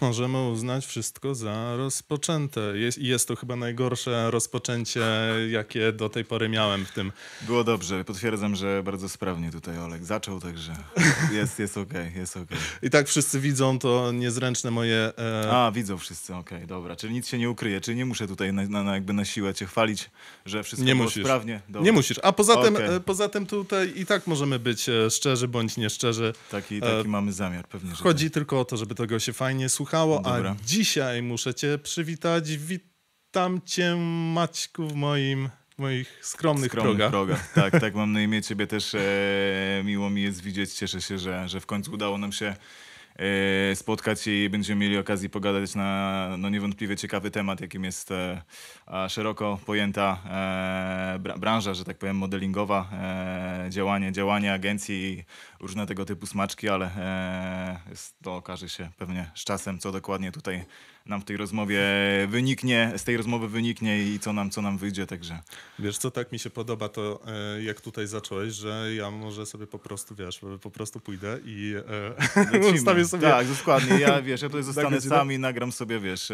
Możemy uznać wszystko za rozpoczęte. Jest, jest to chyba najgorsze rozpoczęcie, jakie do tej pory miałem w tym. Było dobrze. Potwierdzam, że bardzo sprawnie tutaj Olek zaczął, także jest, jest okej, okay, jest okej. Okay. I tak wszyscy widzą to niezręczne moje... E... A, widzą wszyscy, okej, okay, dobra. Czyli nic się nie ukryje, czyli nie muszę tutaj na, na, jakby na siłę cię chwalić, że wszystko nie było musisz. sprawnie. Dobra. Nie musisz. A poza tym, e, poza tym tutaj i tak możemy być e, szczerzy bądź nieszczerzy. Taki, taki e... mamy zamiar pewnie. Chodzi tak. tylko o to, żeby tego się fajnie słuchać słuchało, Dobra. a dzisiaj muszę cię przywitać. Witam cię Maćku w moim moich skromnych, skromnych progach. progach. Tak, tak mam na imię ciebie też e, miło mi jest widzieć. Cieszę się, że, że w końcu udało nam się e, spotkać i będziemy mieli okazję pogadać na no niewątpliwie ciekawy temat, jakim jest e, szeroko pojęta e, branża, że tak powiem, modelingowa, e, działanie, działanie agencji różne tego typu smaczki, ale e, jest, to okaże się pewnie z czasem, co dokładnie tutaj nam w tej rozmowie wyniknie, z tej rozmowy wyniknie i co nam, co nam wyjdzie, także... Wiesz co, tak mi się podoba to, e, jak tutaj zacząłeś, że ja może sobie po prostu, wiesz, po prostu pójdę i e, Lecimy. sobie... Tak, dokładnie, ja wiesz, ja tutaj zostanę sam i nagram sobie, wiesz,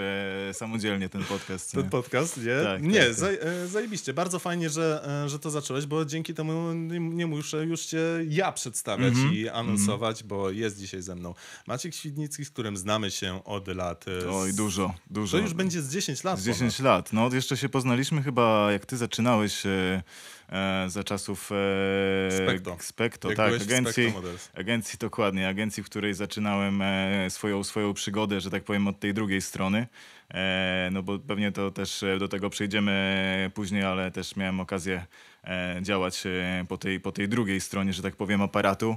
samodzielnie ten podcast. Ten nie? podcast, nie? Tak, nie, tak, tak. zaj zajebiście, bardzo fajnie, że, że to zacząłeś, bo dzięki temu nie, nie muszę już cię, ja przedstawiać, mm -hmm. i mhm. anonsować, mm -hmm. bo jest dzisiaj ze mną Maciek Świdnicki, z którym znamy się od lat. E, z... Oj, dużo, dużo. To już będzie z 10 lat. Z 10 ponad. lat. No jeszcze się poznaliśmy chyba, jak ty zaczynałeś e, e za czasów e, Spekto. Spekto tak, agencji, Spekto agencji dokładnie, agencji, w której zaczynałem e, swoją, swoją przygodę, że tak powiem, od tej drugiej strony. E, no bo pewnie to też e, do tego przejdziemy później, ale też miałem okazję E, działać e, po tej, po tej drugiej stronie, że tak powiem, aparatu.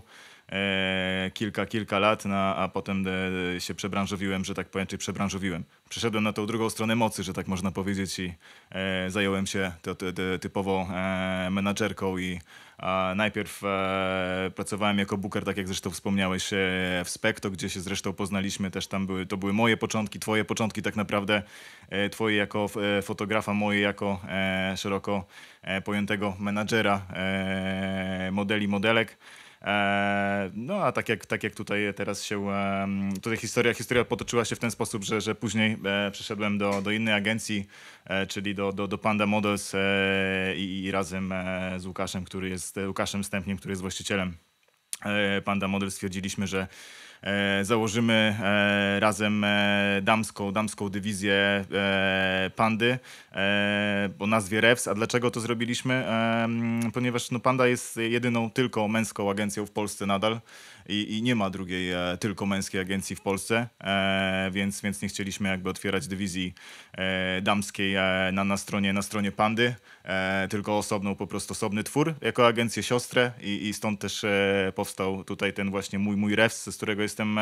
E, kilka, kilka lat, na, no, a potem się przebranżowiłem, że tak powiem, czy przebranżowiłem. Przeszedłem na tą drugą stronę mocy, że tak można powiedzieć i zająłem się typowo menadżerką i najpierw e, pracowałem jako booker, tak jak zresztą wspomniałeś, e, w Spekto, gdzie się zresztą poznaliśmy, też tam były, to były moje początki, twoje początki tak naprawdę, e, twoje jako fotografa, moje jako szeroko pojętego menadżera modeli, modelek. E, no a tak jak, tak jak tutaj teraz się, e, tutaj historia, historia potoczyła się w ten sposób, że, że później e, przeszedłem do, do innej agencji, czyli do, do, do Panda Models i, i razem z Łukaszem, który jest, Łukaszem Stępniem, który jest właścicielem Panda Models stwierdziliśmy, że E, założymy e, razem e, damską, damską dywizję Pandy o nazwie REWS. A dlaczego to zrobiliśmy? Ponieważ no, Panda jest jedyną tylko męską agencją w Polsce nadal i, i nie ma drugiej e, tylko męskiej agencji w Polsce, e, więc, więc nie chcieliśmy jakby otwierać dywizji e, damskiej e, na, na, stronie, na stronie Pandy, e, tylko osobną, po prostu osobny twór jako agencję siostrę i, i stąd też e, powstał tutaj ten właśnie mój, mój refs, z którego jestem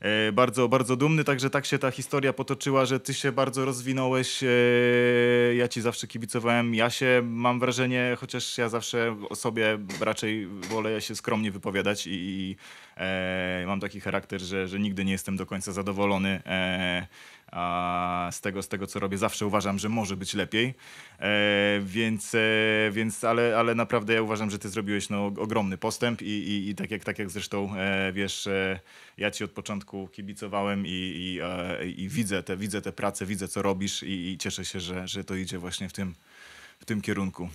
E, bardzo, bardzo dumny, także tak się ta historia potoczyła, że ty się bardzo rozwinąłeś, e, ja ci zawsze kibicowałem, ja się mam wrażenie, chociaż ja zawsze o sobie raczej wolę się skromnie wypowiadać i, i e, mam taki charakter, że, że nigdy nie jestem do końca zadowolony. E, a z tego, z tego co robię, zawsze uważam, że może być lepiej. E, więc, e, więc ale, ale naprawdę ja uważam, że ty zrobiłeś no, ogromny postęp i, i, i tak, jak, tak jak zresztą e, wiesz, e, ja ci od początku kibicowałem i, i, e, i widzę, te, widzę te prace, widzę co robisz i, i cieszę się, że, że to idzie właśnie w tym, w tym kierunku.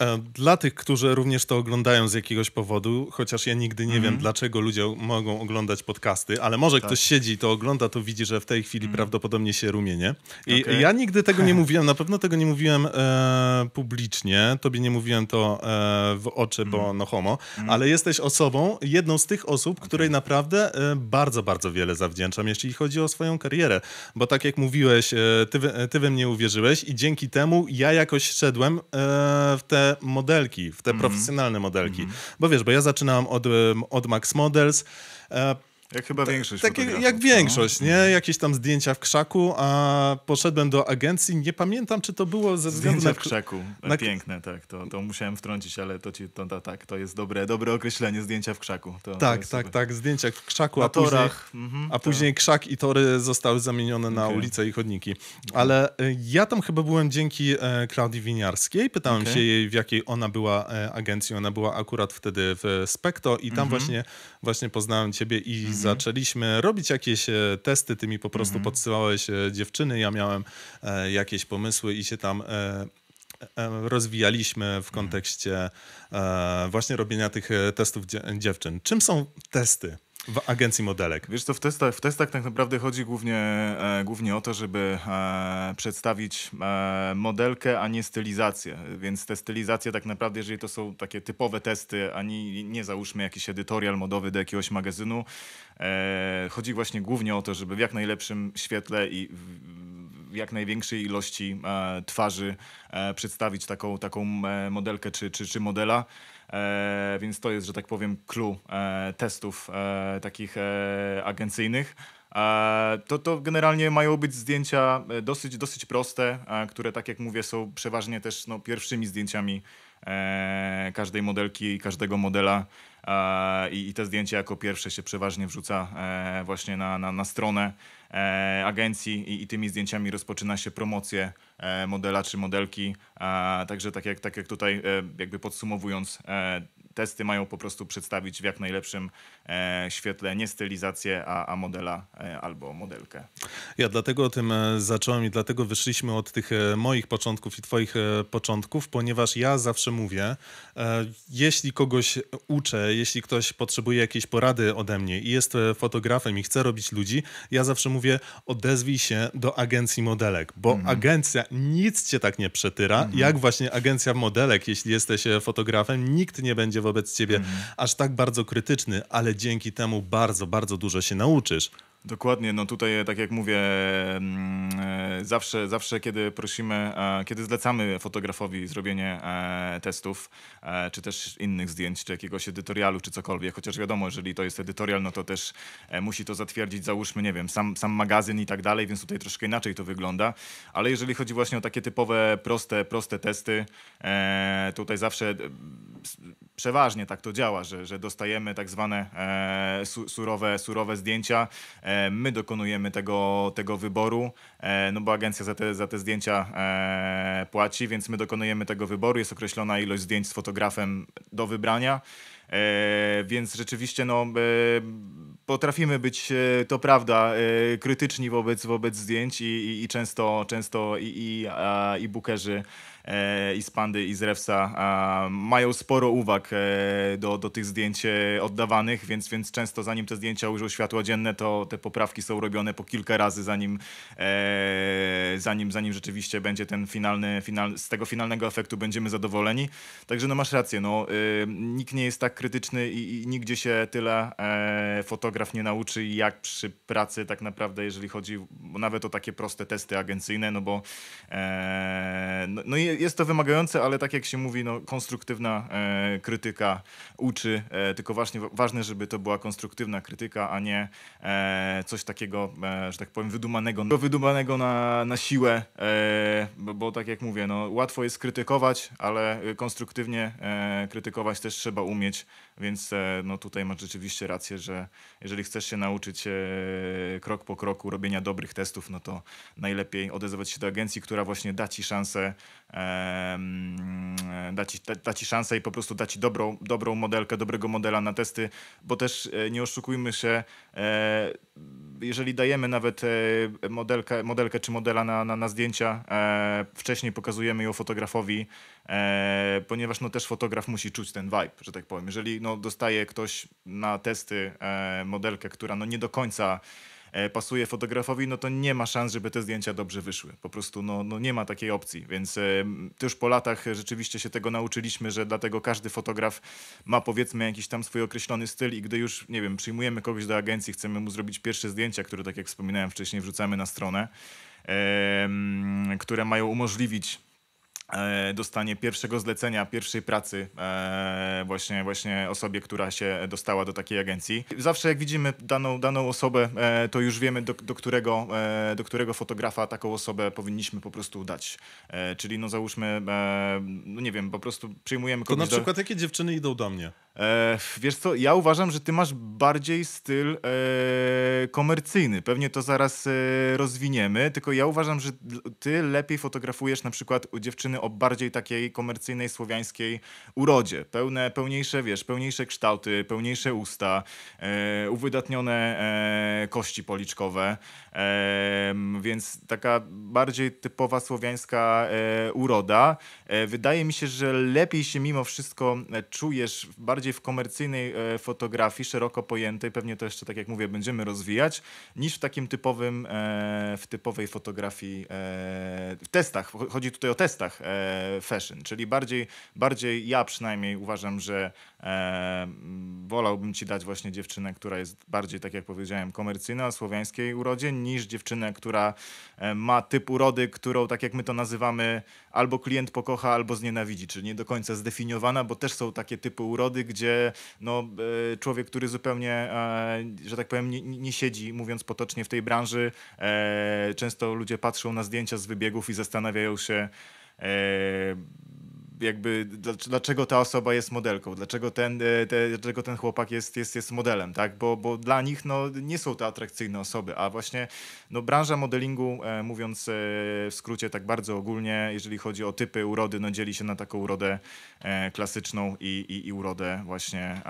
E, dla tych, którzy również to oglądają z jakiegoś powodu, chociaż ja nigdy nie wiem, mhm. dlaczego ludzie mogą oglądać podcasty, ale może tak. ktoś siedzi i to ogląda, to widzi, że w tej chwili mhm. prawdopodobnie się rumienie. I okay. ja nigdy tego nie mówiłem, na pewno tego nie mówiłem e, publicznie, tobie nie mówiłem to e, w oczy, bo mhm. no homo, ale jesteś osobą, jedną z tych osób, okay. której naprawdę e, bardzo, bardzo wiele zawdzięczam, jeśli chodzi o swoją karierę, bo tak jak mówiłeś, e, ty, ty we mnie uwierzyłeś i dzięki temu ja jakoś szedłem e, w te modelki, w te mm profesjonalne modelki. Mm Bo wiesz, bo ja zaczynałem od, od Max Models. E, jak chyba większość. Tak jak, no. większość, no. nie? Jakieś tam zdjęcia w krzaku, a poszedłem do agencji, nie pamiętam, czy to było ze względu zdjęcia na... w krzaku, na... E, piękne, tak, to, to musiałem wtrącić, ale to ci, to, to, tak, to jest dobre, dobre określenie, zdjęcia w krzaku. To, tak, tak, tak, zdjęcia w krzaku, a później, mhm, a tak. później krzak i tory zostały zamienione na okay. ulice i chodniki. Mhm. Ale e, ja tam chyba byłem dzięki e, Klaudii Winiarskiej, pytałem okay. się jej, w jakiej ona była e, agencji, ona była akurat wtedy w Spekto i tam mhm. właśnie właśnie poznałem ciebie i mhm. zaczęliśmy robić jakieś e, testy, ty mi po prostu mhm. podsyłałeś e, dziewczyny, ja miałem e, jakieś pomysły i się tam rozwijaliśmy w mhm. kontekście właśnie robienia tych testów dziewczyn. Czym są testy? W agencji modelek. Wiesz co, w testach, w testach tak naprawdę chodzi głównie, e, głównie o to, żeby e, przedstawić e, modelkę, a nie stylizację. Więc te stylizacje tak naprawdę, jeżeli to są takie typowe testy, ani nie załóżmy jakiś edytorial modowy do jakiegoś magazynu, e, chodzi właśnie głównie o to, żeby w jak najlepszym świetle i w jak największej ilości e, twarzy e, przedstawić taką, taką modelkę czy, czy, czy modela. E, więc to jest, że tak powiem, clue e, testów e, takich agencyjnych. To, to generalnie mają być zdjęcia dosyć, dosyć proste, które tak jak mówię są przeważnie też no, pierwszymi zdjęciami każdej modelki i każdego modela E, i, te zdjęcia jako pierwsze się przeważnie wrzuca e, właśnie na, na, na stronę e, agencji i, i, tymi zdjęciami rozpoczyna się promocję modela czy modelki. Także tak jak, tak jak tutaj jakby podsumowując testy mają po prostu przedstawić w jak najlepszym e, świetle nie stylizację, a, a modela e, albo modelkę. Ja dlatego o tym e, zacząłem i dlatego wyszliśmy od tych moich początków i twoich początków, ponieważ ja zawsze mówię, jeśli kogoś uczę, jeśli ktoś potrzebuje jakiejś porady ode mnie i jest fotografem i chce robić ludzi, ja zawsze mówię, odezwij się do agencji modelek, bo mhm. agencja nic cię tak nie przetyra, mhm. jak właśnie agencja modelek, jeśli jesteś fotografem, nikt nie będzie wobec ciebie mm. aż tak bardzo krytyczny, ale dzięki temu bardzo, bardzo dużo się nauczysz. Dokładnie, no tutaj tak jak mówię, mm, e, zawsze, zawsze kiedy prosimy, e, kiedy zlecamy fotografowi zrobienie e, testów, czy też innych zdjęć, czy jakiegoś edytorialu, czy cokolwiek, chociaż wiadomo, jeżeli to jest edytorial, no to też musi to zatwierdzić, załóżmy, nie wiem, sam, sam magazyn i tak dalej, więc tutaj troszkę inaczej to wygląda, ale jeżeli chodzi właśnie o takie typowe, proste, proste testy, tutaj zawsze przeważnie tak to działa, że, że dostajemy tak zwane surowe, surowe zdjęcia, E, my dokonujemy tego, tego wyboru, e, no bo agencja za te, za te zdjęcia e, płaci, więc my dokonujemy tego wyboru, jest określona ilość zdjęć z fotografem do wybrania. E, więc rzeczywiście no, e, potrafimy być, e, to prawda, krytyczni wobec, wobec zdjęć i, i, i często, często i, i, a, i bookerzy E, i z Pandy i z Refsa mają sporo uwag e, do, do tych zdjęć e, oddawanych, więc, więc często zanim te zdjęcia ujrzą światło dzienne, to te poprawki są robione po kilka razy, zanim, zanim, zanim rzeczywiście będzie ten finalny, final, z tego finalnego efektu będziemy zadowoleni. Także no masz rację, no, y, nikt nie jest tak krytyczny i, i nigdzie się tyle fotograf nie nauczy, jak przy pracy tak naprawdę, jeżeli chodzi nawet o takie proste testy agencyjne, no bo no, no i jest to wymagające, ale tak jak się mówi, no, konstruktywna e, krytyka uczy, e, tylko właśnie ważne, żeby to była konstruktywna krytyka, a nie e, coś takiego, e, że tak powiem, wydumanego, no, wydumanego na, na siłę, e, bo, bo, tak jak mówię, no, łatwo jest krytykować, ale konstruktywnie e, krytykować też trzeba umieć, więc e, no, tutaj masz rzeczywiście rację, że jeżeli chcesz się nauczyć e, krok po kroku robienia dobrych testów, no to najlepiej odezwać się do agencji, która właśnie da ci szansę, da ci, da, da ci szansę i po prostu da ci dobrą, dobrą modelkę, dobrego modela na testy, bo też e, nie oszukujmy się, jeżeli dajemy nawet modelkę, modelkę czy modela na, na, na zdjęcia, wcześniej pokazujemy ją fotografowi, e, ponieważ no też fotograf musi czuć ten vibe, że tak powiem. Jeżeli no dostaje ktoś na testy e, modelkę, która no nie do końca e, pasuje fotografowi, no to nie ma szans, żeby te zdjęcia dobrze wyszły. Po prostu no, no nie ma takiej opcji, więc y, już po latach rzeczywiście się tego nauczyliśmy, że dlatego każdy fotograf ma powiedzmy jakiś tam swój określony styl i gdy już, nie wiem, przyjmujemy kogoś do agencji, chcemy mu zrobić pierwsze zdjęcia, które tak jak wspominałem wcześniej wrzucamy na stronę, e, które mają umożliwić E, dostanie pierwszego zlecenia, pierwszej pracy e, właśnie, właśnie osobie, która się dostała do takiej agencji. Zawsze jak widzimy daną, daną osobę, e, to już wiemy, do, do, którego, do którego fotografa taką osobę powinniśmy po prostu dać. Czyli no załóżmy, no nie wiem, po prostu przyjmujemy kogoś To na przykład do... jakie dziewczyny idą do mnie? E, wiesz co, ja uważam, że ty masz bardziej styl e, komercyjny. Pewnie to zaraz e, rozwiniemy, tylko ja uważam, że ty lepiej fotografujesz na przykład dziewczyny o bardziej takiej komercyjnej słowiańskiej urodzie. Pełne, pełniejsze, wiesz, pełniejsze kształty, pełniejsze usta, e, uwydatnione e, kości policzkowe, e, więc taka bardziej typowa słowiańska uroda. wydaje mi się, że lepiej się mimo wszystko czujesz bardziej bardziej w komercyjnej e, fotografii, szeroko pojętej, pewnie to jeszcze, tak jak mówię, będziemy rozwijać, niż w takim typowym, e, w typowej fotografii, e, w testach. Chodzi tutaj o testach fashion, czyli bardziej, bardziej ja przynajmniej uważam, że E, mm, wolałbym ci dać właśnie dziewczynę, która jest bardziej, tak jak powiedziałem, komercyjna, o słowiańskiej urodzie, niż dziewczynę, która e, ma typ urody, którą, tak jak my to nazywamy, albo klient pokocha, albo znienawidzi, czyli nie do końca zdefiniowana, bo też są takie typy urody, gdzie no, e, człowiek, który zupełnie, e, że tak powiem, nie, nie siedzi, mówiąc potocznie, w tej branży, często ludzie patrzą na zdjęcia z wybiegów i zastanawiają się, jakby dlaczego ta osoba jest modelką, dlaczego ten, e, te, dlaczego ten chłopak jest, jest, jest modelem, tak? Bo, bo dla nich no, nie są to atrakcyjne osoby, a właśnie no, branża modelingu, e, mówiąc e, w skrócie tak bardzo ogólnie, jeżeli chodzi o typy urody, no, dzieli się na taką urodę e, klasyczną i, i, i urodę właśnie,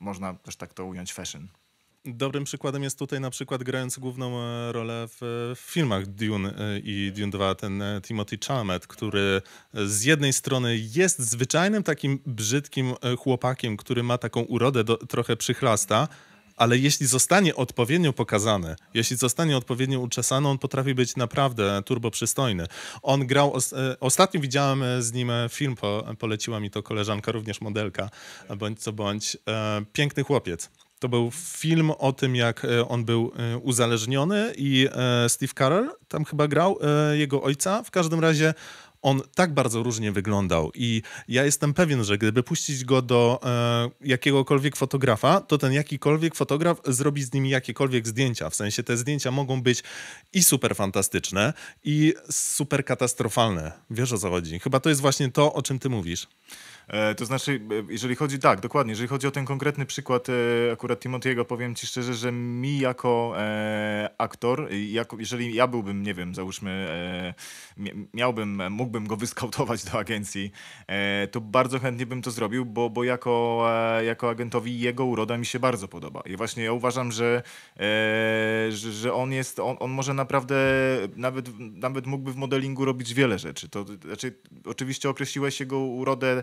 można też tak to ująć, fashion. Dobrym przykładem jest tutaj na przykład grający główną e, rolę w, w filmach Dune e, i Dune 2 ten e, Timothy Chalamet, który z jednej strony jest zwyczajnym takim brzydkim chłopakiem, który ma taką urodę do, trochę przychlasta, ale jeśli zostanie odpowiednio pokazany, jeśli zostanie odpowiednio uczesany, on potrafi być naprawdę turboprzystojny. On grał, ostatnio widziałem z nim film, poleciła mi to koleżanka, również modelka, bądź co bądź, Piękny Chłopiec to był film o tym, jak e, on był e, uzależniony i e, Steve Carell tam chyba grał jego ojca. W każdym razie on tak bardzo różnie wyglądał i ja jestem pewien, że gdyby puścić go do jakiegokolwiek fotografa, to ten jakikolwiek fotograf zrobi z nimi jakiekolwiek zdjęcia. W sensie te zdjęcia mogą być i super fantastyczne, i super katastrofalne. Wiesz o co chodzi? Chyba to jest właśnie to, o czym ty mówisz. E, to znaczy, e, jeżeli chodzi, tak, dokładnie, jeżeli chodzi o ten konkretny przykład e, akurat Timothy'ego, powiem ci szczerze, że mi jako aktor, jak jeżeli ja byłbym, nie wiem, załóżmy, miałbym, mógłbym go wyskautować do agencji, to bardzo chętnie bym to zrobił, bo, bo jako, jako agentowi jego uroda mi się bardzo podoba. I właśnie ja uważam, że, że, że on jest, on, on może naprawdę, nawet, nawet mógłby w modelingu robić wiele rzeczy. To, znaczy, oczywiście określiłeś jego urodę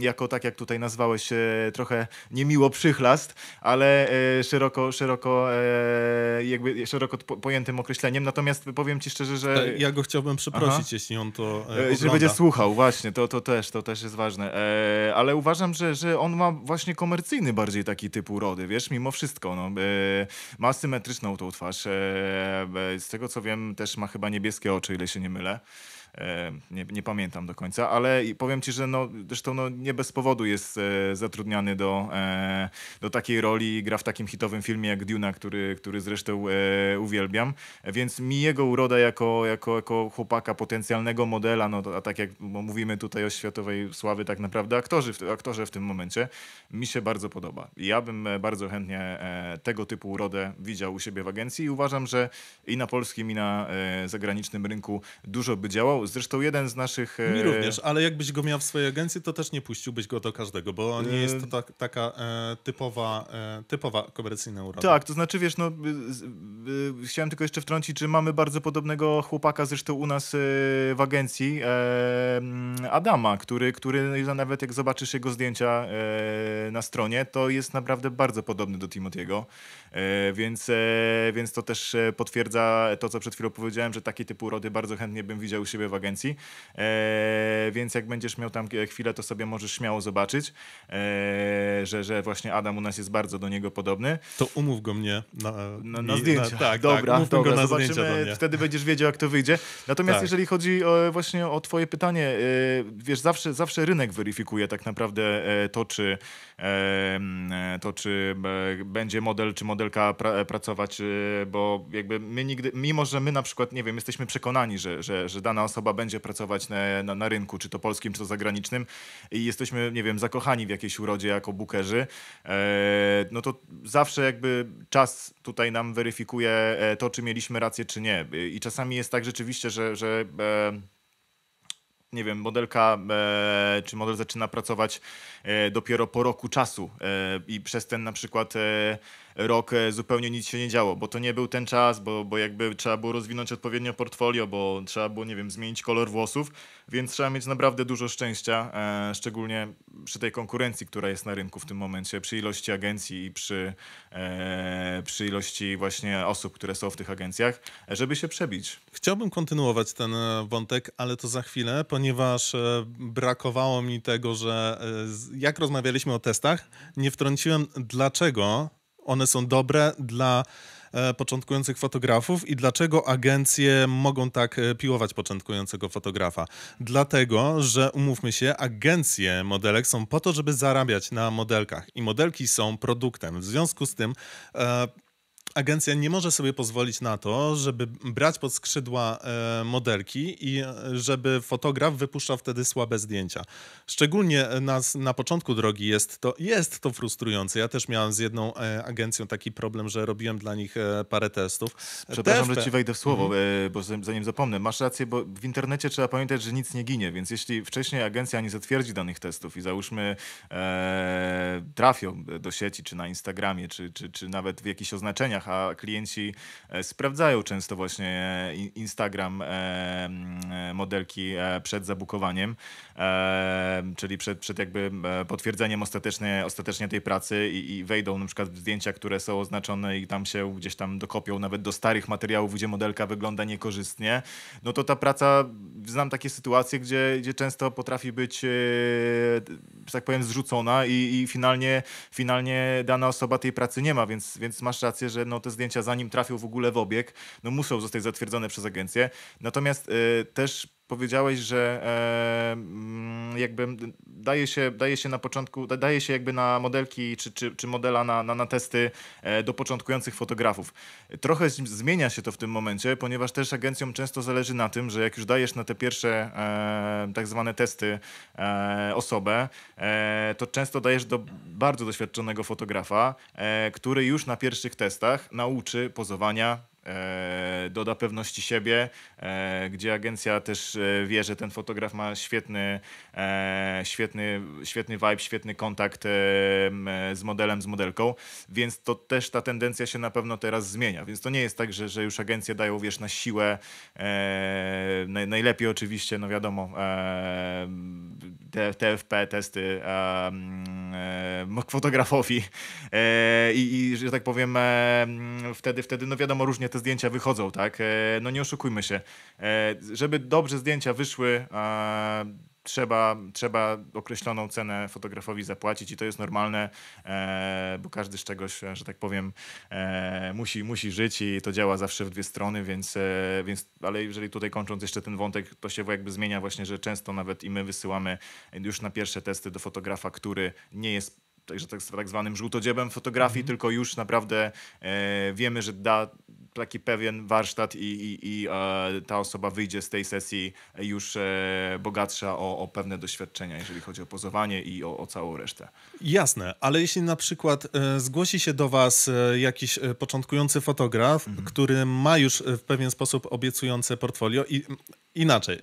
jako tak jak tutaj nazwałeś e, trochę niemiło przychlast, ale e, szeroko, szeroko e, jakby szeroko pojętym określeniem. Natomiast powiem ci szczerze, że... Ja go chciałbym przeprosić, Aha. jeśli on to ogląda. Że będzie słuchał, właśnie, to, to też, to też jest ważne. Ale uważam, że, że on ma właśnie komercyjny bardziej taki typ urody, wiesz, mimo wszystko. No. Ma symetryczną tą twarz. Z tego co wiem, też ma chyba niebieskie oczy, ile się nie mylę. E, nie, nie, pamiętam do końca, ale powiem ci, że no, zresztą no, nie bez powodu jest e, zatrudniany do, e, do takiej roli, gra w takim hitowym filmie jak Duna, który, który zresztą uwielbiam, więc mi jego uroda jako, jako, jako chłopaka, potencjalnego modela, no, a tak jak mówimy tutaj o światowej sławy, tak naprawdę aktorzy, aktorze w tym momencie, mi się bardzo podoba. Ja bym bardzo chętnie tego typu urodę widział u siebie w agencji i uważam, że i na polskim, i na zagranicznym rynku dużo by działał. Zresztą jeden z naszych... E, Mi również, ale jakbyś go miał w swojej agencji, to też nie puściłbyś go do każdego, bo nie jest to e, tak, taka e, typowa, e, typowa komercyjna uroda. Tak, to znaczy wiesz, no, e, chciałem tylko jeszcze wtrącić, że mamy bardzo podobnego chłopaka zresztą u nas w agencji, mm, Adama, który, który no, nawet jak zobaczysz jego zdjęcia na stronie, to jest naprawdę bardzo podobny do Timothy'ego, więc, więc to też potwierdza to, co przed chwilą powiedziałem, że taki typ urody bardzo chętnie bym widział u siebie w agencji, e, więc jak będziesz miał tam chwilę, to sobie możesz śmiało zobaczyć, e, że, że właśnie Adam u nas jest bardzo do niego podobny. To umów go mnie na, na, na zdjęcia. Na, tak, dobra, tak, dobra, go na zobaczymy, wtedy będziesz wiedział jak to wyjdzie. Natomiast tak. jeżeli chodzi o, właśnie o twoje pytanie, e, wiesz, zawsze, zawsze rynek weryfikuje tak naprawdę e, to, czy E, to czy będzie model czy modelka pra e, pracować, e, bo jakby my nigdy, mimo że my na przykład, nie wiem, jesteśmy przekonani, że, że, że dana osoba będzie pracować na, na, na, rynku, czy to polskim, czy to zagranicznym i jesteśmy, nie wiem, zakochani w jakiejś urodzie jako bukerzy, no to zawsze jakby czas tutaj nam weryfikuje to, czy mieliśmy rację, czy nie. I czasami jest tak rzeczywiście, że, że nie wiem, modelka e, czy model zaczyna pracować e, dopiero po roku czasu e, i przez ten na przykład. E, rok e, zupełnie nic się nie działo, bo to nie był ten czas, bo, bo jakby trzeba było rozwinąć odpowiednio portfolio, bo trzeba było, nie wiem, zmienić kolor włosów, więc trzeba mieć naprawdę dużo szczęścia, e, szczególnie przy tej konkurencji, która jest na rynku w tym momencie, przy ilości agencji i przy, e, przy ilości właśnie osób, które są w tych agencjach, żeby się przebić. Chciałbym kontynuować ten e, wątek, ale to za chwilę, ponieważ e, brakowało mi tego, że jak rozmawialiśmy o testach, nie wtrąciłem dlaczego one są dobre dla e, początkujących fotografów i dlaczego agencje mogą tak e, piłować początkującego fotografa. Dlatego, że umówmy się, agencje modelek są po to, żeby zarabiać na modelkach i modelki są produktem. W związku z tym e, agencja nie może sobie pozwolić na to, żeby brać pod skrzydła e, modelki i e, żeby fotograf wypuszczał wtedy słabe zdjęcia. Szczególnie e, na na początku drogi jest to, jest to frustrujące. Ja też miałem z jedną agencją taki problem, że robiłem dla nich parę testów. Przepraszam, TFP... że ci wejdę w słowo, mhm. bo zanim zapomnę. Masz rację, bo w internecie trzeba pamiętać, że nic nie ginie, więc jeśli wcześniej agencja nie zatwierdzi danych testów i załóżmy e, trafią do sieci, czy na Instagramie, czy, czy, czy nawet w jakichś oznaczeniach, a klienci e, sprawdzają często właśnie e, Instagram e, modelki przed zabukowaniem, czyli przed, przed jakby potwierdzeniem ostatecznie, ostatecznie tej pracy i, i wejdą na przykład zdjęcia, które są oznaczone i tam się gdzieś tam dokopią nawet do starych materiałów, gdzie modelka wygląda niekorzystnie, no to ta praca, znam takie sytuacje, gdzie, gdzie często potrafi być, e, że tak powiem, zrzucona i, i finalnie, finalnie dana osoba tej pracy nie ma, więc, więc masz rację, że no te zdjęcia zanim trafią w ogóle w obieg, no muszą zostać zatwierdzone przez agencję. Natomiast y, też powiedziałeś, że e, mm, jakby daje się, daje się na początku, daje się jakby na modelki czy, czy, czy modela na, na, na testy e, do początkujących fotografów. Trochę zmienia się to w tym momencie, ponieważ też agencjom często zależy na tym, że jak już dajesz na te pierwsze e, tak zwane testy e, osobę, e, to często dajesz do bardzo doświadczonego fotografa, e, który już na pierwszych testach nauczy pozowania E, doda pewności siebie, e, gdzie agencja też e, wie, że ten fotograf ma świetny, świetny, świetny vibe, świetny kontakt z modelem, z modelką, więc to też ta tendencja się na pewno teraz zmienia, więc to nie jest tak, że, że już agencje dają, wiesz, na siłę najlepiej oczywiście, no wiadomo, TFP, testy fotografowi i, i że tak powiem, wtedy, wtedy, no wiadomo, różnie te te zdjęcia wychodzą, tak? E, no nie oszukujmy się. E, żeby dobrze zdjęcia wyszły, trzeba, trzeba określoną cenę fotografowi zapłacić i to jest normalne, e, bo każdy z czegoś, że tak powiem, musi, musi żyć i to działa zawsze w dwie strony, więc, więc ale jeżeli tutaj kończąc jeszcze ten wątek, to się jakby zmienia właśnie, że często nawet i my wysyłamy już na pierwsze testy do fotografa, który nie jest także tak, tak zwanym żółtodziebem fotografii, mm -hmm. tylko już naprawdę e, wiemy, że da taki pewien warsztat i, i, i e, ta osoba wyjdzie z tej sesji e, już e, bogatsza o, o pewne doświadczenia, jeżeli chodzi o pozowanie i o, o całą resztę. Jasne, ale jeśli na przykład zgłosi się do Was jakiś początkujący fotograf, mhm. który ma już w pewien sposób obiecujące portfolio i inaczej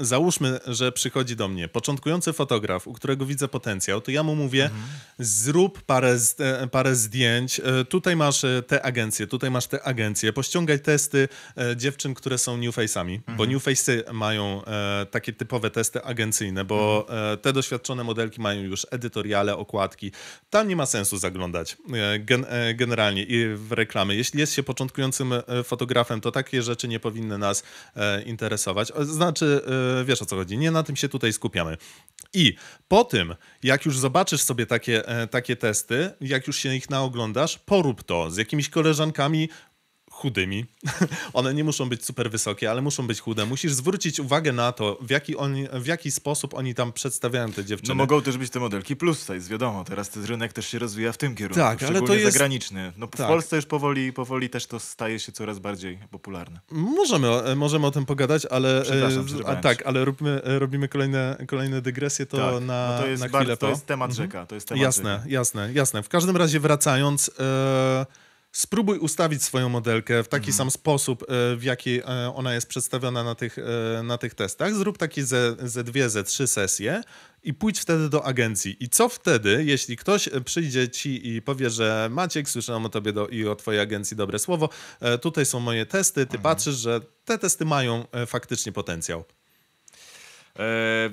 załóżmy, że przychodzi do mnie początkujący fotograf, u którego widzę potencjał, to ja mu mówię, mhm. zrób parę, e, parę zdjęć, e, tutaj masz e, te agencje, tutaj masz te agencje, pościągaj testy dziewczyn, które są new face'ami, mhm. bo new face'y mają takie typowe testy agencyjne, bo mhm. te doświadczone modelki mają już edytoriale, okładki, tam nie ma sensu zaglądać Gen generalnie i w reklamy. Jeśli jest się początkującym fotografem, to takie rzeczy nie powinny nas interesować. Znaczy wiesz o co chodzi. Nie na tym się tutaj skupiamy. I po tym, jak już zobaczysz sobie takie, e, takie testy, jak już się ich naoglądasz, porób to z jakimiś koleżankami, chudymi. One nie muszą być super wysokie, ale muszą być chude. Musisz zwrócić uwagę na to, w jaki, w jaki sposób oni tam przedstawiają te dziewczyny. No mogą też być te modelki plus size, wiadomo. Teraz ten rynek też się rozwija w tym kierunku, tak, ale to jest zagraniczny. No tak. w Polsce już powoli, powoli też to staje się coraz bardziej popularne. Możemy, możemy o tym pogadać, ale e, a, tak, ale róbmy, e, robimy kolejne, kolejne dygresje to tak. na, no to jest na chwilę bardzo, To jest temat mhm. rzeka. To jest temat jasne, rzeka. jasne, jasne. W każdym razie wracając... Yy spróbuj ustawić swoją modelkę w taki mhm. sam sposób, e, w jaki e, ona jest przedstawiona na tych, e, na tych testach. Zrób takie ze, ze dwie, ze trzy sesje i pójdź wtedy do agencji. I co wtedy, jeśli ktoś przyjdzie ci i powie, że Maciek, słyszałem o tobie do, i o twojej agencji dobre słowo, tutaj są moje testy, ty mhm. patrzysz, że te testy mają faktycznie potencjał.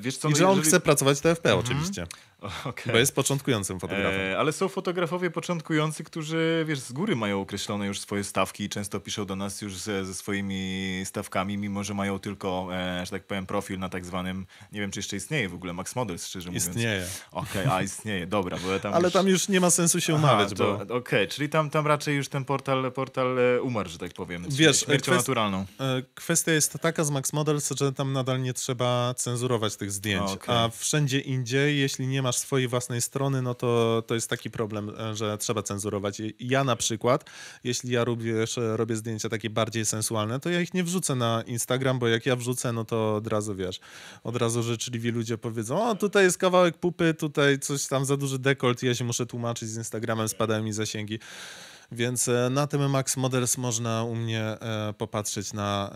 Eee, co, I no że on jeżeli... chce pracować w TFP mhm. oczywiście. Okay. Bo jest początkującym fotografem. E, ale są fotografowie początkujący, którzy wiesz, z góry mają określone już swoje stawki i często piszą do nas już ze, ze swoimi stawkami, mimo że mają tylko, e, że tak powiem, profil na tak zwanym, nie wiem czy jeszcze istnieje w ogóle Max Models, szczerze mówiąc. Istnieje. Okej, okay, a istnieje, dobra. Bo ja tam ale już... tam już nie ma sensu się umawiać. Bo... Okej, okay, czyli tam, tam raczej już ten portal, portal e, umarł, że tak powiem. Wiesz, śmiercią kwest... naturalną. E, kwestia jest taka z Max Models, że tam nadal nie trzeba cenzurować tych zdjęć, a wszędzie indziej, jeśli nie ma masz swojej własnej strony, no to, to jest taki problem, e, że trzeba cenzurować. Ja na przykład, jeśli ja robię zdjęcia takie bardziej sensualne, to ja ich nie wrzucę na Instagram, bo jak ja wrzucę, no to od razu wiesz, od razu życzliwi ludzie powiedzą, o tutaj jest kawałek pupy, tutaj coś tam za duży dekolt, ja się muszę tłumaczyć z Instagramem, spadają mi zasięgi. Więc e, na tym Max Models można u mnie e, popatrzeć na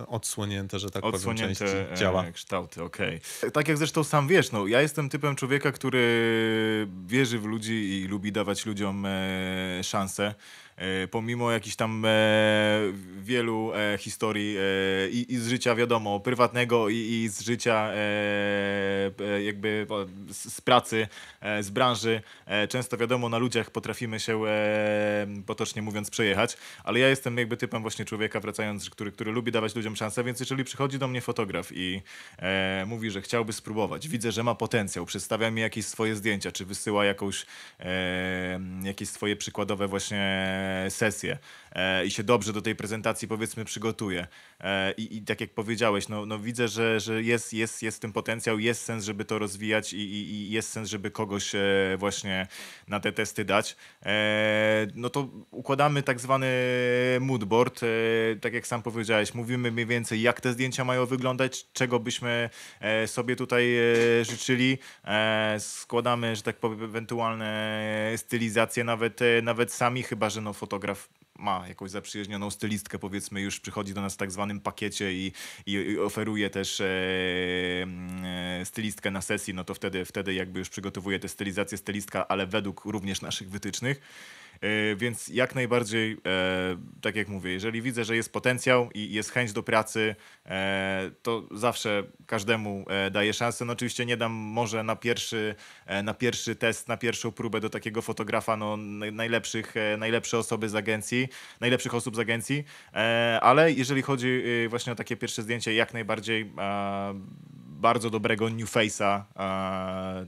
e, odsłonięte, że tak odsłonięte powiem, części ciała. kształty, okej. Okay. Tak jak zresztą sam wiesz, no, ja jestem typem człowieka, który wierzy w ludzi i lubi dawać ludziom szansę. E, pomimo jakichś tam e, wielu e, historii i, i, z życia, wiadomo, prywatnego i, i z życia jakby z pracy, z branży, często wiadomo, na ludziach potrafimy się potocznie mówiąc przejechać, ale ja jestem jakby typem właśnie człowieka, wracając, który, który lubi dawać ludziom szansę, więc jeżeli przychodzi do mnie fotograf i mówi, że chciałby spróbować, widzę, że ma potencjał, przedstawia mi jakieś swoje zdjęcia, czy wysyła jakąś, jakieś swoje przykładowe właśnie sesję. E, i się dobrze do tej prezentacji powiedzmy przygotuje. E, I, i tak jak powiedziałeś, no, no widzę, że, że jest, jest, jest ten potencjał, jest sens, żeby to rozwijać i, i, i jest sens, żeby kogoś e, właśnie na te testy dać. No to układamy tak zwany moodboard, tak jak sam powiedziałeś, mówimy mniej więcej jak te zdjęcia mają wyglądać, czego byśmy sobie tutaj życzyli. Składamy, że tak powiem, ewentualne stylizacje nawet, nawet sami, chyba że no fotograf ma jakąś zaprzyjaźnioną stylistkę, powiedzmy, już przychodzi do nas w tak zwanym pakiecie i, i, i oferuje też e, mm, e, stylistkę na sesji, no to wtedy, wtedy jakby już przygotowuje tę stylizację stylistka, ale według również naszych wytycznych. E, więc jak najbardziej, e, tak jak mówię, jeżeli widzę, że jest potencjał i jest chęć do pracy, e, to zawsze każdemu daję szansę. No oczywiście nie dam może na pierwszy, na pierwszy test, na pierwszą próbę do takiego fotografa no, najlepszych, najlepsze osoby z agencji, najlepszych osób z agencji, ale jeżeli chodzi właśnie o takie pierwsze zdjęcie, jak najbardziej bardzo dobrego new face'a,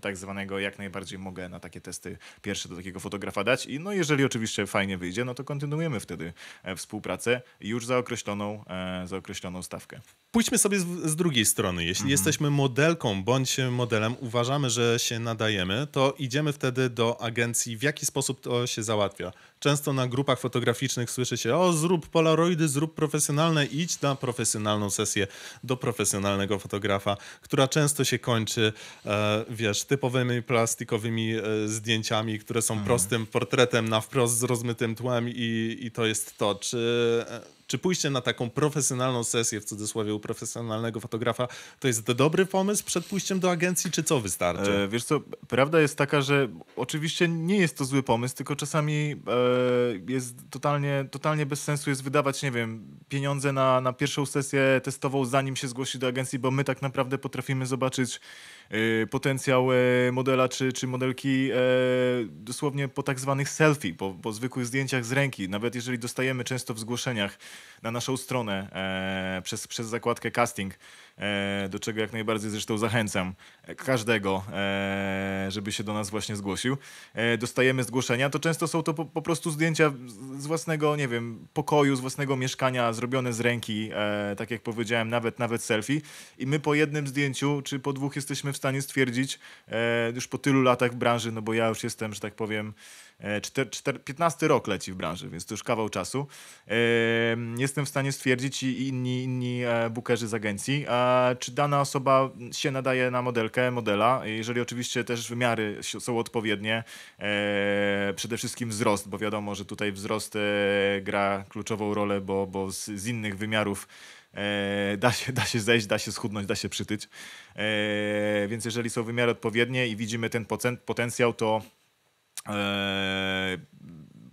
tak zwanego jak najbardziej mogę na takie testy pierwsze do takiego fotografa dać. I no jeżeli oczywiście fajnie wyjdzie, no to kontynuujemy wtedy e, współpracę już za określoną, e, za określoną stawkę. Pójdźmy sobie z, z drugiej strony. Jeśli mhm. jesteśmy modelką bądź modelem, uważamy, że się nadajemy, to idziemy wtedy do agencji. W jaki sposób to się załatwia? często na grupach fotograficznych słyszy się o zrób polaroidy, zrób profesjonalne, idź na profesjonalną sesję do profesjonalnego fotografa, która często się kończy, e, wiesz, typowymi plastikowymi e, zdjęciami, które są mhm. prostym portretem na wprost z rozmytym tłem i, i to jest to. Czy... E, czy pójście na taką profesjonalną sesję, w cudzysłowie u profesjonalnego fotografa, to jest dobry pomysł przed pójściem do agencji, czy co wystarczy? E, wiesz co, prawda jest taka, że oczywiście nie jest to zły pomysł, tylko czasami e, jest totalnie, totalnie bez sensu jest wydawać, nie wiem, pieniądze na, na pierwszą sesję testową, zanim się zgłosi do agencji, bo my tak naprawdę potrafimy zobaczyć Y, potencjał e, modela czy, czy modelki e, dosłownie po tak zwanych selfie, po, po zwykłych zdjęciach z ręki. Nawet jeżeli dostajemy często w zgłoszeniach na naszą stronę e, przez, przez zakładkę casting E, do czego jak najbardziej zresztą zachęcam e, każdego, e, żeby się do nas właśnie zgłosił. Dostajemy zgłoszenia, to często są to po, po prostu zdjęcia z własnego, nie wiem, pokoju, z własnego mieszkania, zrobione z ręki, tak jak powiedziałem, nawet, nawet selfie i my po jednym zdjęciu, czy po dwóch jesteśmy w stanie stwierdzić, już po tylu latach w branży, no bo ja już jestem, że tak powiem, E, czter, czter, 15 rok leci w branży, więc to już kawał czasu. E, jestem w stanie stwierdzić i inni, inni e, bookerzy z agencji, czy dana osoba się nadaje na modelkę, modela, jeżeli oczywiście też wymiary są odpowiednie, przede wszystkim wzrost, bo wiadomo, że tutaj wzrost gra kluczową rolę, bo, bo z, z innych wymiarów da się, da się zejść, da się schudnąć, da się przytyć. Więc jeżeli są wymiary odpowiednie i widzimy ten potencjał, to E,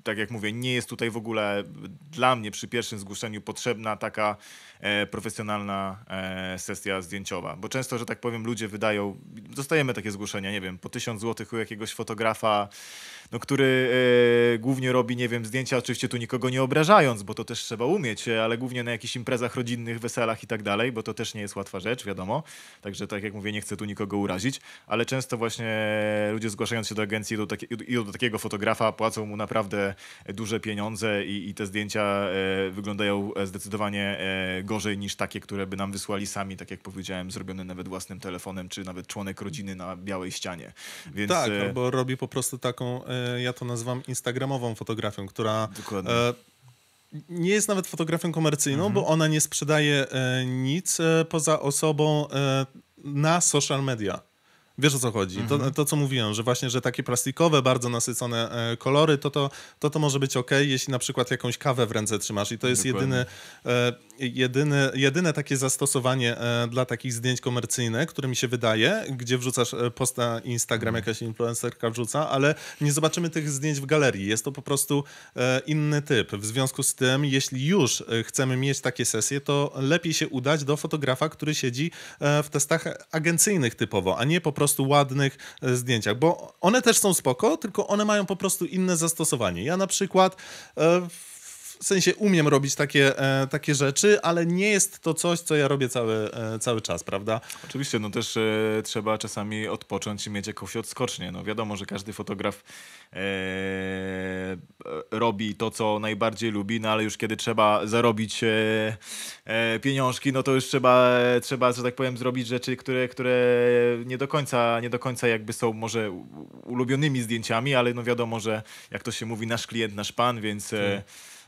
tak jak mówię, nie jest tutaj w ogóle dla mnie przy pierwszym zgłoszeniu potrzebna taka e, profesjonalna e, sesja zdjęciowa, bo często, że tak powiem, ludzie wydają, dostajemy takie zgłoszenia, nie wiem, po tysiąc złotych u jakiegoś fotografa, no, który e, głównie robi, nie wiem, zdjęcia, oczywiście tu nikogo nie obrażając, bo to też trzeba umieć, e, ale głównie na jakichś imprezach rodzinnych, weselach i tak dalej, bo to też nie jest łatwa rzecz, wiadomo. Także tak jak mówię, nie chcę tu nikogo urazić, ale często właśnie ludzie zgłaszając się do agencji idą, taki, do takiego fotografa, płacą mu naprawdę duże pieniądze i, i te zdjęcia e, wyglądają e, zdecydowanie e, gorzej niż takie, które by nam wysłali sami, tak jak powiedziałem, zrobione nawet własnym telefonem, czy nawet członek rodziny na białej ścianie. Więc, tak, e, bo robi po prostu taką E, ja to nazywam instagramową fotografią, która Dokładnie. E, nie jest nawet fotografią komercyjną, mhm. bo ona nie sprzedaje e, nic poza osobą na social media. Wiesz o co chodzi. Mhm. To, to, co mówiłem, że właśnie, że takie plastikowe, bardzo nasycone e, kolory, to to, to, to może być ok, jeśli na przykład jakąś kawę w ręce trzymasz. I to jest jedyny, jedyny, jedyny, jedyne takie zastosowanie e, dla takich zdjęć komercyjnych, które mi się wydaje, gdzie wrzucasz e, posta Instagram, mhm. jakaś influencerka wrzuca, ale nie zobaczymy tych zdjęć w galerii. Jest to po prostu inny typ. W związku z tym, jeśli już chcemy mieć takie sesje, to lepiej się udać do fotografa, który siedzi w testach agencyjnych typowo, a nie po prostu prostu ładnych e, zdjęciach, bo one też są spoko, tylko one mają po prostu inne zastosowanie. Ja na przykład e, w sensie umiem robić takie, e, takie rzeczy, ale nie jest to coś, co ja robię cały, e, cały czas, prawda? Oczywiście, no też e, trzeba czasami odpocząć i mieć jakąś odskocznię. No wiadomo, że każdy fotograf e, robi to, co najbardziej lubi, no ale już kiedy trzeba zarobić e, e, pieniążki, no to już trzeba, trzeba, że tak powiem, zrobić rzeczy, które, które nie do końca, nie do końca jakby są może ulubionymi zdjęciami, ale no wiadomo, że jak to się mówi, nasz klient, nasz pan, więc... Hmm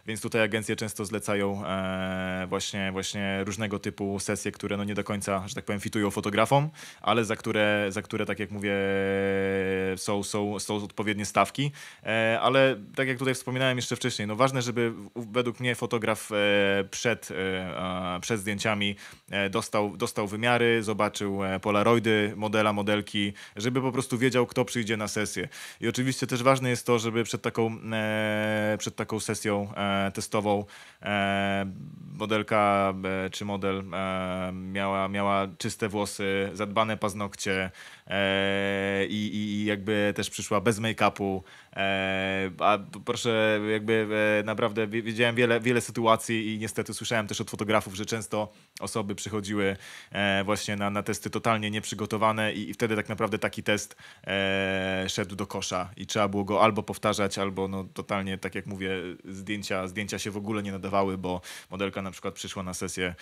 więc tutaj agencje często zlecają e, właśnie, właśnie różnego typu sesje, które no nie do końca, że tak powiem, fitują fotografom, ale za które, za które tak jak mówię, są, są, są odpowiednie stawki, e, ale tak jak tutaj wspominałem jeszcze wcześniej, no ważne, żeby według mnie fotograf e, przed, przed zdjęciami dostał, dostał wymiary, zobaczył polaroidy modela, modelki, żeby po prostu wiedział, kto przyjdzie na sesję. I oczywiście też ważne jest to, żeby przed taką, przed taką sesją E, testową e, modelka e, czy model miała, miała czyste włosy, zadbane paznokcie i, i jakby też przyszła bez make-upu E, a proszę, jakby e, naprawdę widziałem wiele, wiele sytuacji i niestety słyszałem też od fotografów, że często osoby przychodziły e, właśnie na, na testy totalnie nieprzygotowane i, i wtedy tak naprawdę taki test szedł do kosza i trzeba było go albo powtarzać, albo no totalnie, tak jak mówię, zdjęcia, zdjęcia się w ogóle nie nadawały, bo modelka na przykład przyszła na sesję,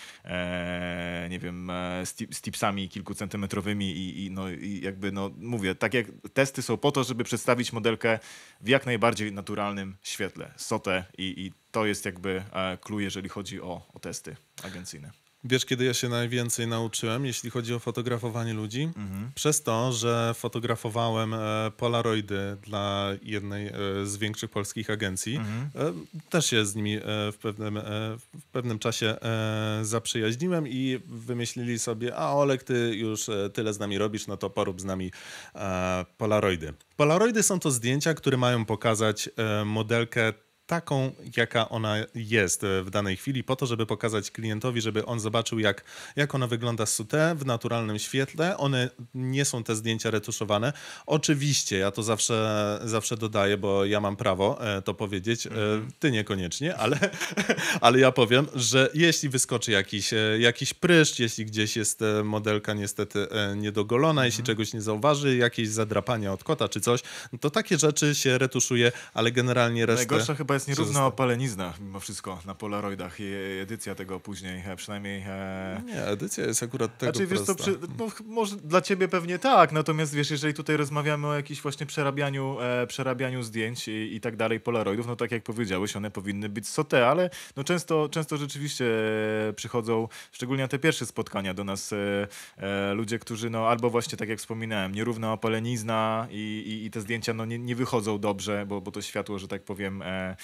nie wiem, z, tipsami kilkucentymetrowymi i, i, no, i jakby, no mówię, tak jak testy są po to, żeby przedstawić modelkę w jak najbardziej naturalnym świetle, SOTE i, i to jest jakby e, clue, jeżeli chodzi o, o testy agencyjne. Wiesz, kiedy ja się najwięcej nauczyłem, jeśli chodzi o fotografowanie ludzi? Mhm. Przez to, że fotografowałem e, polaroidy dla jednej e, z większych polskich agencji. Mhm. E, też się z nimi w pewnym, w pewnym czasie zaprzyjaźniłem i wymyślili sobie, a Olek, ty już tyle z nami robisz, no to porób z nami polaroidy. Polaroidy są to zdjęcia, które mają pokazać modelkę taką, jaka ona jest e, w danej chwili, po to, żeby pokazać klientowi, żeby on zobaczył, jak, jak ona wygląda sute w naturalnym świetle. One nie są te zdjęcia retuszowane. Oczywiście, ja to zawsze, zawsze dodaję, bo ja mam prawo e, to powiedzieć. Mm. Ty niekoniecznie, ale, ale ja powiem, że jeśli wyskoczy jakiś, jakiś pryszcz, jeśli gdzieś jest modelka niestety niedogolona, jeśli mhm. czegoś nie zauważy, jakieś zadrapania od kota czy coś, no to takie rzeczy się retuszuje, ale generalnie resztę... Najgorsza chyba jest nierówna opalenizna mimo wszystko na Polaroidach i edycja tego później, e, przynajmniej... E... Nie, edycja jest akurat tego znaczy, wiesz, to przy... no, może dla ciebie pewnie tak, natomiast wiesz, jeżeli tutaj rozmawiamy o jakimś właśnie przerabianiu, e, przerabianiu zdjęć i, i, tak dalej Polaroidów, no tak jak powiedziałeś, one powinny być sote, ale no często, często rzeczywiście e, przychodzą, szczególnie na te pierwsze spotkania do nas e, e, ludzie, którzy no albo właśnie tak jak wspominałem, nierówna opalenizna i, i, i te zdjęcia no nie, nie wychodzą dobrze, bo, bo to światło, że tak powiem, e,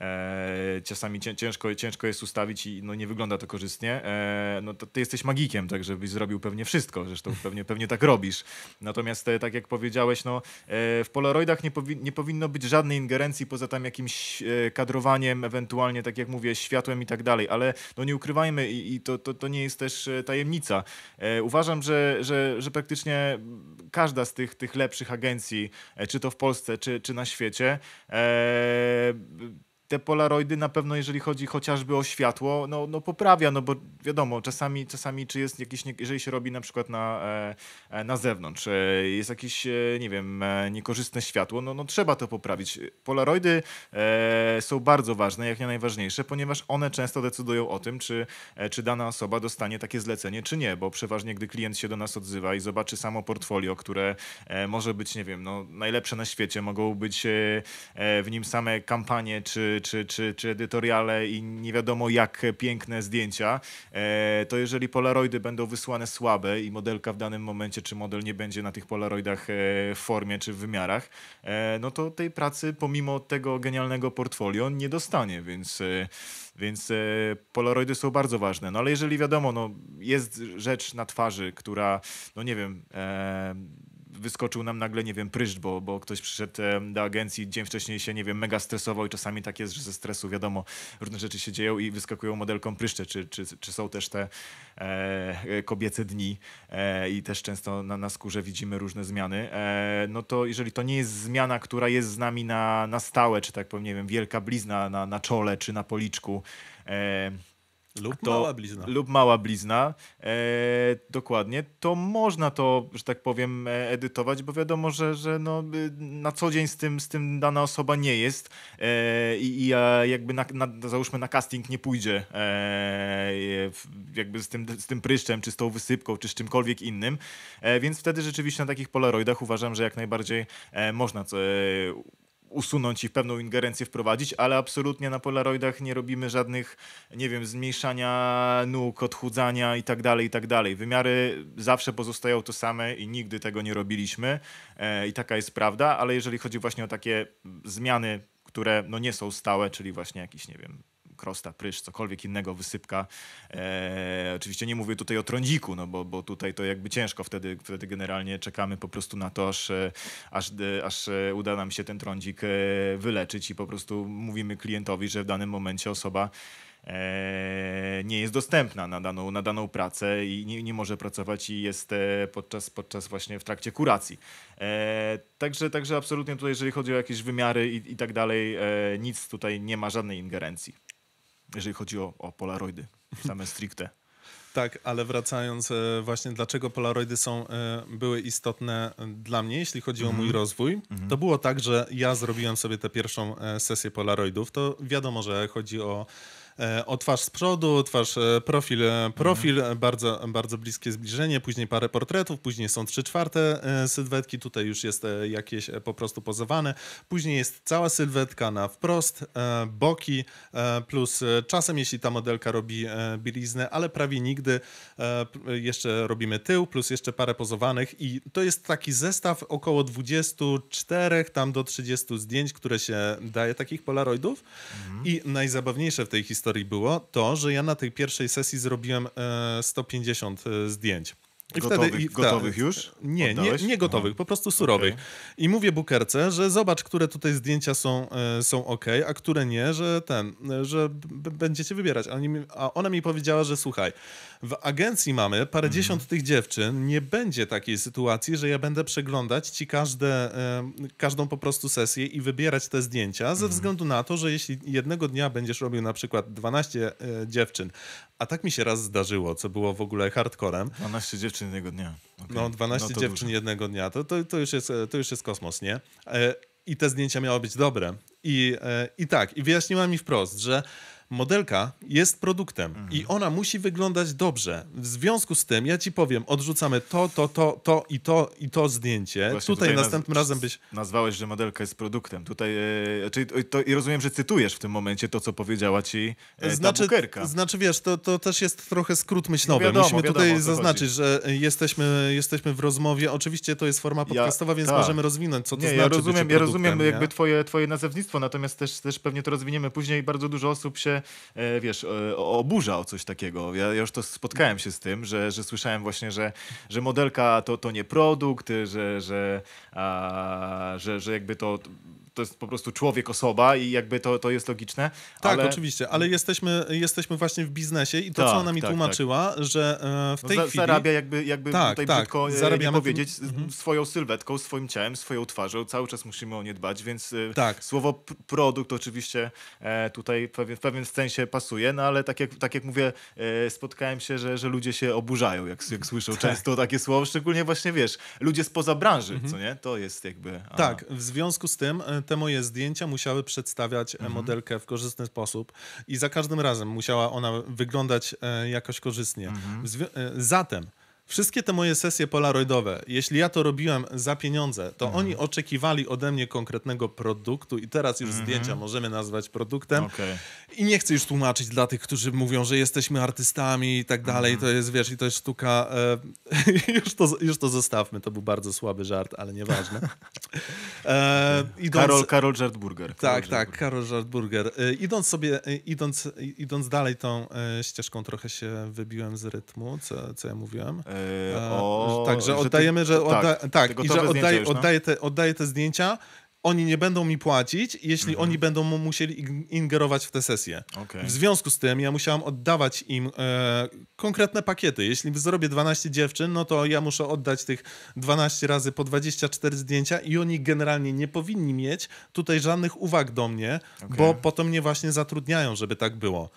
e, czasami ciężko, ciężko jest ustawić i no, nie wygląda to korzystnie. E, no, to ty jesteś magikiem, tak żebyś zrobił pewnie wszystko, zresztą pewnie, pewnie tak robisz. Natomiast e, tak jak powiedziałeś, no, e, w Polaroidach nie, powi nie powinno być żadnej ingerencji poza tam jakimś e, kadrowaniem, ewentualnie, tak jak mówię, światłem i tak dalej, ale no, nie ukrywajmy i, i to, to, to nie jest też tajemnica. Uważam, że, że, że praktycznie każda z tych, tych lepszych agencji, czy to w Polsce, czy, czy na świecie, e, te polaroidy na pewno, jeżeli chodzi chociażby o światło, no, no poprawia, no bo wiadomo, czasami, czasami czy jest jakiś, jeżeli się robi na przykład na, e, e, na zewnątrz, e, jest jakieś, nie wiem, niekorzystne światło, no, no trzeba to poprawić. Polaroidy są bardzo ważne, jak nie najważniejsze, ponieważ one często decydują o tym, czy, czy dana osoba dostanie takie zlecenie, czy nie, bo przeważnie, gdy klient się do nas odzywa i zobaczy samo portfolio, które może być, nie wiem, no, najlepsze na świecie, mogą być w nim same kampanie, czy czy, czy, czy, edytoriale i nie wiadomo jak piękne zdjęcia, e, to jeżeli polaroidy będą wysłane słabe i modelka w danym momencie, czy model nie będzie na tych polaroidach e, w formie czy w wymiarach, e, no to tej pracy pomimo tego genialnego portfolio nie dostanie, więc... Więc polaroidy są bardzo ważne. No ale jeżeli wiadomo, no, jest rzecz na twarzy, która, no nie wiem, e wyskoczył nam nagle, nie wiem, pryszcz, bo, bo ktoś przyszedł e, do agencji, dzień wcześniej się, nie wiem, mega stresował i czasami tak jest, że ze stresu, wiadomo, różne rzeczy się dzieją i wyskakują modelkom pryszcze, czy, czy, czy są też te e, kobiece dni e, i też często na, na skórze widzimy różne zmiany, e, no to jeżeli to nie jest zmiana, która jest z nami na, na stałe, czy tak powiem, nie wiem, wielka blizna na, na czole, czy na policzku, e, lub tak, mała blizna. Lub mała blizna, e, dokładnie, to można to, że tak powiem, e, edytować, bo wiadomo, że, że no, y, na co dzień z tym, z tym dana osoba nie jest e, i, i jakby na, na, załóżmy na casting nie pójdzie e, jakby z tym, z tym pryszczem, czy z tą wysypką, czy z czymkolwiek innym, e, więc wtedy rzeczywiście na takich polaroidach uważam, że jak najbardziej e, można co, usunąć i pewną ingerencję wprowadzić, ale absolutnie na Polaroidach nie robimy żadnych, nie wiem, zmniejszania nóg, odchudzania i tak dalej, i tak dalej. Wymiary zawsze pozostają to same i nigdy tego nie robiliśmy e, i taka jest prawda, ale jeżeli chodzi właśnie o takie zmiany które no nie są stałe, czyli właśnie jakiś, nie wiem, krosta, prysz, cokolwiek innego, wysypka. E, oczywiście nie mówię tutaj o trądziku, no bo, bo tutaj to jakby ciężko, wtedy, wtedy generalnie czekamy po prostu na to, aż, e, aż, e, aż e, uda nam się ten trądzik wyleczyć i po prostu mówimy klientowi, że w danym momencie osoba nie jest dostępna na daną, na daną pracę i nie, nie może pracować i jest podczas, podczas właśnie w trakcie kuracji. E, także, także absolutnie tutaj, jeżeli chodzi o jakieś wymiary i, i tak dalej, e, nic tutaj nie ma żadnej ingerencji jeżeli chodzi o, o Polaroidy, same stricte. Tak, ale wracając e, właśnie, dlaczego Polaroidy są, e, były istotne e, dla mnie, jeśli chodzi o mhm. mój rozwój, mm. to było tak, że ja zrobiłem sobie tę pierwszą sesję Polaroidów. To wiadomo, że chodzi o E, o twarz z przodu, twarz e, profil, e, profil, mhm. bardzo, bardzo bliskie zbliżenie, później parę portretów, później są trzy czwarte sylwetki, tutaj już jest jakieś po prostu pozowane, później jest cała sylwetka na wprost, boki, plus czasem jeśli ta modelka robi bieliznę, ale prawie nigdy jeszcze robimy tył, plus jeszcze parę pozowanych i to jest taki zestaw około 24 tam do 30 zdjęć, które się daje takich polaroidów mhm. i najzabawniejsze w tej historii historii było to, że ja na tej pierwszej sesji zrobiłem 150 e, e, zdjęć. I gotowych, wtedy, i, gotowych ta, już? Nie, nie, nie, gotowych, Aha. po prostu surowych. Okay. I mówię bukerce, że zobacz, które tutaj zdjęcia są, e, są ok, a które nie, że ten, że będziecie wybierać. A, a ona mi powiedziała, że słuchaj, w agencji mamy parędziesiąt mhm. tych dziewczyn, nie będzie takiej sytuacji, że ja będę przeglądać ci każde, każdą po prostu sesję i wybierać te zdjęcia, ze mhm. względu na to, że jeśli jednego dnia będziesz robił na przykład 12 e, dziewczyn, a tak mi się raz zdarzyło, co było w ogóle hardcorem. 12 dziewczyn jednego dnia. Okay. No, 12 no dziewczyn dużo. jednego dnia, to, to, to, już jest, e, to już jest kosmos, nie? E, I te zdjęcia miały być dobre. I, I tak, i wyjaśniła mi wprost, że modelka jest produktem mhm. i ona musi wyglądać dobrze. W związku z tym ja ci powiem, odrzucamy to, to, to, to i to i to zdjęcie. tutaj, tutaj następnym naz razem byś... Nazwałeś, że modelka jest produktem. Tutaj, e, czyli znaczy, to, i rozumiem, że cytujesz w tym momencie to, co powiedziała ci e, znaczy, bukerka. Znaczy wiesz, to, to też jest trochę skrót myślowy. Wiadomo, Musimy wiadomo, tutaj zaznaczyć, chodzi. że jesteśmy, jesteśmy w rozmowie. Oczywiście to jest forma podcastowa, ja, więc tak. możemy rozwinąć, co to nie, znaczy ja rozumiem, ja rozumiem jakby twoje, twoje nazewnictwo, natomiast też, też pewnie to rozwiniemy później. Bardzo dużo osób się E, wiesz, oburza e, o coś takiego. Ja, ja już to spotkałem się z tym, że, że słyszałem właśnie, że, że modelka to, to nie produkt, że, że, a, że, że jakby to to jest po prostu człowiek, osoba i jakby to, to jest logiczne. Tak, ale... oczywiście, ale jesteśmy, jesteśmy właśnie w biznesie i to, tak, co ona mi tak, tłumaczyła, tak. że e, w tej no, za, chwili... Zarabia jakby, jakby tak, tutaj tak, brzydko e, nie powiedzieć, mhm. swoją sylwetką, swoim ciałem, swoją twarzą, cały czas musimy o nie dbać, więc e, tak. słowo produkt oczywiście tutaj w pewien sensie pasuje, no ale tak jak, tak jak mówię, spotkałem się, że, że ludzie się oburzają, jak, jak słyszą tak. często takie słowo, szczególnie właśnie, wiesz, ludzie spoza branży, mhm. co nie? To jest jakby... Tak, w związku z tym te moje zdjęcia musiały przedstawiać e, mhm. modelkę w korzystny sposób i za każdym razem musiała ona wyglądać e, jakoś korzystnie. Mhm. E, zatem Wszystkie te moje sesje polaroidowe, jeśli ja to robiłem za pieniądze, to mhm. oni oczekiwali ode mnie konkretnego produktu i teraz już mhm. zdjęcia możemy nazwać produktem. Okay. I nie chcę już tłumaczyć dla tych, którzy mówią, że jesteśmy artystami i tak dalej, mhm. to jest, wiesz, i to jest sztuka. E, już, to, już to zostawmy, to był bardzo słaby żart, ale nieważne. E, idąc, Karol, Karol Żartburger. Karol tak, tak Żartburger. tak, Karol Żartburger. E, idąc sobie, e, idąc, e, idąc dalej tą e, ścieżką trochę się wybiłem z rytmu, co, co ja mówiłem. E, e, o, tak, że, że oddajemy, ty, że odda, tak, tak i że oddaję, już, no? oddaję, te, oddaję te zdjęcia, oni nie będą mi płacić, jeśli mhm. oni będą musieli ingerować w te sesje. Okay. W związku z tym ja musiałam oddawać im e, konkretne pakiety. Jeśli zrobię 12 dziewczyn, no to ja muszę oddać tych 12 razy po 24 zdjęcia i oni generalnie nie powinni mieć tutaj żadnych uwag do mnie, okay. bo potem mnie właśnie zatrudniają, żeby tak było.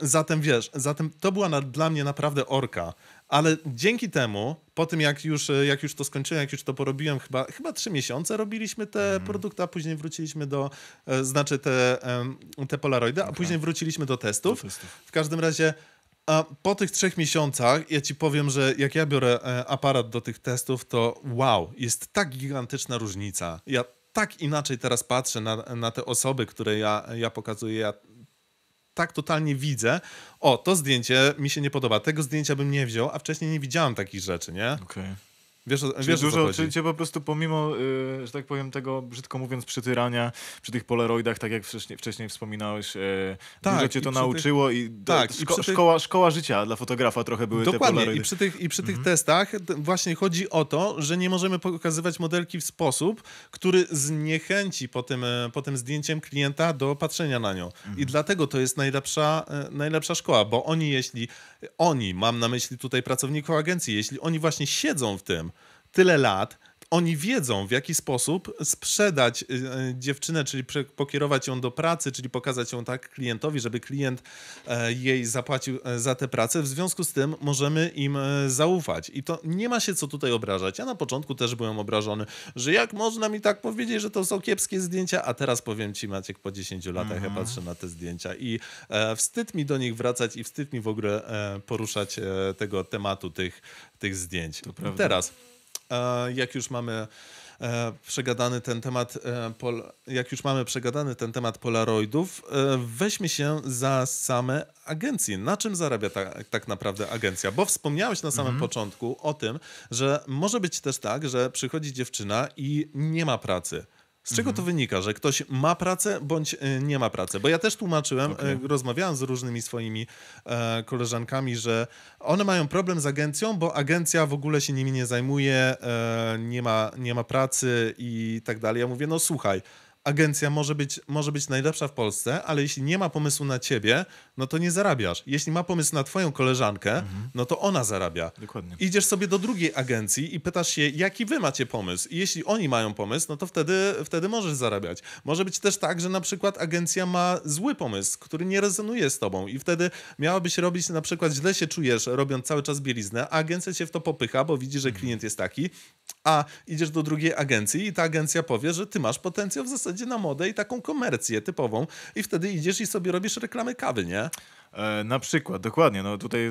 Zatem wiesz, zatem to była na, dla mnie naprawdę orka. Ale dzięki temu, po tym jak już, jak już to skończyłem, jak już to porobiłem, chyba, chyba trzy miesiące robiliśmy te mm. produkty, a później wróciliśmy do, e, znaczy te, te Polaroidy, okay. a później wróciliśmy do testów. do testów. W każdym razie a po tych trzech miesiącach ja ci powiem, że jak ja biorę e, aparat do tych testów, to wow, jest tak gigantyczna różnica. Ja tak inaczej teraz patrzę na, na te osoby, które ja, ja pokazuję. Ja tak totalnie widzę, o, to zdjęcie mi się nie podoba, tego zdjęcia bym nie wziął, a wcześniej nie widziałem takich rzeczy, nie? Okej. Okay. Wiesz, wiesz dużo, czyli cię po prostu pomimo, y, że tak powiem, tego, brzydko mówiąc, przytyrania przy tych polaroidach, tak jak wcześniej, wcześniej wspominałeś, y, tak, dużo cię to nauczyło tych, i tak, szko, i tych, szkoła, szkoła życia dla fotografa trochę były dokładnie, te polaroidy. I przy tych, i przy tych mhm. testach właśnie chodzi o to, że nie możemy pokazywać modelki w sposób, który zniechęci po tym, e, po tym zdjęciem klienta do patrzenia na nią. Mhm. I dlatego to jest najlepsza, e, najlepsza szkoła, bo oni jeśli, oni, mam na myśli tutaj pracowników agencji, jeśli oni właśnie siedzą w tym, tyle lat, oni wiedzą, w jaki sposób sprzedać y, y, dziewczynę, czyli pokierować ją do pracy, czyli pokazać ją tak klientowi, żeby klient e, jej zapłacił e, za tę pracę. W związku z tym możemy im e, zaufać. I to nie ma się co tutaj obrażać. Ja na początku też byłem obrażony, że jak można mi tak powiedzieć, że to są kiepskie zdjęcia, a teraz powiem ci, Maciek, po 10 latach mhm. ja patrzę na te zdjęcia i wstyd mi do nich wracać i wstyd mi w ogóle poruszać tego tematu tych, tych zdjęć. Teraz jak już mamy e, przegadany ten temat, e, jak już mamy przegadany ten temat Polaroidów, e, weźmy się za same agencje. Na czym zarabia ta, tak naprawdę agencja? Bo wspomniałeś na samym mhm. początku o tym, że może być też tak, że przychodzi dziewczyna i nie ma pracy. Z czego mhm. to wynika, że ktoś ma pracę bądź y, nie ma pracy? Bo ja też tłumaczyłem, okay. rozmawiałem z różnymi swoimi e, koleżankami, że one mają problem z agencją, bo agencja w ogóle się nimi nie zajmuje, e, nie, ma, nie ma pracy i tak dalej. Ja mówię, no słuchaj, agencja może być, może być najlepsza w Polsce, ale jeśli nie ma pomysłu na ciebie, no to nie zarabiasz. Jeśli ma pomysł na twoją koleżankę, mhm. no to ona zarabia. Dokładnie. Idziesz sobie do drugiej agencji i pytasz się, jaki wy macie pomysł. I jeśli oni mają pomysł, no to wtedy, wtedy możesz zarabiać. Może być też tak, że na przykład agencja ma zły pomysł, który nie rezonuje z tobą i wtedy miałabyś robić na przykład źle się czujesz, robiąc cały czas bieliznę, a agencja cię w to popycha, bo widzi, że mhm. klient jest taki, a idziesz do drugiej agencji i ta agencja powie, że ty masz potencjał w zasadzie zasadzie na modę i taką komercję typową i wtedy idziesz i sobie robisz reklamy kawy, nie? E, na przykład, dokładnie. No tutaj e,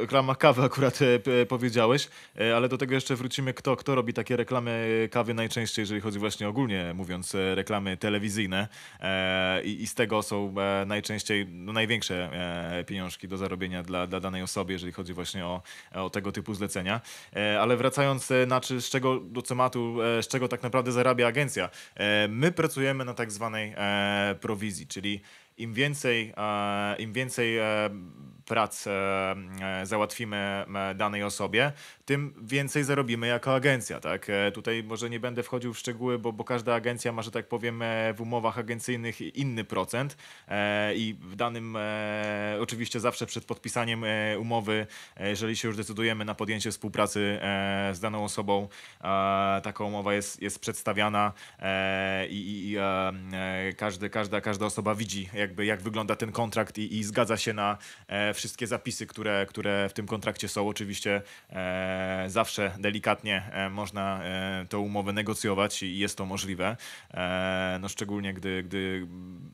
reklama kawy akurat e, powiedziałeś, ale do tego jeszcze wrócimy, kto, kto robi takie reklamy kawy najczęściej, jeżeli chodzi właśnie ogólnie mówiąc, reklamy telewizyjne i, z tego są najczęściej no, największe pieniążki do zarobienia dla, dla danej osoby, jeżeli chodzi właśnie o, o tego typu zlecenia. ale wracając na czy, z czego do tematu, z czego tak naprawdę zarabia agencja. my pracujemy na tak zwanej prowizji, czyli im więcej, e, im więcej e, prac e, załatwimy danej osobie, tym więcej zarobimy jako agencja, tak? E, tutaj może nie będę wchodził w szczegóły, bo, bo każda agencja ma, że tak powiem, e, w umowach agencyjnych inny procent e, i w danym, oczywiście zawsze przed podpisaniem umowy, jeżeli się już decydujemy na podjęcie współpracy z daną osobą, taka umowa jest, jest przedstawiana i, i każdy, każda, każda osoba widzi, jakby jak wygląda ten kontrakt i, i zgadza się na wszystkie zapisy, które, które w tym kontrakcie są. Oczywiście E, zawsze delikatnie e, można e, tę umowę negocjować i jest to możliwe. No szczególnie gdy, gdy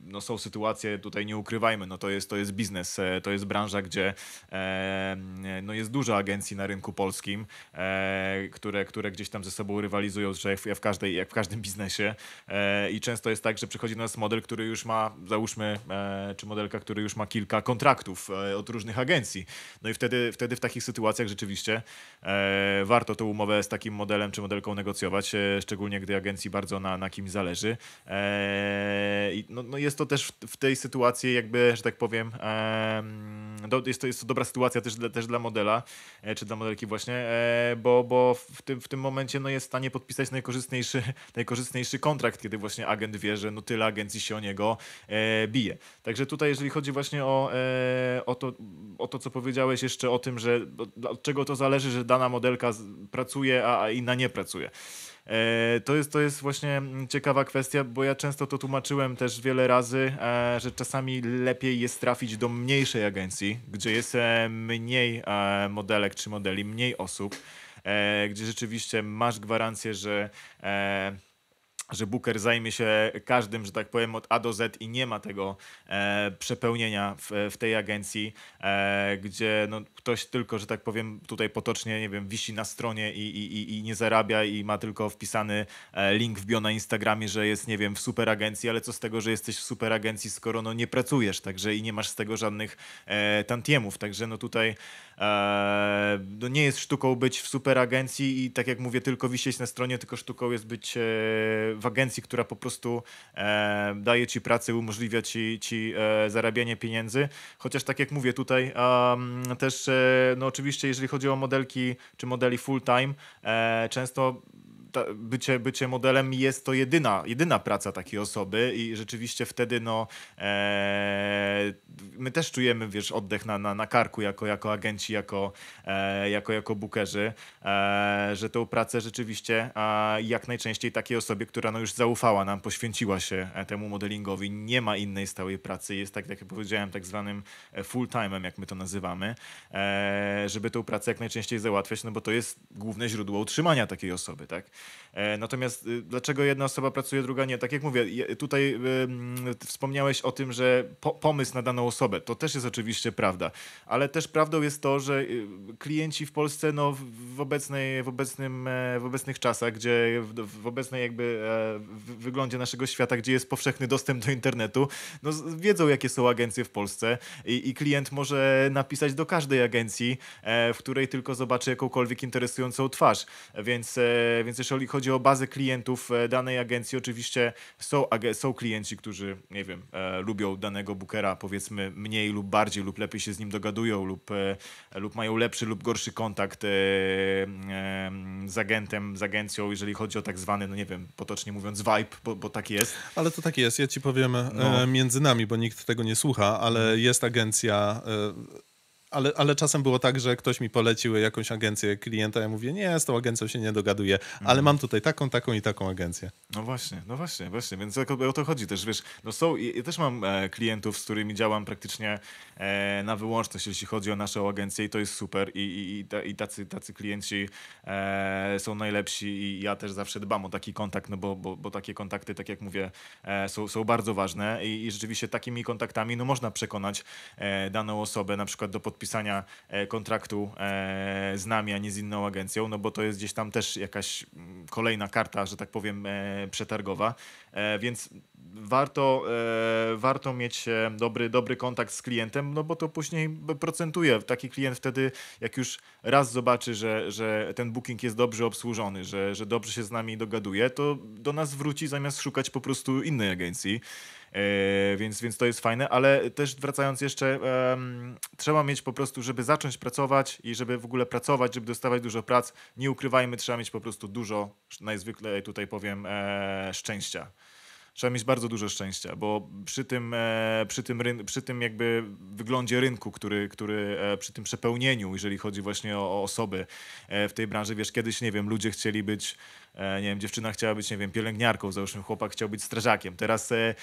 no są sytuacje, tutaj nie ukrywajmy, no to jest, to jest biznes, to jest branża, gdzie no jest dużo agencji na rynku polskim, które, które gdzieś tam ze sobą rywalizują, że jak w, każdej, jak w każdym biznesie i często jest tak, że przychodzi do nas model, który już ma, załóżmy, czy modelka, który już ma kilka kontraktów od różnych agencji. No i wtedy, wtedy w takich sytuacjach rzeczywiście E, warto tę umowę z takim modelem czy modelką negocjować, e, szczególnie gdy agencji bardzo na, na kim zależy. E, no, no jest to też w, w, tej sytuacji jakby, że tak powiem, jest, to, jest to dobra sytuacja też dla, też dla modela, czy dla modelki właśnie, bo, bo w, tym, w tym momencie no, jest w stanie podpisać najkorzystniejszy, najkorzystniejszy kontrakt, kiedy właśnie agent wie, że no tyle agencji się o niego bije. Także tutaj, jeżeli chodzi właśnie o, o, to, o to, co powiedziałeś jeszcze o tym, że od czego to zależy, że dany dana modelka pracuje, a, a inna nie pracuje. E, to jest, to jest właśnie mm, ciekawa kwestia, bo ja często to tłumaczyłem też wiele razy, e, że czasami lepiej jest trafić do mniejszej agencji, gdzie jest e, mniej modelek czy modeli, mniej osób, gdzie rzeczywiście masz gwarancję, że że Booker zajmie się każdym, że tak powiem, od A do Z i nie ma tego e, przepełnienia w, w, tej agencji, e, gdzie no, ktoś tylko, że tak powiem, tutaj potocznie, nie wiem, wisi na stronie i, i, i nie zarabia i ma tylko wpisany e, link w bio na Instagramie, że jest, nie wiem, w super agencji, ale co z tego, że jesteś w super agencji, skoro no, nie pracujesz, także i nie masz z tego żadnych e, tantiemów, także no tutaj Eee, no nie jest sztuką być w superagencji i tak jak mówię, tylko wisieć na stronie, tylko sztuką jest być eee, w agencji, która po prostu eee, daje ci pracę, umożliwia ci, ci zarabianie pieniędzy. Chociaż tak jak mówię tutaj, też e, no oczywiście jeżeli chodzi o modelki czy modeli full-time, e, często ta, bycie, bycie modelem jest to jedyna, jedyna praca takiej osoby i rzeczywiście wtedy no, e, my też czujemy wiesz, oddech na, na, na karku jako, jako agenci, jako, e, jako, jako bookerzy, e, że tą pracę rzeczywiście jak najczęściej takiej osobie, która no, już zaufała nam, poświęciła się e, temu modelingowi, nie ma innej stałej pracy, jest tak, jak powiedziałem, tak zwanym e, full-time'em, jak my to nazywamy, e, żeby tą pracę jak najczęściej załatwiać, no bo to jest główne źródło utrzymania takiej osoby, tak? E, natomiast y, dlaczego jedna osoba pracuje, druga nie? Tak jak mówię, tutaj y, mm, wspomniałeś o tym, że po pomysł na daną osobę, to też jest oczywiście prawda, ale też prawdą jest to, że y, klienci w Polsce no, w, obecnej, w, obecnym, e, w obecnych czasach, gdzie w, w obecnej jakby e, w wyglądzie naszego świata, gdzie jest powszechny dostęp do internetu, no, wiedzą jakie są agencje w Polsce i, i klient może napisać do każdej agencji, w której tylko zobaczy jakąkolwiek interesującą twarz, więc, więc jeżeli chodzi o bazę klientów e, danej agencji, oczywiście są, są klienci, którzy, nie wiem, e, lubią danego bookera, powiedzmy mniej lub bardziej, lub lepiej się z nim dogadują, lub, e, lub mają lepszy lub gorszy kontakt e, z agentem, z agencją, jeżeli chodzi o tak zwany, no nie wiem, potocznie mówiąc vibe, bo, bo tak jest. Ale to tak jest, ja ci powiem e, no. między nami, bo nikt tego nie słucha, ale mhm. jest agencja e, ale, ale czasem było tak, że ktoś mi polecił jakąś agencję klienta, ja mówię, nie, z tą agencją się nie dogaduję, ale mhm. mam tutaj taką, taką i taką agencję. No właśnie, no właśnie, właśnie, więc o to chodzi też, wiesz, no są, ja też mam e, klientów, z którymi działam praktycznie e, na wyłączność, jeśli chodzi o naszą agencję i to jest super i, i, i tacy, tacy klienci e, są najlepsi i ja też zawsze dbam o taki kontakt, no bo, bo, bo takie kontakty, tak jak mówię, e, są, są bardzo ważne i, i, rzeczywiście takimi kontaktami, no można przekonać e, daną osobę na przykład do podpisania podpisania e, kontraktu e, z nami, a nie z inną agencją, no bo to jest gdzieś tam też jakaś mm, kolejna karta, że tak powiem, e, przetargowa. Więc warto, warto mieć dobry, dobry kontakt z klientem, no bo to później procentuje. Taki klient wtedy, jak już raz zobaczy, że, że ten booking jest dobrze obsłużony, że, że dobrze się z nami dogaduje, to do nas wróci zamiast szukać po prostu innej agencji. E, więc, więc to jest fajne, ale też wracając jeszcze, trzeba mieć po prostu, żeby zacząć pracować i żeby w ogóle pracować, żeby dostawać dużo prac, nie ukrywajmy, trzeba mieć po prostu dużo, najzwykle tutaj powiem, e, szczęścia trzeba mieć bardzo dużo szczęścia, bo przy tym, e, przy tym, przy tym jakby wyglądzie rynku, który, który e, przy tym przepełnieniu, jeżeli chodzi właśnie o, o osoby e, w tej branży, wiesz, kiedyś, nie wiem, ludzie chcieli być nie wiem, dziewczyna chciała być, nie wiem, pielęgniarką, załóżmy chłopak chciał być strażakiem. Teraz e,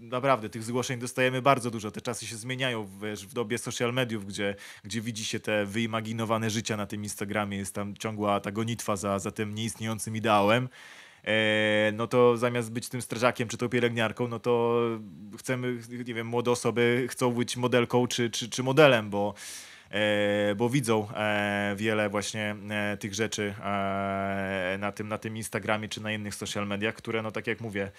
naprawdę tych zgłoszeń dostajemy bardzo dużo. Te czasy się zmieniają wiesz, w dobie social mediów, gdzie, gdzie widzi się te wyimaginowane życia na tym Instagramie, jest tam ciągła ta gonitwa za, za tym nieistniejącym ideałem. E, no to zamiast być tym strażakiem czy tą pielęgniarką, no to chcemy, nie wiem, młode osoby chcą być modelką czy, czy, czy modelem, bo e, bo widzą e, wiele właśnie tych rzeczy na tym, na tym Instagramie czy na innych social mediach, które, no tak jak mówię,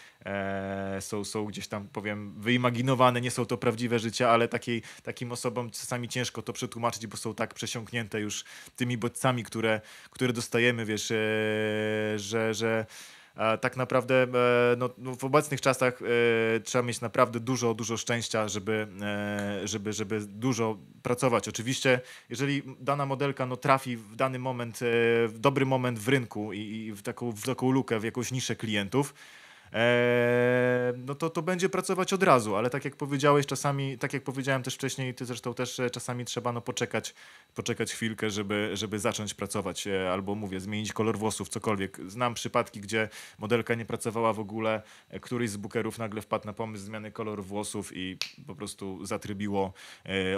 są, są gdzieś tam, powiem, wyimaginowane, nie są to prawdziwe życie, ale takiej, takim osobom czasami ciężko to przetłumaczyć, bo są tak przesiąknięte już tymi bodźcami, które, które dostajemy, wiesz, że, że tak naprawdę e, no, no, w obecnych czasach e, trzeba mieć naprawdę dużo, dużo szczęścia, żeby, e, żeby, żeby dużo pracować. Oczywiście, jeżeli dana modelka no, trafi w dany moment, w dobry moment w rynku i, i w, taką, w taką lukę, w jakąś niszę klientów, Eee, no to, to będzie pracować od razu, ale tak jak powiedziałeś czasami, tak jak powiedziałem też wcześniej, ty zresztą też e, czasami trzeba no poczekać, poczekać chwilkę, żeby, żeby zacząć pracować e, albo mówię, zmienić kolor włosów, cokolwiek. Znam przypadki, gdzie modelka nie pracowała w ogóle, e, któryś z bukerów nagle wpadł na pomysł zmiany koloru włosów i po prostu zatrybiło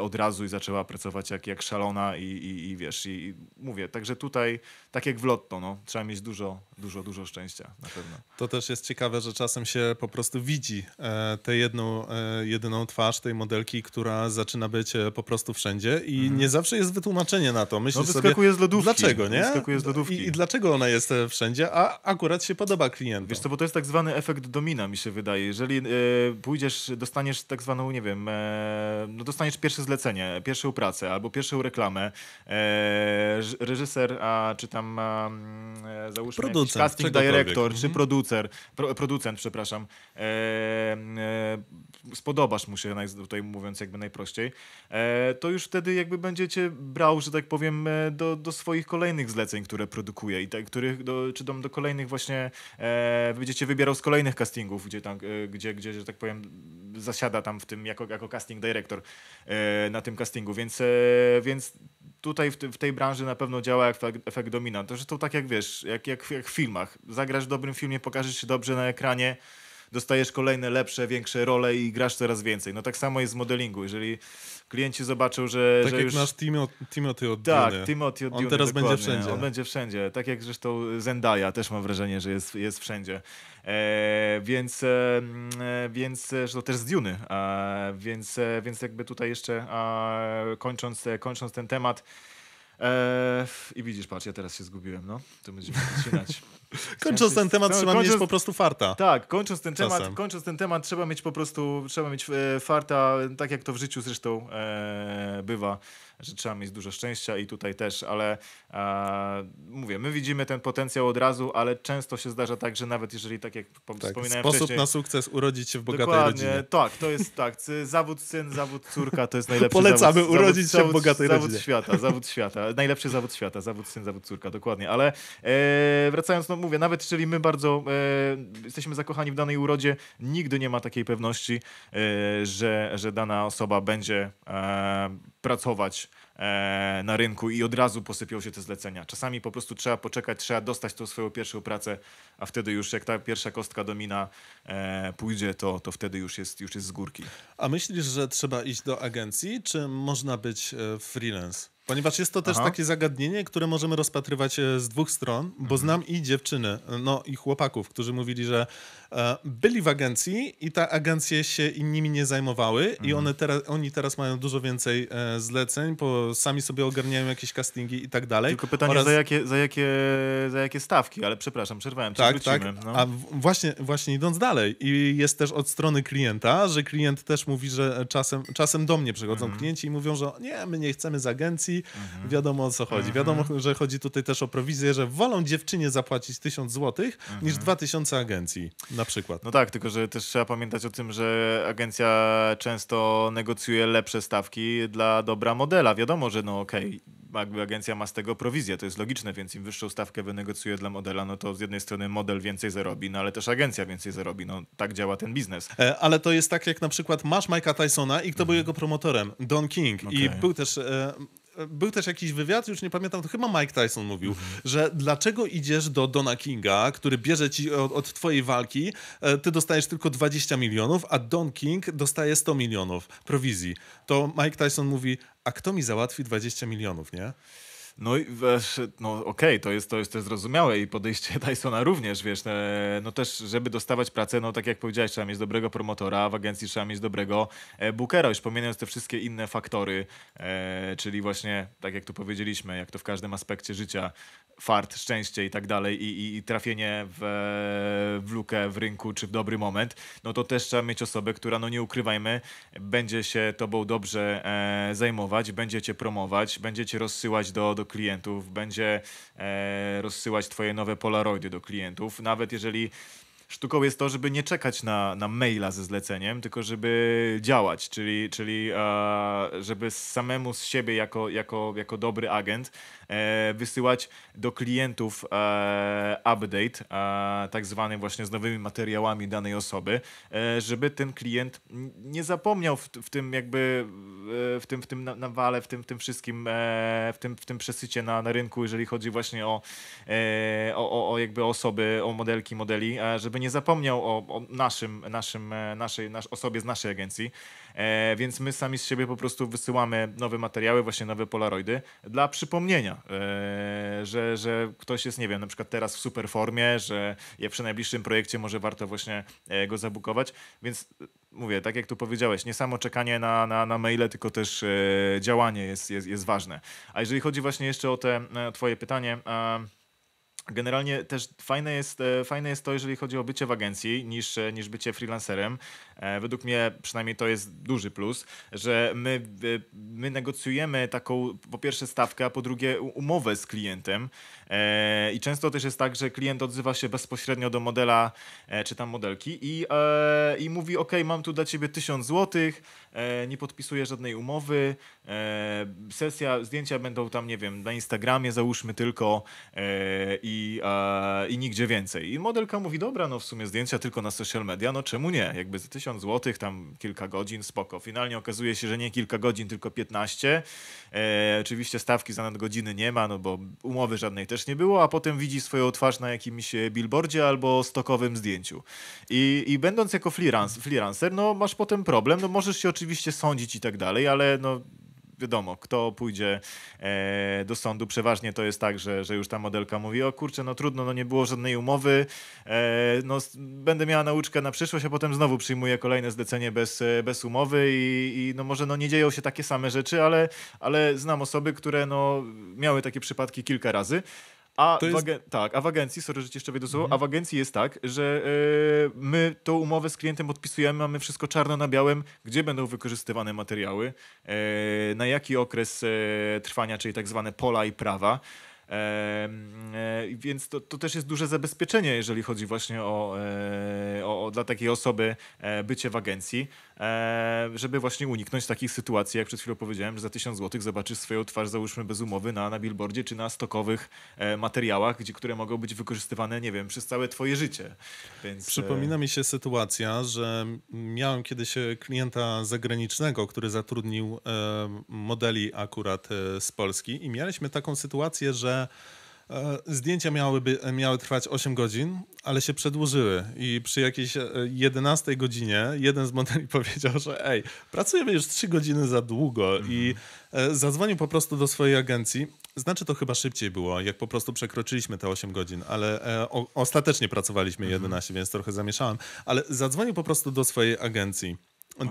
od razu i zaczęła pracować jak, jak szalona i, i, i wiesz, i, i mówię, także tutaj tak jak w lotto, no, trzeba mieć dużo, dużo, dużo szczęścia na pewno. To też jest ciekawe, że czasem się po prostu widzi e, tę jedną, e, jedyną twarz tej modelki, która zaczyna być e, po prostu wszędzie i mm. nie zawsze jest wytłumaczenie na to. Myślisz no wyskakuje sobie, z lodówki. Dlaczego, nie? Wyskakuje z lodówki. I, I, dlaczego ona jest wszędzie, a akurat się podoba klientom. Wiesz co, bo to jest tak zwany efekt domina, mi się wydaje. Jeżeli e, pójdziesz, dostaniesz tak zwaną, nie wiem, e, no dostaniesz pierwsze zlecenie, pierwszą pracę albo pierwszą reklamę, e, reżyser, a czy tam a, mm, załóżmy producent, casting director, czy mhm. producer, pro, producent, przepraszam, e, e, spodobasz mu się, naj, tutaj mówiąc jakby najprościej, e, to już wtedy jakby będziecie brał, że tak powiem, e, do, do swoich kolejnych zleceń, które produkuje i tak, których, do, czy do, do kolejnych właśnie e, będziecie wybierał z kolejnych castingów, gdzie, tam, e, gdzie, gdzie, że tak powiem, zasiada tam w tym jako, jako casting director e, na tym castingu, więc, więc tutaj w, te, w, tej branży na pewno działa efekt, efekt domina. To, że to tak jak wiesz, jak, jak, jak w filmach. Zagrasz w dobrym filmie, pokażesz się dobrze na ekranie, dostajesz kolejne lepsze, większe role i grasz coraz więcej. No tak samo jest z modelingu. Jeżeli klienci zobaczą, że, tak że jak już... nasz Timo Timothy od Tak, Duny. Timothy od On teraz dokładnie. będzie wszędzie. On będzie wszędzie. Tak jak zresztą Zendaya, też mam wrażenie, że jest, jest wszędzie. E, więc, e, mm, e więc e, to też z Duny. E, więc, e, więc jakby tutaj jeszcze kończąc, kończąc ten temat, i widzisz, patrz, ja teraz się zgubiłem, no. To będziemy zaczynać. Kończąc ten temat, no, trzeba kończąc, mieć po prostu farta. Tak, kończąc ten, temat, kończąc ten temat, trzeba mieć po prostu, trzeba mieć e, farta, tak jak to w życiu zresztą e, bywa, że trzeba mieć dużo szczęścia i tutaj też, ale e, mówię, my widzimy ten potencjał od razu, ale często się zdarza tak, że nawet jeżeli, tak jak tak, wspominałem sposób wcześniej... na sukces urodzić się w bogatej dokładnie, rodzinie. Tak, to jest tak, zawód syn, zawód córka, to jest najlepszy Polecamy zawód, urodzić zawód, się w bogatej zawód, rodzinie. Zawód świata, zawód świata, najlepszy zawód świata, zawód syn, zawód córka, dokładnie, ale e, wracając, no mówię, nawet jeżeli my bardzo e, jesteśmy zakochani w danej urodzie, nigdy nie ma takiej pewności, e, że, że dana osoba będzie e, pracować e, na rynku i od razu posypią się te zlecenia. Czasami po prostu trzeba poczekać, trzeba dostać tą swoją pierwszą pracę, a wtedy już jak ta pierwsza kostka domina e, pójdzie, to, to wtedy już jest, już jest z górki. A myślisz, że trzeba iść do agencji, czy można być e, freelance? Ponieważ jest to też Aha. takie zagadnienie, które możemy rozpatrywać e, z dwóch stron, bo mhm. znam i dziewczyny, e, no i chłopaków, którzy mówili, że E, byli w agencji i te agencje się nimi nie zajmowały mhm. i one teraz, oni teraz mają dużo więcej e, zleceń, bo sami sobie ogarniają jakieś castingi i tak dalej. Tylko pytanie, Oraz... za, jakie, za, jakie, za jakie stawki, ale przepraszam, przerwałem czy tak, wrócimy, tak. No. A właśnie, właśnie idąc dalej i jest też od strony klienta, że klient też mówi, że czasem, czasem do mnie przychodzą mhm. klienci i mówią, że nie, my nie chcemy z agencji, mhm. wiadomo o co chodzi. Mhm. Wiadomo, że chodzi tutaj też o prowizję, że wolą dziewczynie zapłacić 1000 złotych niż 2000 mhm. agencji. Na przykład. No tak, tak, tylko że też trzeba pamiętać o tym, że agencja często negocjuje lepsze stawki dla dobra modela. Wiadomo, że no okej, okay, jakby agencja ma z tego prowizję, to jest logiczne, więc im wyższą stawkę wynegocjuje dla modela, no to z jednej strony model więcej zarobi, no ale też agencja więcej zarobi. No tak działa ten biznes. E, ale to jest tak, jak na przykład masz Mike'a Tysona i kto mhm. był jego promotorem? Don King. Okay. I był też... E, był też jakiś wywiad, już nie pamiętam, to chyba Mike Tyson mówił, mhm. że dlaczego idziesz do Dona Kinga, który bierze ci od, od twojej walki, e, ty dostajesz tylko 20 milionów, a Don King dostaje 100 milionów prowizji. To Mike Tyson mówi, a kto mi załatwi 20 milionów, nie? No, wiesz, no okej, okay, to, jest, to jest to jest zrozumiałe i podejście Dysona również, wiesz, e, no też, żeby dostawać pracę, no tak jak powiedziałeś, trzeba mieć dobrego promotora, w agencji trzeba mieć dobrego e, bookera, już pomijając te wszystkie inne faktory, e, czyli właśnie, tak jak tu powiedzieliśmy, jak to w każdym aspekcie życia, fart, szczęście i tak dalej i, i, i trafienie w, w lukę w rynku czy w dobry moment, no to też trzeba mieć osobę, która, no nie ukrywajmy, będzie się tobą dobrze zajmować, będzie cię promować, będzie cię rozsyłać do, do klientów, będzie e, rozsyłać Twoje nowe Polaroidy do klientów, nawet jeżeli sztuką jest to, żeby nie czekać na, na maila ze zleceniem, tylko żeby działać, czyli, czyli żeby samemu z siebie jako, jako, jako dobry agent E, wysyłać do klientów e, update, e, tak zwany właśnie z nowymi materiałami danej osoby, żeby ten klient nie zapomniał w, tym jakby w tym, w tym nawale, w tym, w tym wszystkim, w tym, w tym przesycie na, na rynku, jeżeli chodzi właśnie o, o, o jakby osoby, o modelki, modeli, żeby nie zapomniał o, o naszym, naszym, naszej, nasz, osobie z naszej agencji, E, więc my sami z siebie po prostu wysyłamy nowe materiały, właśnie nowe Polaroidy dla przypomnienia, e, że, że ktoś jest, nie wiem, na przykład teraz w super formie, że je przy najbliższym projekcie może warto właśnie e, go zabukować. Więc e, mówię, tak jak tu powiedziałeś, nie samo czekanie na, na, na maile, tylko też e, działanie jest, jest, jest ważne. A jeżeli chodzi właśnie jeszcze o te twoje pytanie... Generalnie też fajne jest, e, fajne jest to, jeżeli chodzi o bycie w agencji, niż, e, niż bycie freelancerem. E, według mnie przynajmniej to jest duży plus, że my, my negocjujemy taką po pierwsze stawkę, a po drugie umowę z klientem. I często też jest tak, że klient odzywa się bezpośrednio do modela czy tam modelki i, i mówi: OK, mam tu dla ciebie 1000 zł, nie podpisuję żadnej umowy, sesja, zdjęcia będą tam, nie wiem, na Instagramie załóżmy tylko i i, e, i nigdzie więcej. I modelka mówi, dobra, no w sumie zdjęcia tylko na social media, no czemu nie? Jakby za tysiąc złotych, tam kilka godzin, spoko. Finalnie okazuje się, że nie kilka godzin, tylko 15. E, oczywiście stawki za nadgodziny nie ma, no bo umowy żadnej też nie było, a potem widzi swoją twarz na jakimś e, billboardzie albo stokowym zdjęciu. I, i będąc jako freelancer, no masz potem problem, no możesz się oczywiście sądzić i tak dalej, ale no wiadomo, kto pójdzie e, do sądu, przeważnie to jest tak, że, że już ta modelka mówi, o kurczę, no trudno, no nie było żadnej umowy, e, no będę miała nauczkę na przyszłość, a potem znowu przyjmuję kolejne zlecenie bez, e, bez umowy i, i no może no nie dzieją się takie same rzeczy, ale, ale znam osoby, które no miały takie przypadki kilka razy. A, to w, agen- tak, a w agencji, sorry, że ci jeszcze wejdę mhm. a w mhm. agencji jest tak, że yy, my tą umowę z klientem podpisujemy, mamy wszystko czarno na białym, gdzie będą wykorzystywane materiały, yy, na jaki okres yy, trwania, czyli tak zwane pola i prawa. więc to, to, też jest duże zabezpieczenie, jeżeli chodzi właśnie o, o, o dla takiej osoby bycie w agencji. E, żeby właśnie uniknąć takich sytuacji, jak przed chwilą powiedziałem, że za 1000 zł zobaczysz swoją twarz, załóżmy bez umowy, na, na billboardzie czy na stokowych e, materiałach, gdzie, które mogą być wykorzystywane, nie wiem, przez całe twoje życie. Więc... E, Przypomina mi się sytuacja, że miałem kiedyś klienta zagranicznego, który zatrudnił modeli akurat z Polski i mieliśmy taką sytuację, że E, zdjęcia miałyby, miały trwać 8 godzin, ale się przedłużyły i przy jakiejś 11 e, godzinie jeden z modeli powiedział, że ej, pracujemy już 3 godziny za długo i mhm. e, zadzwonił po prostu do swojej agencji. Znaczy to chyba szybciej było, jak po prostu przekroczyliśmy te 8 godzin, ale o, ostatecznie pracowaliśmy mm 11, więc trochę zamieszałem, ale zadzwonił po prostu do swojej agencji.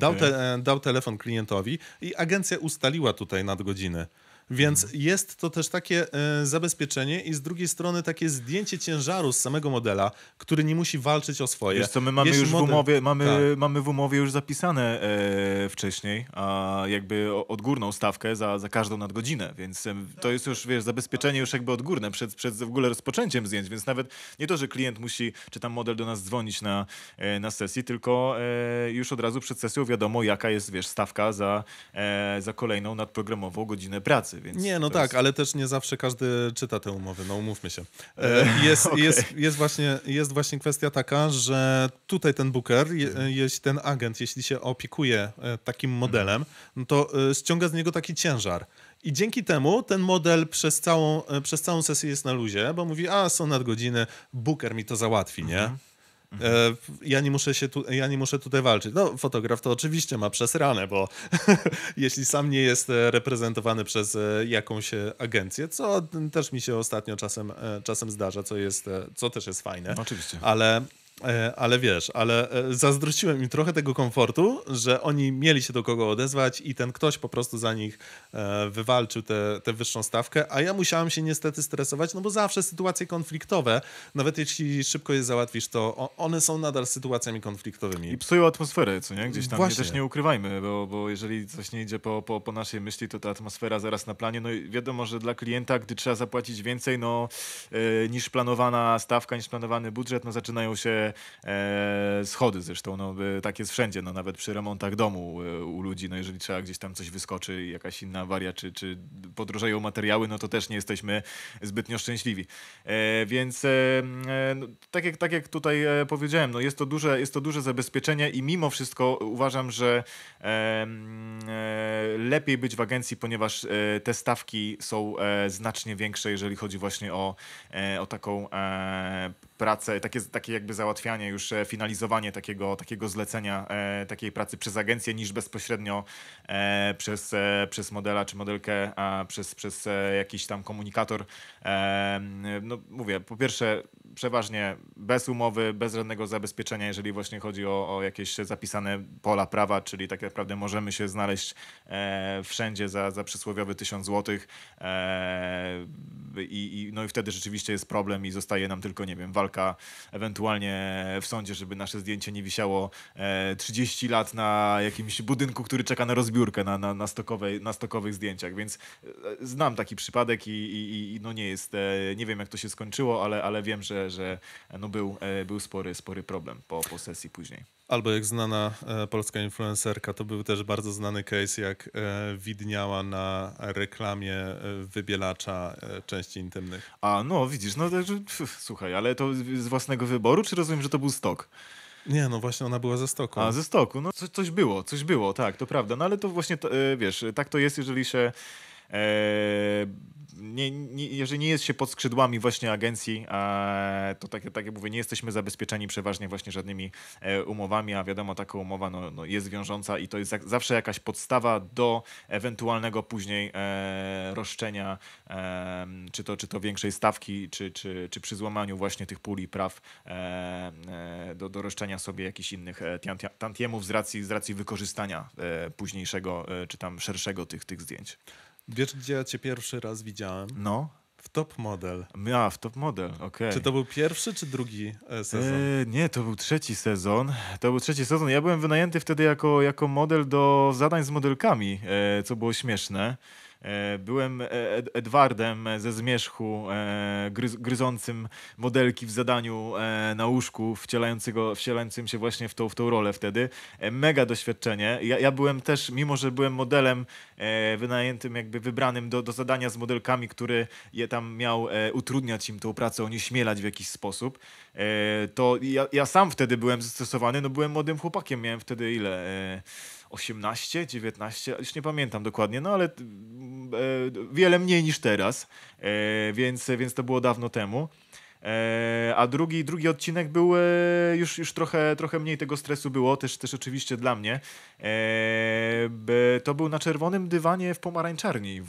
Dał, okay. te, dał telefon klientowi i agencja ustaliła tutaj nadgodziny. Więc mhm. jest to też takie e, zabezpieczenie i z drugiej strony takie zdjęcie ciężaru z samego modela, który nie musi walczyć o swoje. Wiesz co, my mamy Jeśli już model... w umowie, mamy, tak. mamy w umowie już zapisane e, wcześniej, a jakby odgórną stawkę za, za każdą nadgodzinę, więc e, to jest już, wiesz, zabezpieczenie już jakby odgórne przed, przed w ogóle rozpoczęciem zdjęć, więc nawet nie to, że klient musi, czy tam model do nas dzwonić na, e, na sesji, tylko e, już od razu przed sesją wiadomo, jaka jest, wiesz, stawka za, e, za kolejną nadprogramową godzinę pracy więc... Nie, no tak, jest... ale też nie zawsze każdy czyta te umowy, no umówmy się. E, e, jest, okay. jest, jest, właśnie, jest właśnie kwestia taka, że tutaj ten booker, je, mhm. ten agent, jeśli się opiekuje e, takim mhm. modelem, no to ściąga z niego taki ciężar. I dzięki temu ten model przez całą, przez całą sesję jest na luzie, bo mówi, a są nadgodziny, booker mi to załatwi, nie? Mhm. E, ja, nie muszę się tu, ja nie muszę tutaj walczyć. No, fotograf to oczywiście ma przesrane, bo jeśli sam nie jest e, reprezentowany przez e, jakąś agencję, co też mi się ostatnio czasem, czasem zdarza, co, jest, co też jest fajne. Oczywiście. Ale E, ale wiesz, ale e, zazdrościłem im trochę tego komfortu, że oni mieli się do kogo odezwać i ten ktoś po prostu za nich e, wywalczył tę wyższą stawkę, a ja musiałem się niestety stresować, no bo zawsze sytuacje konfliktowe, nawet jeśli szybko je załatwisz, to one są nadal sytuacjami konfliktowymi. I psują atmosferę, co nie? Gdzieś tam Właśnie. Nie, też nie ukrywajmy, bo, bo jeżeli coś nie idzie po, po, po naszej myśli, to ta atmosfera zaraz na planie, no i wiadomo, że dla klienta, gdy trzeba zapłacić więcej, no niż planowana stawka, niż planowany budżet, no zaczynają się e, schody zresztą, no, e, tak jest wszędzie, no, nawet przy remontach domu e, u ludzi, no, jeżeli trzeba gdzieś tam coś wyskoczy, jakaś inna awaria, czy, czy podrożeją materiały, no to też nie jesteśmy zbytnio szczęśliwi. E, więc e, e, no, tak, jak, tak jak tutaj powiedziałem, no, jest, to duże, jest to duże zabezpieczenie i mimo wszystko uważam, że lepiej być w agencji, ponieważ te stawki są znacznie większe, jeżeli chodzi właśnie o, o taką pracę, takie, takie jakby załatwianie, już e, finalizowanie takiego, takiego zlecenia, e, takiej pracy przez agencję niż bezpośrednio e, przez, przez modela czy modelkę, a przez, przez jakiś tam komunikator. no mówię, po pierwsze przeważnie bez umowy, bez żadnego zabezpieczenia, jeżeli właśnie chodzi o, o jakieś zapisane pola prawa, czyli tak naprawdę możemy się znaleźć e, wszędzie za, za przysłowiowy tysiąc złotych e, i, no i wtedy rzeczywiście jest problem i zostaje nam tylko, nie wiem, walka ewentualnie w sądzie, żeby nasze zdjęcie nie wisiało e, 30 lat na jakimś budynku, który czeka na rozbiórkę na, na, na, stokowej, na stokowych zdjęciach, więc e, znam taki przypadek i, i, i no nie jest, e, nie wiem jak to się skończyło, ale, ale wiem, że że no był, e, był spory, spory problem po, po sesji później. Albo jak znana e, polska influencerka, to był też bardzo znany case, jak e, widniała na reklamie wybielacza części intymnych. A no, widzisz, no też, słuchaj, ale to z własnego wyboru, czy rozumiem, że to był stok? Nie, no właśnie ona była ze stoku. A, ze stoku. No co, coś było, coś było, tak, to prawda. No ale to właśnie, to, wiesz, tak to jest, jeżeli się... E nie, nie, jeżeli nie jest się pod skrzydłami właśnie agencji, e, to tak, tak jak mówię, nie jesteśmy zabezpieczeni przeważnie właśnie żadnymi e, umowami, a wiadomo, taka umowa no, no jest wiążąca i to jest jak, zawsze jakaś podstawa do ewentualnego później e, roszczenia, e, czy, to, czy to większej stawki, czy, czy, czy przy złamaniu właśnie tych puli praw e, e, do, do roszczenia sobie jakichś innych tantiemów z racji, z racji wykorzystania późniejszego, czy tam szerszego tych, tych zdjęć. Wiesz, gdzie ja cię pierwszy raz widziałem? No. W Top Model. Ja, w Top Model, okej. Okay. Czy to był pierwszy czy drugi e, sezon? Eee, nie, to był trzeci sezon. To był trzeci sezon. Ja byłem wynajęty wtedy jako, jako model do zadań z modelkami, eee, co było śmieszne. E, byłem e, Edwardem ze zmierzchu, e, gryz, gryzącym modelki w zadaniu na łóżku, wcielającego, wcielającym się właśnie w tą, w tą rolę wtedy. Mega doświadczenie. Ja, ja byłem też, mimo że byłem modelem wynajętym, jakby wybranym do, do zadania z modelkami, który je tam miał utrudniać im tą pracę, onieśmielać w jakiś sposób, to ja, ja sam wtedy byłem zastosowany. no byłem młodym chłopakiem, miałem wtedy ile? 18, 19, już nie pamiętam dokładnie, no ale mm, e, wiele mniej niż teraz, e, więc, więc to było dawno temu. E, a drugi, drugi odcinek był e, już, już trochę, trochę mniej tego stresu było, też, też oczywiście dla mnie. E, to był na czerwonym dywanie w pomarańczarni w,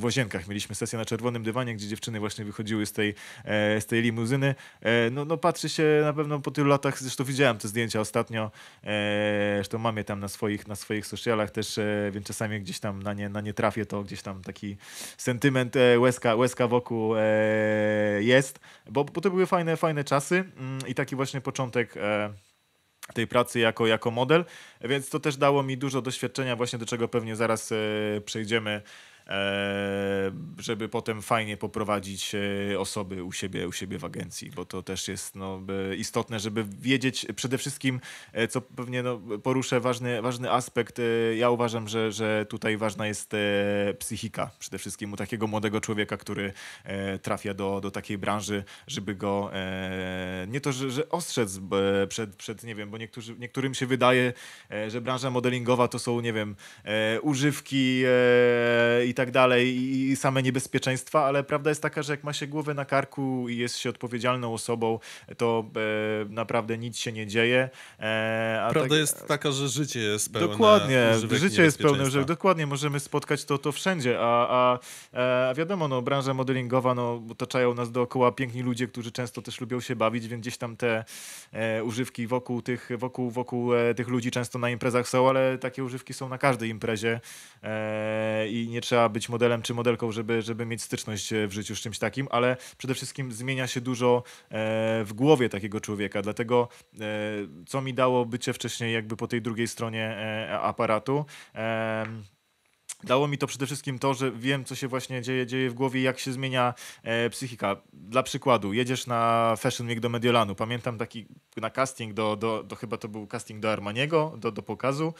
w Łazienkach. Mieliśmy sesję na czerwonym dywanie, gdzie dziewczyny właśnie wychodziły z tej, z tej limuzyny. No, no patrzy się na pewno po tylu latach, zresztą widziałem te zdjęcia ostatnio, zresztą mam je tam na swoich, na swoich socialach też, więc czasami gdzieś tam na nie, na nie trafię, to gdzieś tam taki sentyment łezka, łezka wokół jest, bo bo, to były fajne, fajne czasy mm, i taki właśnie początek e, tej pracy jako, jako model, więc to też dało mi dużo doświadczenia właśnie do czego pewnie zaraz e, przejdziemy E, żeby potem fajnie poprowadzić e, osoby u siebie, u siebie w agencji, bo to też jest no, e, istotne, żeby wiedzieć przede wszystkim, co pewnie no, poruszę ważny, ważny aspekt. Ja uważam, że, że tutaj ważna jest psychika przede wszystkim u takiego młodego człowieka, który trafia do, do takiej branży, żeby go nie to, że, że ostrzec przed, przed, nie wiem, bo niektórzy, niektórym się wydaje, że branża modelingowa to są, nie wiem, używki i i tak dalej i same niebezpieczeństwa, ale prawda jest taka, że jak ma się głowę na karku i jest się odpowiedzialną osobą, to e, naprawdę nic się nie dzieje. E, prawda tak, jest taka, że życie jest pełne Dokładnie, życie jest pełne, że dokładnie możemy spotkać to, to wszędzie, a, a, e, a wiadomo, no, branża modelingowa, no, otaczają nas dookoła piękni ludzie, którzy często też lubią się bawić, więc gdzieś tam te e, używki wokół tych, wokół, wokół e, tych ludzi często na imprezach są, ale takie używki są na każdej imprezie e, i nie trzeba trzeba być modelem czy modelką, żeby, żeby mieć styczność e, w życiu z czymś takim, ale przede wszystkim zmienia się dużo e, w głowie takiego człowieka. Dlatego e, co mi dało bycie wcześniej jakby po tej drugiej stronie aparatu. Dało mi to przede wszystkim to, że wiem, co się właśnie dzieje, dzieje w głowie, jak się zmienia e, psychika. Dla przykładu, jedziesz na Fashion Week do Mediolanu. Pamiętam taki na casting do, do, do chyba to był casting do Armaniego, do, do pokazu.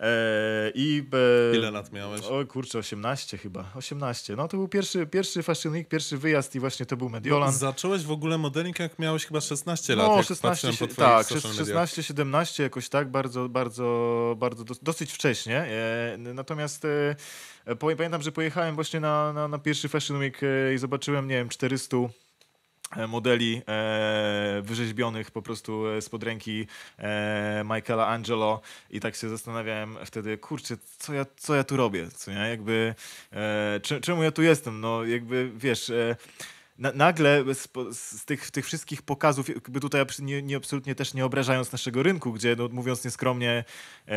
E, I, e, Ile lat miałeś? O kurczę, 18 chyba. 18. No to był pierwszy, pierwszy Fashion Week, pierwszy wyjazd i właśnie to był Mediolan. No, zacząłeś w ogóle modeling jak miałeś chyba 16 no, lat. No, 16, się, tak, 16, 17 jakoś tak, bardzo, bardzo, bardzo dosyć wcześnie. E, natomiast pamiętam, że pojechałem właśnie na, na, na pierwszy Fashion Week i zobaczyłem, nie wiem, 400 E, modeli e, wyrzeźbionych po prostu e, spod ręki e, Michaela Angelo i tak się zastanawiałem wtedy, kurczę, co ja, co ja tu robię, co nie? Jakby, e, czemu ja tu jestem? No jakby, wiesz... E, na, nagle z, z, tych, tych wszystkich pokazów, jakby tutaj nie, nie, absolutnie też nie obrażając naszego rynku, gdzie no, mówiąc nieskromnie, e,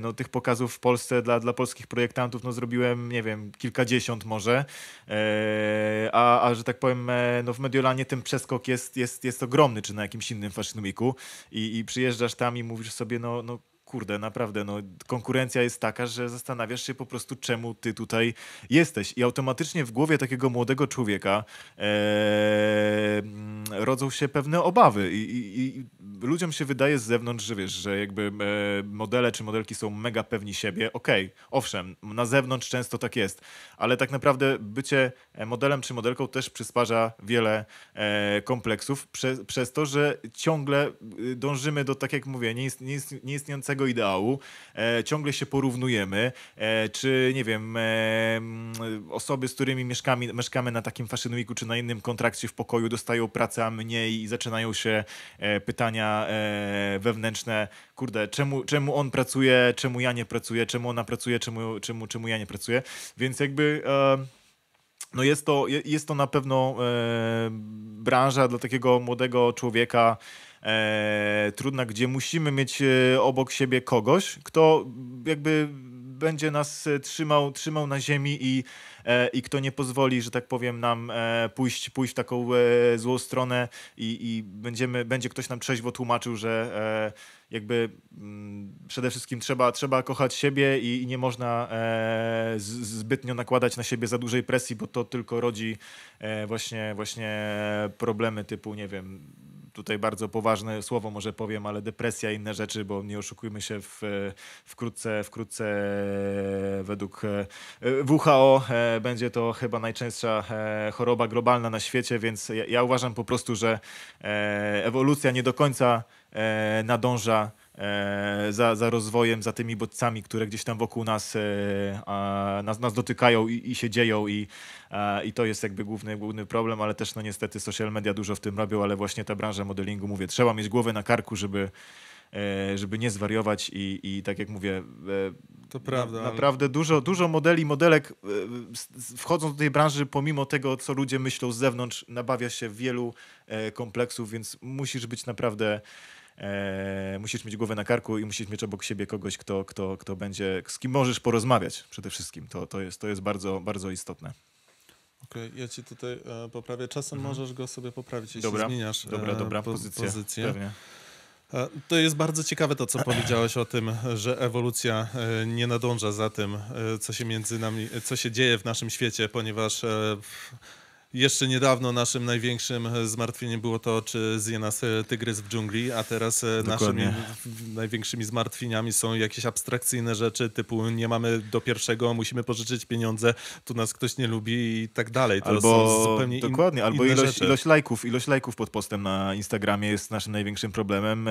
no, tych pokazów w Polsce dla, dla polskich projektantów no, zrobiłem, nie wiem, kilkadziesiąt może, e, a, a że tak powiem, e, no, w Mediolanie ten przeskok jest, jest, jest ogromny, czy na jakimś innym faszynumiku i, i przyjeżdżasz tam i mówisz sobie, no, no kurde, naprawdę, no, konkurencja jest taka, że zastanawiasz się po prostu, czemu ty tutaj jesteś. I automatycznie w głowie takiego młodego człowieka e, rodzą się pewne obawy. I, i, I, ludziom się wydaje z zewnątrz, że wiesz, że jakby e, modele czy modelki są mega pewni siebie. Okej, okay, owszem, na zewnątrz często tak jest, ale tak naprawdę bycie e, modelem czy modelką też przysparza wiele e, kompleksów prze, przez to, że ciągle y, dążymy do, tak jak mówię, nieist, nieist, nieistniejącego tego ideału, e, ciągle się porównujemy, e, czy nie wiem, e, mm, osoby, z którymi mieszkamy, mieszkamy na takim fashion weeku, czy na innym kontrakcie w pokoju dostają pracę, a mniej i zaczynają się e, pytania e, wewnętrzne, kurde, czemu, czemu on pracuje, czemu ja nie pracuję, czemu ona pracuje, czemu, czemu, czemu ja nie pracuję, więc jakby... E, no jest to, jest to na pewno e, branża dla takiego młodego człowieka, e, trudna, gdzie musimy mieć e, obok siebie kogoś, kto jakby będzie nas e, trzymał, trzymał na ziemi i, e, i kto nie pozwoli, że tak powiem, nam e, pójść, pójść w taką e, złą stronę i, i będziemy, będzie ktoś nam trzeźwo tłumaczył, że e, jakby m, mm, przede wszystkim trzeba, trzeba kochać siebie i, i nie można zbytnio nakładać na siebie za dużej presji, bo to tylko rodzi właśnie, właśnie problemy typu, nie wiem, tutaj bardzo poważne słowo może powiem, ale depresja i inne rzeczy, bo nie oszukujmy się, w, wkrótce, wkrótce e, według e, WHO e, będzie to chyba najczęstsza choroba globalna na świecie, więc ja, ja uważam po prostu, że ewolucja nie do końca E, nadąża e, za, za rozwojem, za tymi bodźcami, które gdzieś tam wokół nas, e, nas, nas dotykają i, i się dzieją i, i to jest jakby główny, główny problem, ale też no niestety social media dużo w tym robią, ale właśnie ta branża modelingu, mówię, trzeba mieć głowę na karku, żeby, żeby nie zwariować i, i tak jak mówię, to prawda. Naprawdę ale... dużo, dużo modeli, modelek wchodząc do tej branży, pomimo tego, co ludzie myślą z zewnątrz, nabawia się wielu kompleksów, więc musisz być naprawdę e, musisz mieć głowę na karku i musisz mieć obok siebie kogoś, kto, kto, kto będzie, z kim możesz porozmawiać przede wszystkim. To, to jest, to jest bardzo, bardzo istotne. Okej, okay, ja ci tutaj e, poprawię. Czasem mhm. możesz go sobie poprawić, jeśli dobra, zmieniasz e, dobra, dobra, po, pozycję. pozycję. Pewnie. E, to jest bardzo ciekawe to, co powiedziałeś o tym, że ewolucja e, nie nadąża za tym, e, co się między nami, co się dzieje w naszym świecie, ponieważ jeszcze niedawno naszym największym e, zmartwieniem było to, czy zje nas e, tygrys w dżungli, a teraz e, naszymi największymi zmartwieniami są jakieś abstrakcyjne rzeczy typu nie mamy do pierwszego, musimy pożyczyć pieniądze, tu nas ktoś nie lubi i tak dalej. To albo, zupełnie in, Dokładnie, albo ilość, ilość lajków, ilość lajków pod postem na Instagramie jest naszym największym problemem,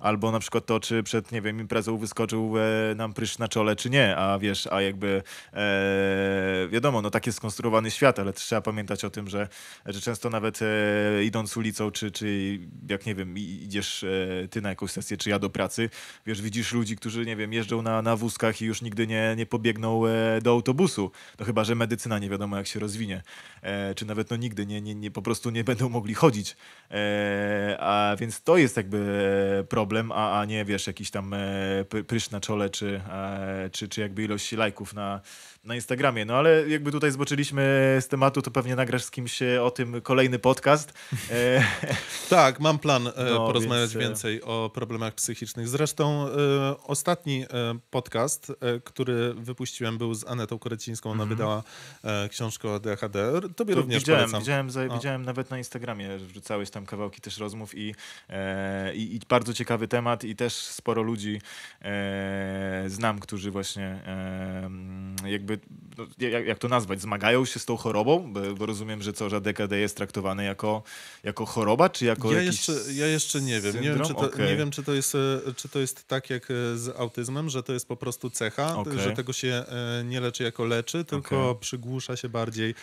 albo na przykład to, czy przed, nie wiem, imprezą wyskoczył nam prysz na czole, czy nie, a wiesz, a jakby e, wiadomo, no tak jest skonstruowany świat, ale trzeba pamiętać o tym, że, że często nawet e, idąc ulicą, czy, czy jak nie wiem, idziesz e, ty na jakąś sesję, czy ja do pracy, wiesz, widzisz ludzi, którzy, nie wiem, jeżdżą na, na wózkach i już nigdy nie, nie pobiegną e, do autobusu. No chyba, że medycyna nie wiadomo jak się rozwinie. E, czy nawet no nigdy nie, nie, nie, po prostu nie będą mogli chodzić. E, a więc to jest jakby e, problem, a, a nie, wiesz, jakiś tam prysz na czole, czy, czy, czy jakby ilość lajków na, na Instagramie. No ale jakby tutaj zboczyliśmy z tematu, to pewnie nagrasz z kimś e, o tym kolejny podcast. E, tak, mam plan e, no, porozmawiać więc... więcej o problemach psychicznych. Zresztą ostatni podcast, który wypuściłem był z Anetą Korecińską. Ona mm -hmm. wydała książkę o DHD. Tobie to również widziałem, polecam. Widziałem, za, widziałem nawet na Instagramie, wrzucałeś tam kawałki też rozmów i, i, i bardzo ciekawy temat i też sporo ludzi znam, którzy właśnie jakby with No, jak, jak, to nazwać, zmagają się z tą chorobą? Bo, bo rozumiem, że co, że DKD jest traktowane jako, jako choroba, czy jako ja jeszcze, ja jeszcze nie wiem. Nie wiem, czy to, okay. nie wiem czy, to jest, e, czy to jest tak jak e, z autyzmem, że to jest po prostu cecha, okay. że tego się e, nie leczy jako leczy, tylko okay. przygłusza się bardziej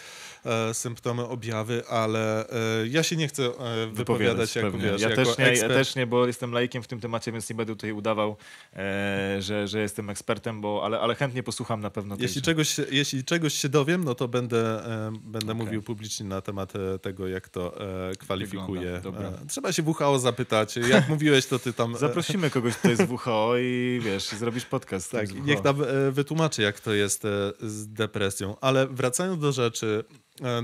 symptomy, objawy, ale ja się nie chcę wypowiadać, jak wiesz, ja jako też nie, ekspert. Ja też nie, bo jestem laikiem w tym temacie, więc nie będę tutaj udawał, e, że, że jestem ekspertem, bo, ale, ale chętnie posłucham na pewno. Jeśli tej, czegoś, że jeśli czegoś się dowiem, no to będę, e, będę okay. mówił publicznie na temat e, tego, jak to e, kwalifikuje. trzeba się WHO zapytać. Jak mówiłeś, to ty tam... Zaprosimy kogoś, kto jest z WHO i wiesz, zrobisz podcast. Tak, niech nam wytłumaczy, jak to jest z depresją. Ale wracając do rzeczy,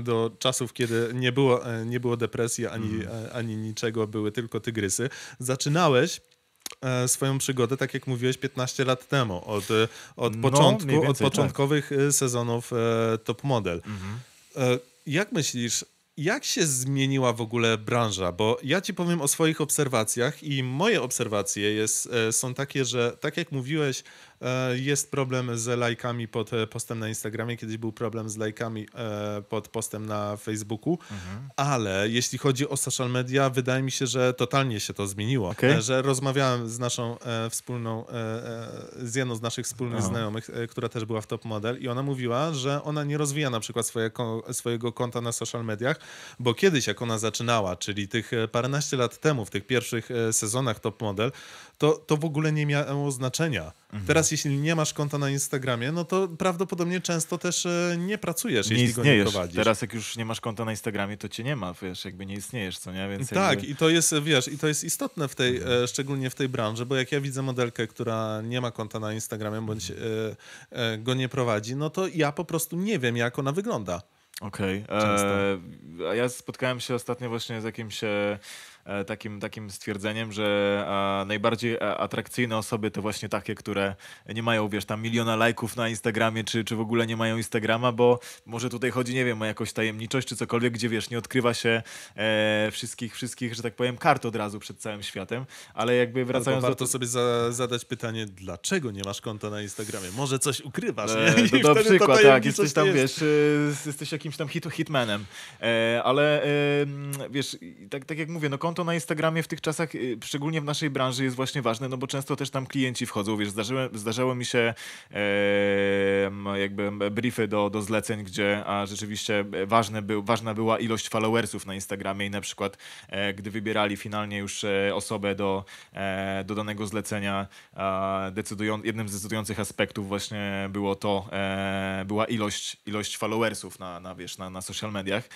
do czasów, kiedy nie było, nie było depresji ani, mm. ani niczego, były tylko tygrysy. Zaczynałeś E, swoją przygodę, tak jak mówiłeś, 15 lat temu, od, od, no, początku, więcej, od tak. początkowych tak. sezonów e, Top Model. Mhm. Jak myślisz, jak się zmieniła w ogóle branża? Bo ja ci powiem o swoich obserwacjach i moje obserwacje jest, są takie, że tak jak mówiłeś, E, jest problem z lajkami pod e, postem na Instagramie, kiedyś był problem z lajkami e, pod postem na Facebooku, mhm. ale jeśli chodzi o social media, wydaje mi się, że totalnie się to zmieniło. Okay. Że rozmawiałem z naszą wspólną, z jedną z naszych wspólnych znajomych, która też była w Top Model i ona mówiła, że ona nie rozwija na przykład swojego konta na social mediach, bo kiedyś jak ona zaczynała, czyli tych paręnaście lat temu, w tych pierwszych sezonach Top Model, to, to w ogóle nie miało znaczenia Mhm. Teraz, jeśli nie masz konta na Instagramie, no to prawdopodobnie często też e, nie pracujesz, nie jeśli istniejesz. go nie prowadzisz. Teraz, jak już nie masz konta na Instagramie, to cię nie ma, wiesz, jakby nie istniejesz, co nie? Więc Tak, jakby... i to jest, wiesz, i to jest istotne w tej, mhm. E, szczególnie w tej branży, bo jak ja widzę modelkę, która nie ma konta na Instagramie, bądź mhm. E, go nie prowadzi, no to ja po prostu nie wiem, jak ona wygląda. Okej. Okay. a ja spotkałem się ostatnio właśnie z jakimś. E E, takim, takim stwierdzeniem, że e, najbardziej e, atrakcyjne osoby to właśnie takie, które nie mają, wiesz, tam miliona lajków na Instagramie, czy, czy w ogóle nie mają Instagrama, bo może tutaj chodzi, nie wiem, o jakąś tajemniczość, czy cokolwiek, gdzie, wiesz, nie odkrywa się e, wszystkich, wszystkich, że tak powiem, kart od razu przed całym światem, ale jakby wracając Albo warto do... sobie za, zadać pytanie, dlaczego nie masz konta na Instagramie? Może coś ukrywasz, nie? No I no, do przykład, tak, jesteś tam, jest. wiesz, jesteś jakimś tam hit, hitmanem, e, ale e, wiesz, tak, tak jak mówię, no kont to na Instagramie w tych czasach, y, szczególnie w naszej branży, jest właśnie ważne, no bo często też tam klienci wchodzą. Wiesz, zdarzyłem, zdarzało mi się e, jakby briefy do, do zleceń, gdzie a rzeczywiście e, ważne był, ważna była ilość followersów na Instagramie i na przykład e, gdy wybierali finalnie już e, osobę do, e, do danego zlecenia, decydują, jednym z decydujących aspektów właśnie było to, e, była ilość, ilość followersów na, na, wiesz, na, na social mediach.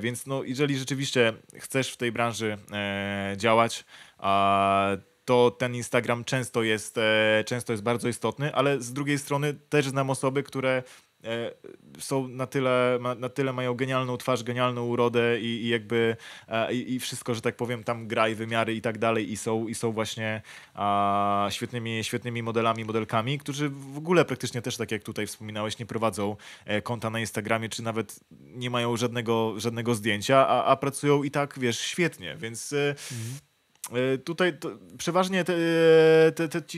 więc no, jeżeli rzeczywiście chcesz w tej branży E, działać. A to ten Instagram często jest, e, często jest bardzo istotny, ale z drugiej strony też znam osoby, które E, są na tyle, na tyle mają genialną twarz, genialną urodę i, i jakby i, i, wszystko, że tak powiem, tam gra i wymiary i tak dalej i są, i są właśnie a, świetnymi, świetnymi modelami, modelkami, którzy w ogóle praktycznie też, tak jak tutaj wspominałeś, nie prowadzą e, konta na Instagramie, czy nawet nie mają żadnego, żadnego zdjęcia, a, a pracują i tak, wiesz, świetnie, więc... E, mhm. Tutaj to, przeważnie te, te, te, te,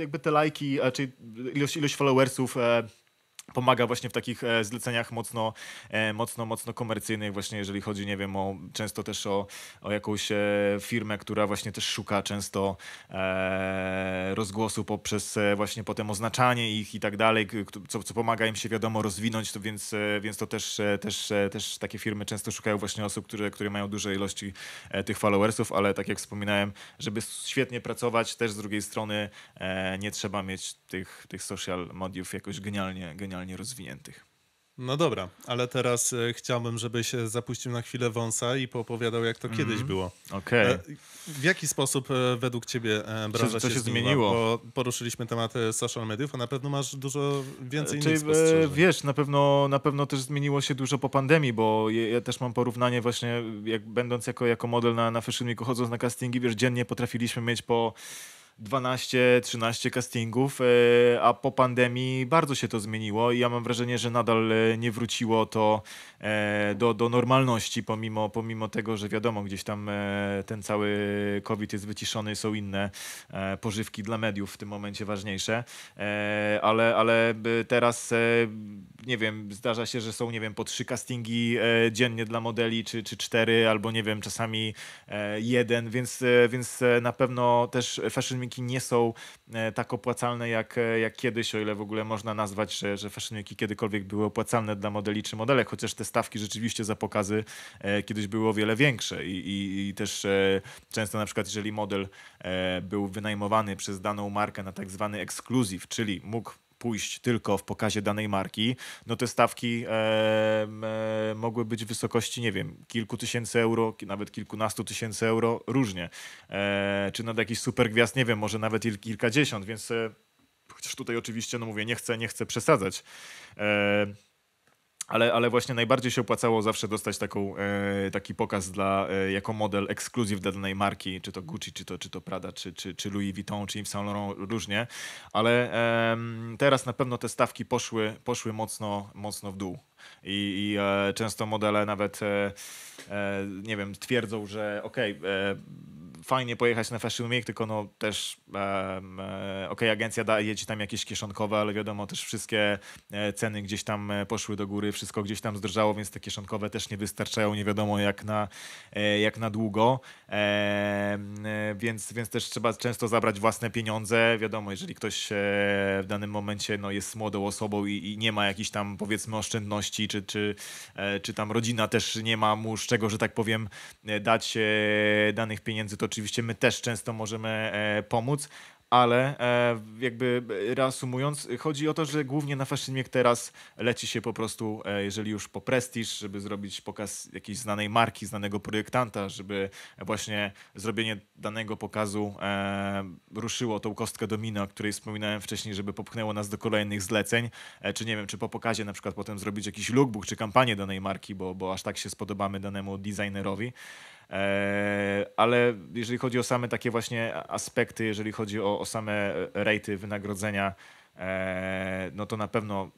jakby te lajki, czyli ilość, ilość followersów pomaga właśnie w takich e, zleceniach mocno, e, mocno, mocno komercyjnych, właśnie jeżeli chodzi, nie wiem, o, często też o, o jakąś e, firmę, która właśnie też szuka często rozgłosu poprzez właśnie potem oznaczanie ich i tak dalej, co, co pomaga im się wiadomo rozwinąć, to więc, więc to też, też, też takie firmy często szukają właśnie osób, które, które mają duże ilości tych followersów, ale tak jak wspominałem, żeby świetnie pracować, też z drugiej strony nie trzeba mieć tych, tych social mediów jakoś genialnie, genialnie normalnie rozwiniętych. No dobra, ale teraz e, chciałbym, żebyś e, zapuścił na chwilę wąsa i poopowiadał, jak to mm. kiedyś mhm. było. Okej. Okay. E, w jaki sposób e, według ciebie e, branża się, się zmieniło? Bo poruszyliśmy temat e, social mediów, a na pewno masz dużo więcej Czyli, innych Wiesz, na pewno, na pewno też zmieniło się dużo po pandemii, bo je, ja też mam porównanie właśnie, jak będąc jako, jako model na, na Fashion Weeku, chodząc na castingi, wiesz, dziennie potrafiliśmy mieć po 12-13 castingów, e, a po pandemii bardzo się to zmieniło i ja mam wrażenie, że nadal e, nie wróciło to e, do, do normalności, pomimo, pomimo tego, że wiadomo, gdzieś tam ten cały COVID jest wyciszony, są inne pożywki dla mediów w tym momencie ważniejsze, ale, ale teraz nie wiem, zdarza się, że są, nie wiem, po trzy castingi dziennie dla modeli, czy, czy cztery, albo nie wiem, czasami jeden, więc, więc na pewno też Fashion nie są e, tak opłacalne jak, e, jak kiedyś, o ile w ogóle można nazwać, że, że fashioniki kiedykolwiek były opłacalne dla modeli czy modelek, chociaż te stawki rzeczywiście za pokazy e, kiedyś były o wiele większe i, i, i też często na przykład jeżeli model był wynajmowany przez daną markę na tak zwany ekskluzyw, czyli mógł pójść tylko w pokazie danej marki, no te stawki e, e, mogły być w wysokości, nie wiem, kilku tysięcy euro, nawet kilkunastu tysięcy euro, różnie. E, czy nad jakiś super gwiazd, nie wiem, może nawet kilkadziesiąt, więc e, chociaż tutaj oczywiście, no mówię, nie chcę, nie chcę przesadzać. E, ale, ale właśnie najbardziej się opłacało zawsze dostać taką, e, taki pokaz dla, e, jako model ekskluzyw danej marki, czy to Gucci, czy to, czy to Prada, czy, czy, czy Louis Vuitton, czy Yves Saint Laurent, różnie. Ale e, teraz na pewno te stawki poszły, poszły mocno, mocno w dół. I, i e, często modele nawet, e, e, nie wiem, twierdzą, że okej, okay, fajnie pojechać na Fashion Week, tylko no też um, okej, okay, agencja daje ci tam jakieś kieszonkowe, ale wiadomo też wszystkie e, ceny gdzieś tam e, poszły do góry, wszystko gdzieś tam zdrżało, więc te kieszonkowe też nie wystarczają, nie wiadomo jak na, jak na długo, e, więc, więc też trzeba często zabrać własne pieniądze, wiadomo, jeżeli ktoś w danym momencie no, jest młodą osobą i, i nie ma jakichś tam powiedzmy oszczędności, czy, czy, czy tam rodzina też nie ma mu z czego, że tak powiem, dać danych pieniędzy, to Oczywiście my też często możemy e, pomóc, ale e, jakby e, reasumując, chodzi o to, że głównie na Fashion teraz leci się po prostu, e, jeżeli już po prestiż, żeby zrobić pokaz jakiejś znanej marki, znanego projektanta, żeby właśnie zrobienie danego pokazu e, ruszyło tą kostkę domina, o której wspominałem wcześniej, żeby popchnęło nas do kolejnych zleceń, e, czy nie wiem, czy po pokazie na przykład potem zrobić jakiś lookbook czy kampanię danej marki, bo, bo aż tak się spodobamy danemu designerowi. E, ale jeżeli chodzi o same takie właśnie aspekty, jeżeli chodzi o, o same e, rejty wynagrodzenia, e, no to na pewno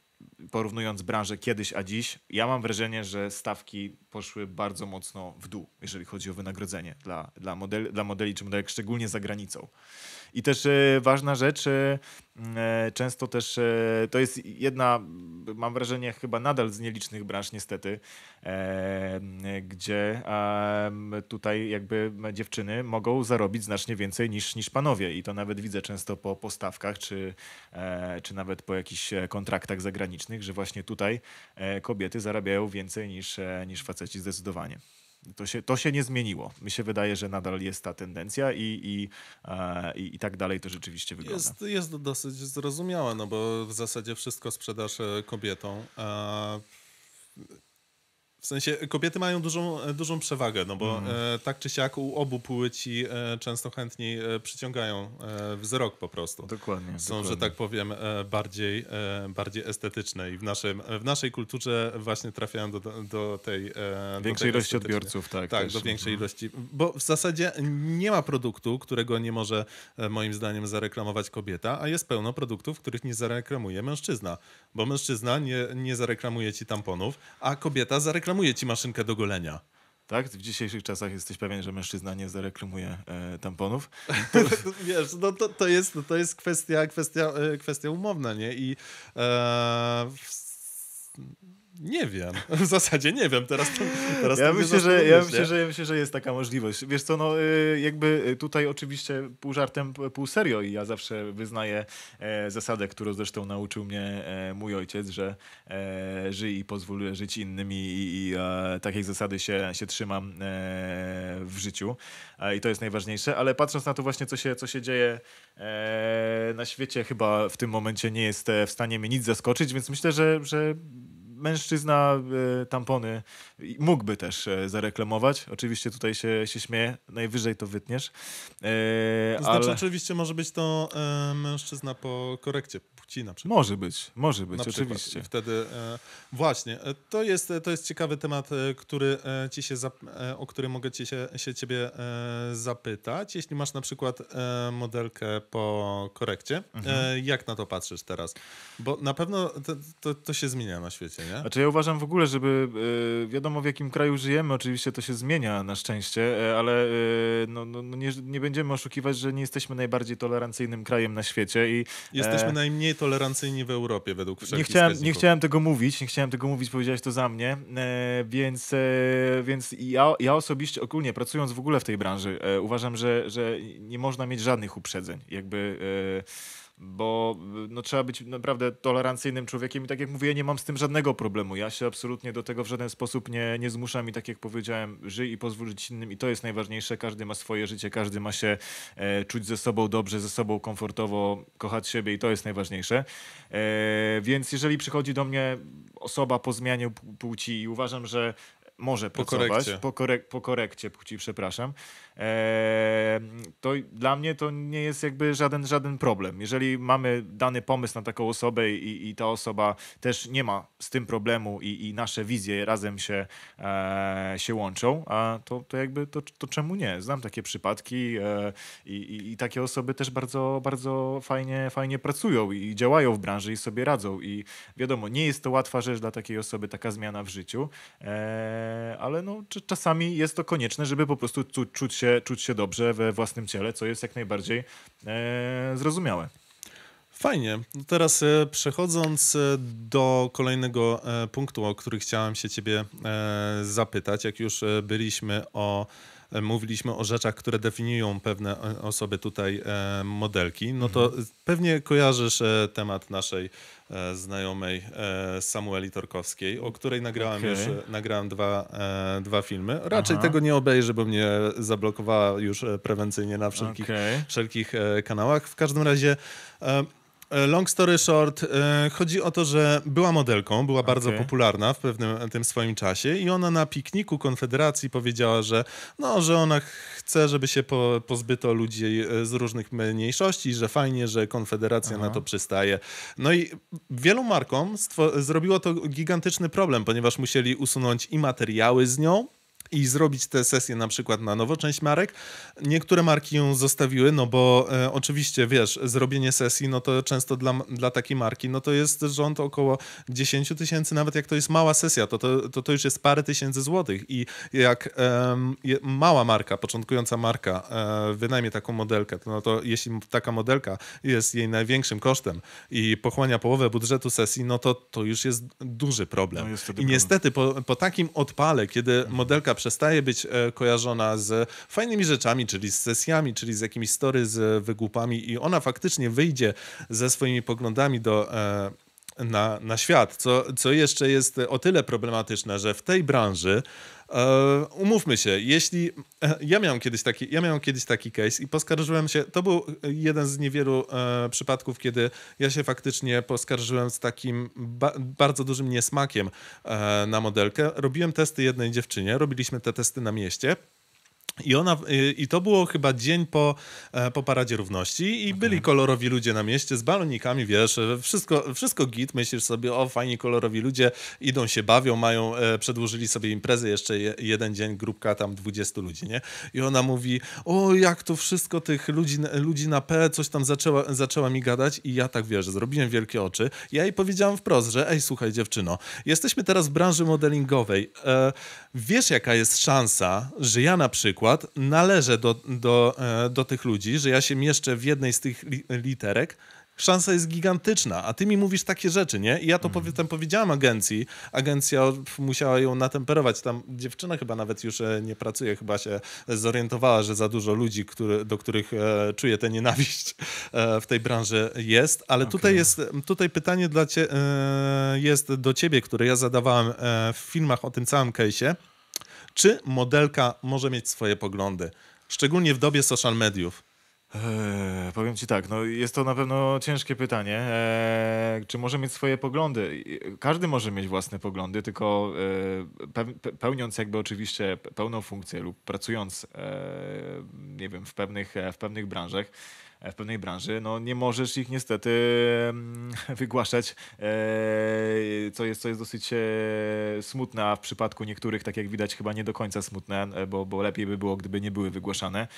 porównując branżę kiedyś a dziś, ja mam wrażenie, że stawki poszły bardzo mocno w dół, jeżeli chodzi o wynagrodzenie dla, dla, model, dla modeli czy modelek, szczególnie za granicą. I też e, ważna rzecz, e, e, często też to jest jedna, mam wrażenie, chyba nadal z nielicznych branż, niestety, gdzie tutaj jakby dziewczyny mogą zarobić znacznie więcej niż, niż panowie. I to nawet widzę często po postawkach, czy, czy nawet po jakichś kontraktach zagranicznych, że właśnie tutaj kobiety zarabiają więcej niż, niż faceci zdecydowanie. To się, to się nie zmieniło. Mi się wydaje, że nadal jest ta tendencja i, i, e, i, i tak dalej to rzeczywiście wygląda. Jest, jest dosyć zrozumiałe, no bo w zasadzie wszystko sprzedasz e, kobietom. W sensie kobiety mają dużą, e, dużą przewagę, no bo mm. e, tak czy siak u obu płyci e, często chętniej e, przyciągają e, wzrok po prostu. Dokładnie. Są, dokładnie. że tak powiem, e, bardziej, bardziej estetyczne i w, naszym, w naszej kulturze właśnie trafiają do, do, tej... większej tej ilości odbiorców, tak. Tak, też. do większej mhm. ilości. Bo w zasadzie nie ma produktu, którego nie może moim zdaniem zareklamować kobieta, a jest pełno produktów, których nie zareklamuje mężczyzna. Bo mężczyzna nie, nie zareklamuje ci tamponów, a kobieta zareklamuje zareklamuje ci maszynkę do golenia. Tak? W dzisiejszych czasach jesteś pewien, że mężczyzna nie zareklamuje e, tamponów? To... Wiesz, no to, to, jest, no to jest kwestia, kwestia, e, kwestia umowna, nie? I e, w nie wiem. W zasadzie nie wiem. Teraz, to, teraz ja, myślę, że, ja myślę, że, myślę, że jest taka możliwość. Wiesz co, no y, jakby y, tutaj oczywiście pół żartem, pół serio i ja zawsze wyznaję e, zasadę, którą zresztą nauczył mnie e, mój ojciec, że e, żyj i pozwól żyć innym i, i e, takiej zasady się, się trzymam e, w życiu e, i to jest najważniejsze, ale patrząc na to właśnie, co się, co się dzieje e, na świecie, chyba w tym momencie nie jest w stanie mnie nic zaskoczyć, więc myślę, że, że mężczyzna e, tampony mógłby też e, zareklamować. Oczywiście tutaj się, się śmieję, najwyżej to wytniesz. E, znaczy ale... oczywiście może być to mężczyzna po korekcie płci na przykład. Może być, może być, na oczywiście. Wtedy e, właśnie, e, to jest, e, to jest ciekawy temat, który ci się, o który mogę ci się, się ciebie zapytać. Jeśli masz na przykład modelkę po korekcie, mhm. jak na to patrzysz teraz? Bo na pewno to, to, to, się zmienia na świecie, nie? Znaczy ja uważam w ogóle, żeby wiadomo w jakim kraju żyjemy, oczywiście to się zmienia na szczęście, ale no, no, no, nie, nie będziemy oszukiwać, że nie jesteśmy najbardziej tolerancyjnym krajem na świecie i... Jesteśmy najmniej tolerancyjni w Europie według wszystkich. nie chciałem, nie chciałem tego mówić, nie chciałem tego mówić, powiedziałeś to za mnie, e, więc, e, więc ja, ja osobiście ogólnie pracując w ogóle w tej branży e, uważam, że, że nie można mieć żadnych uprzedzeń, jakby e, bo y, no, trzeba być naprawdę tolerancyjnym człowiekiem i tak jak mówię, nie mam z tym żadnego problemu. Ja się absolutnie do tego w żaden sposób nie, nie zmuszam i tak jak powiedziałem, żyj i pozwól żyć innym i to jest najważniejsze. Każdy ma swoje życie, każdy ma się e, czuć ze sobą dobrze, ze sobą komfortowo, kochać siebie i to jest najważniejsze. E, więc jeżeli przychodzi do mnie osoba po zmianie płci i uważam, że może po pracować korekcie. Po, korek po korekcie płci, przepraszam, to dla mnie to nie jest jakby żaden, żaden problem. Jeżeli mamy dany pomysł na taką osobę i, i ta osoba też nie ma z tym problemu i, i nasze wizje razem się, e, się łączą, a to, to jakby to, to czemu nie? Znam takie przypadki e, i, i, i takie osoby też bardzo, bardzo fajnie, fajnie pracują i działają w branży i sobie radzą. I wiadomo, nie jest to łatwa rzecz dla takiej osoby, taka zmiana w życiu, e, ale no, czasami jest to konieczne, żeby po prostu czuć się się, czuć się dobrze we własnym ciele, co jest jak najbardziej e, zrozumiałe. Fajnie. No teraz e, przechodząc e, do kolejnego e, punktu, o który chciałem się Ciebie zapytać, jak już byliśmy o E, mówiliśmy o rzeczach, które definiują pewne e, osoby tutaj e, modelki, no to mhm. pewnie kojarzysz temat naszej znajomej Samueli Torkowskiej, o której nagrałem okay. już nagrałem dwa, dwa filmy. Raczej Aha. tego nie obejrzę, bo mnie zablokowała już prewencyjnie na wszelkich, okay. wszelkich kanałach. W każdym razie E, long story short, e, chodzi o to, że była modelką, była bardzo okay. popularna w pewnym tym swoim czasie i ona na pikniku Konfederacji powiedziała, że no, że ona chce, żeby się po, pozbyto ludzi e, z różnych mniejszości, że fajnie, że Konfederacja Aha. na to przystaje. No i wielu markom zrobiło to gigantyczny problem, ponieważ musieli usunąć i materiały z nią, i zrobić te sesje na przykład na nowo. Część marek, niektóre marki ją zostawiły, no bo e, oczywiście, wiesz, zrobienie sesji, no to często dla, dla takiej marki, no to jest rząd około 10 tysięcy, nawet jak to jest mała sesja, to to, to, to już jest parę tysięcy złotych i jak mała marka, początkująca marka e, wynajmie taką modelkę, to, no to jeśli taka modelka jest jej największym kosztem i pochłania połowę budżetu sesji, no to to już jest duży problem. No, I niestety po, po, takim odpale, kiedy mhm. modelka przestaje być e, kojarzona z fajnymi rzeczami, czyli z sesjami, czyli z jakimiś story, z wygłupami i ona faktycznie wyjdzie ze swoimi poglądami do e, na, na świat. Co, co jeszcze jest o tyle problematyczne, że w tej branży E, umówmy się, jeśli e, ja miałem kiedyś taki, ja miałem kiedyś taki case i poskarżyłem się, to był jeden z niewielu e, przypadków, kiedy ja się faktycznie poskarżyłem z takim ba bardzo dużym niesmakiem e, na modelkę. Robiłem testy jednej dziewczynie, robiliśmy te testy na mieście. I, ona, y, I to było chyba dzień po, e, po Paradzie Równości i byli kolorowi ludzie na mieście z balonikami, wiesz, e, wszystko, wszystko git, myślisz sobie, o fajni kolorowi ludzie, idą się bawią, mają, e, przedłużyli sobie imprezę jeszcze jeden dzień, grupka tam 20 ludzi, nie? I ona mówi, o jak to wszystko tych ludzi, ludzi na P, coś tam zaczęła, zaczęła mi gadać i ja tak, wiesz, zrobiłem wielkie oczy. Ja jej powiedziałam wprost, że ej, słuchaj dziewczyno, jesteśmy teraz w branży modelingowej, wiesz, jaka jest szansa, że ja na przykład należę do, do, e, do tych ludzi, że ja się mieszczę w jednej z tych literek, szansa jest gigantyczna, a ty mi mówisz takie rzeczy, nie? I ja to mhm. potem powiedziałam agencji, agencja musiała ją natemperować, tam dziewczyna chyba nawet już e, nie pracuje, chyba się zorientowała, że za dużo ludzi, który, do których e, czuje tę nienawiść e, w tej branży jest, ale okay. tutaj jest, tutaj pytanie dla cie, e, jest do ciebie, które ja zadawałem e, w filmach o tym całym case'ie, czy modelka może mieć swoje poglądy? Szczególnie w dobie social mediów. Eee, powiem ci tak, no jest to na pewno ciężkie pytanie. Eee, czy może mieć swoje poglądy? Każdy może mieć własne poglądy, tylko e, pełniąc jakby oczywiście pełną funkcję lub pracując, e, nie wiem, w pewnych, e, w pewnych branżach, w pewnej branży, no nie możesz ich niestety mm, wygłaszać, e, co jest, co jest dosyć e, smutne, a w przypadku niektórych, tak jak widać, chyba nie do końca smutne, e, bo, bo lepiej by było, gdyby nie były wygłaszane,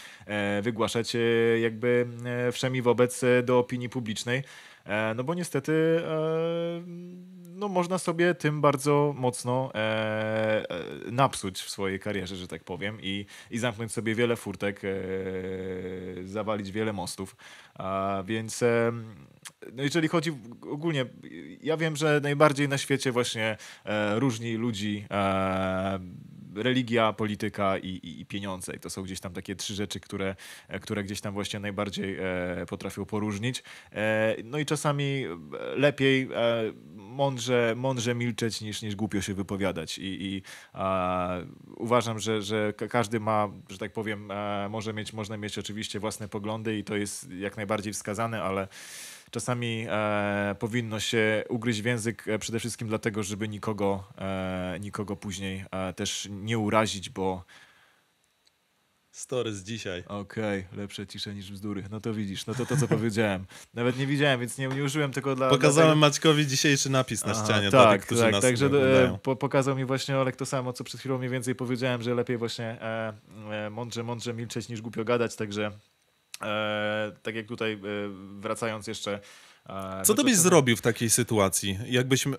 wygłaszać jakby wszemi wobec do opinii publicznej, no bo niestety no, można sobie tym bardzo mocno e, e, napsuć w swojej karierze, że tak powiem, i, i zamknąć sobie wiele furtek, e, zawalić wiele mostów. A, więc e, no jeżeli chodzi ogólnie, ja wiem, że najbardziej na świecie właśnie e, różni ludzi e, religia, polityka i, i, i, pieniądze. I to są gdzieś tam takie trzy rzeczy, które, e, które gdzieś tam właśnie najbardziej e, potrafią poróżnić. E, no i czasami e, lepiej e, mądrze, mądrze milczeć niż, niż głupio się wypowiadać. I, i uważam, że, że każdy ma, że tak powiem, e, może mieć, można mieć oczywiście własne poglądy i to jest jak najbardziej wskazane, ale czasami e, powinno się ugryźć w język e, przede wszystkim dlatego, żeby nikogo, e, nikogo później e, też nie urazić, bo Story z dzisiaj. Okej, okay, lepsze cisze niż bzdury. No to widzisz, no to to, co powiedziałem. Nawet nie widziałem, więc nie, nie użyłem tego dla... Pokazałem dla... Maćkowi dzisiejszy napis na Aha, ścianie. Tak, dla tak, tak także e, po, pokazał mi właśnie Olek to samo, co przed chwilą mniej więcej powiedziałem, że lepiej właśnie e, e, mądrze, mądrze milczeć niż głupio gadać, także E, tak jak tutaj e, wracając jeszcze no co byś to... zrobił w takiej sytuacji? Jakbyś, e,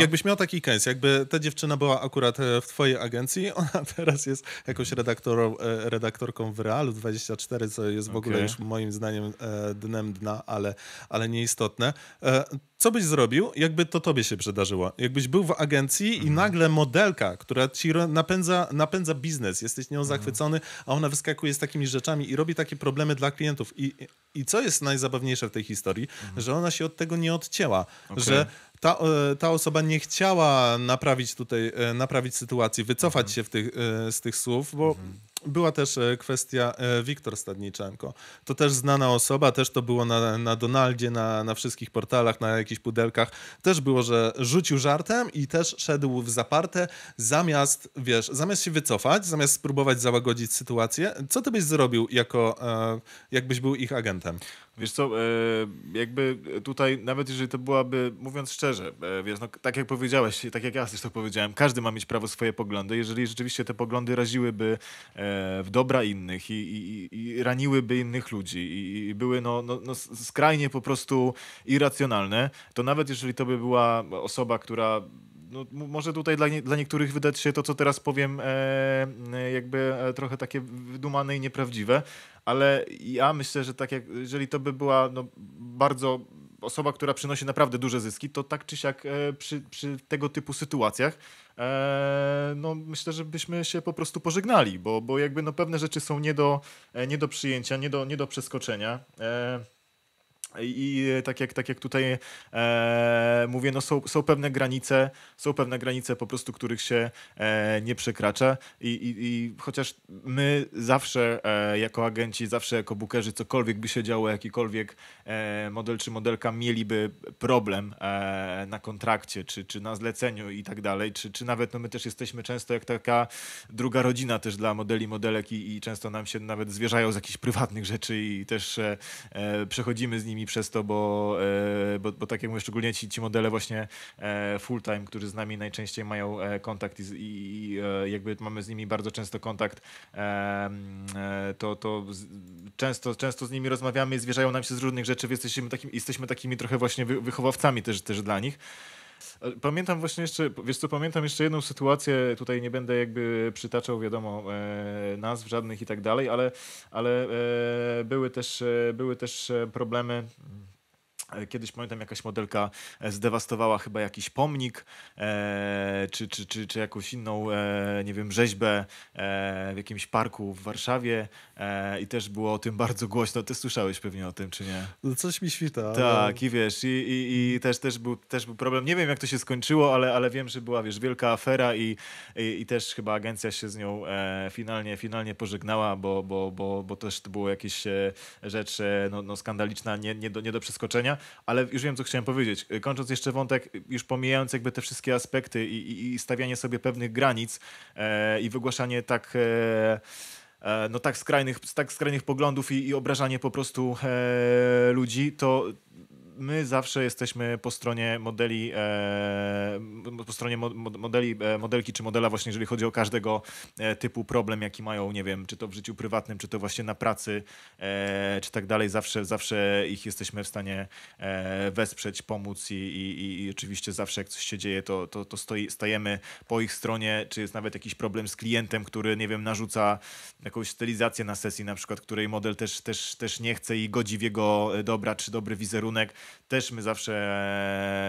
jakbyś miał taki kęs, jakby ta dziewczyna była akurat e, w twojej agencji, ona teraz jest jakąś redaktorą, e, redaktorką w Realu 24, co jest w okay. ogóle już moim zdaniem e, dnem dna, ale, ale nieistotne. E, co byś zrobił, jakby to tobie się przydarzyło? Jakbyś był w agencji mhm. i nagle modelka, która ci napędza, napędza biznes, jesteś nią mhm. zachwycony, mhm. a ona wyskakuje z takimi rzeczami i robi takie problemy dla klientów. I, i co jest najzabawniejsze w tej historii, mhm. że ona ona się od tego nie odcięła, okay. że ta, e, ta osoba nie chciała naprawić tutaj, e, naprawić sytuacji, wycofać mhm. się w tych, e, z tych słów, bo mhm. była też kwestia Wiktor Stadniczenko. To też znana osoba, też to było na, na Donaldzie, na, na wszystkich portalach, na jakichś pudelkach. Też było, że rzucił żartem i też szedł w zaparte, zamiast, wiesz, zamiast się wycofać, zamiast spróbować załagodzić sytuację, co ty byś zrobił jako, jakbyś był ich agentem? Wiesz co, jakby tutaj, nawet jeżeli to byłaby, mówiąc szczerze, Twitterze. E, Więc no, tak jak powiedziałeś, tak jak ja też to tak powiedziałem, każdy ma mieć prawo swoje poglądy. Jeżeli rzeczywiście te poglądy raziłyby e, w dobra innych i, i, i raniłyby innych ludzi i, i były no, no, no, skrajnie po prostu irracjonalne, to nawet jeżeli to by była osoba, która no, może tutaj dla, nie, dla niektórych wydać się to, co teraz powiem, e, e jakby trochę takie wydumane i nieprawdziwe, ale ja myślę, że tak jak, jeżeli to by była no, bardzo osoba, która przynosi naprawdę duże zyski, to tak czy siak e, przy, przy tego typu sytuacjach e, no myślę, że byśmy się po prostu pożegnali, bo, bo jakby no pewne rzeczy są nie do, e, nie do przyjęcia, nie do, nie do przeskoczenia. I e, tak jak, tak jak tutaj e, mówię, no są, są pewne granice, są pewne granice po prostu, których się e, nie przekracza. I, i, I, chociaż my zawsze e, jako agenci, zawsze jako bukerzy, cokolwiek by się działo, jakikolwiek e, model czy modelka mieliby problem e, na kontrakcie, czy, czy na zleceniu i tak dalej, czy, czy nawet no my też jesteśmy często jak taka druga rodzina też dla modeli, modelek i, i często nam się nawet zwierzają z jakichś prywatnych rzeczy i też przechodzimy z nimi nimi przez to, bo, e, bo, bo tak jak mówię, szczególnie ci, ci modele właśnie e, full-time, którzy z nami najczęściej mają e, kontakt i, i, jakby mamy z nimi bardzo często kontakt, to, to często, często z nimi rozmawiamy, zwierzają nam się z różnych rzeczy, jesteśmy, takim, jesteśmy takimi trochę właśnie wychowawcami też, też dla nich. Pamiętam właśnie jeszcze, wiesz co, pamiętam jeszcze jedną sytuację, tutaj nie będę jakby przytaczał, wiadomo, e, nazw żadnych i tak dalej, ale, ale e, były, też, e, były też problemy E, kiedyś pamiętam, jakaś modelka e, zdewastowała chyba jakiś pomnik, e, czy, czy, czy, czy jakąś inną, e, nie wiem, rzeźbę e, w jakimś parku w Warszawie e, i też było o tym bardzo głośno. Ty słyszałeś pewnie o tym, czy nie? No coś mi świta. Tak, ale... i wiesz, i, i, i, też, też, był, też był problem. Nie wiem, jak to się skończyło, ale, ale wiem, że była, wiesz, wielka afera i, i, i też chyba agencja się z nią finalnie, finalnie pożegnała, bo, bo, bo, bo też to było jakieś rzecz no, no skandaliczna, nie, nie, do, nie do przeskoczenia ale już wiem, co chciałem powiedzieć. Y, kończąc jeszcze wątek, y, już pomijając jakby te wszystkie aspekty i, i, i stawianie sobie pewnych granic e, i wygłaszanie tak... E, e no tak skrajnych, tak skrajnych poglądów i, i obrażanie po prostu e, ludzi, to my zawsze jesteśmy po stronie modeli, e, po stronie modeli, e, modelki czy modela właśnie, jeżeli chodzi o każdego e, typu problem, jaki mają, nie wiem, czy to w życiu prywatnym, czy to właśnie na pracy, czy tak dalej, zawsze, zawsze ich jesteśmy w stanie wesprzeć, pomóc i, i, i oczywiście zawsze jak coś się dzieje, to, to, to stoi, stajemy po ich stronie, czy jest nawet jakiś problem z klientem, który, nie wiem, narzuca jakąś stylizację na sesji na przykład, której model też, też, też nie chce i godzi w jego dobra czy dobry wizerunek, też my zawsze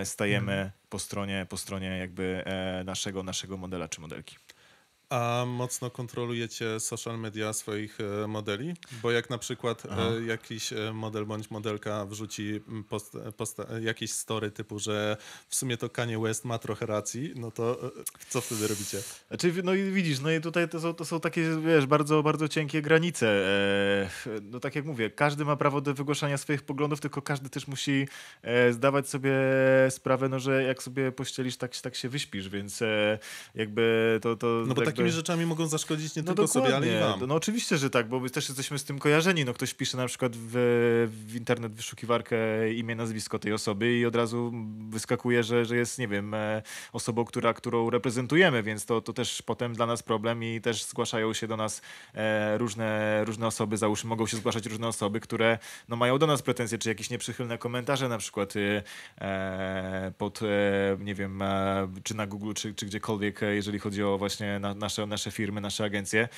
e, stajemy po stronie, po stronie jakby e, naszego, naszego modela czy modelki. A mocno kontrolujecie social media swoich e, modeli? Bo jak na przykład e, Aha. jakiś e, model bądź modelka wrzuci post, post, jakieś story typu, że w sumie to Kanye West ma trochę racji, no to co wtedy robicie? Znaczy, no i widzisz, no i tutaj to są, to są takie, wiesz, bardzo, bardzo cienkie granice. No tak jak mówię, każdy ma prawo do wygłaszania swoich poglądów, tylko każdy też musi zdawać sobie sprawę, no że jak sobie pościelisz, tak, tak się wyśpisz, więc jakby to... to no bo tak takimi rzeczami mogą zaszkodzić nie no tylko dokładnie. sobie, ale i wam. No oczywiście, że tak, bo my też jesteśmy z tym kojarzeni. No ktoś pisze na przykład w, w internet wyszukiwarkę imię, nazwisko tej osoby i od razu wyskakuje, że, że jest, nie wiem, e, osobą, która, którą reprezentujemy, więc to, to też potem dla nas problem i też zgłaszają się do nas e, różne, różne osoby, załóżmy, mogą się zgłaszać różne osoby, które no, mają do nas pretensje, czy jakieś nieprzychylne komentarze na przykład y, e, pod, nie wiem, czy na Google, czy, czy gdziekolwiek, jeżeli chodzi o właśnie na, nasz nasze, nasze firmy, nasze agencje.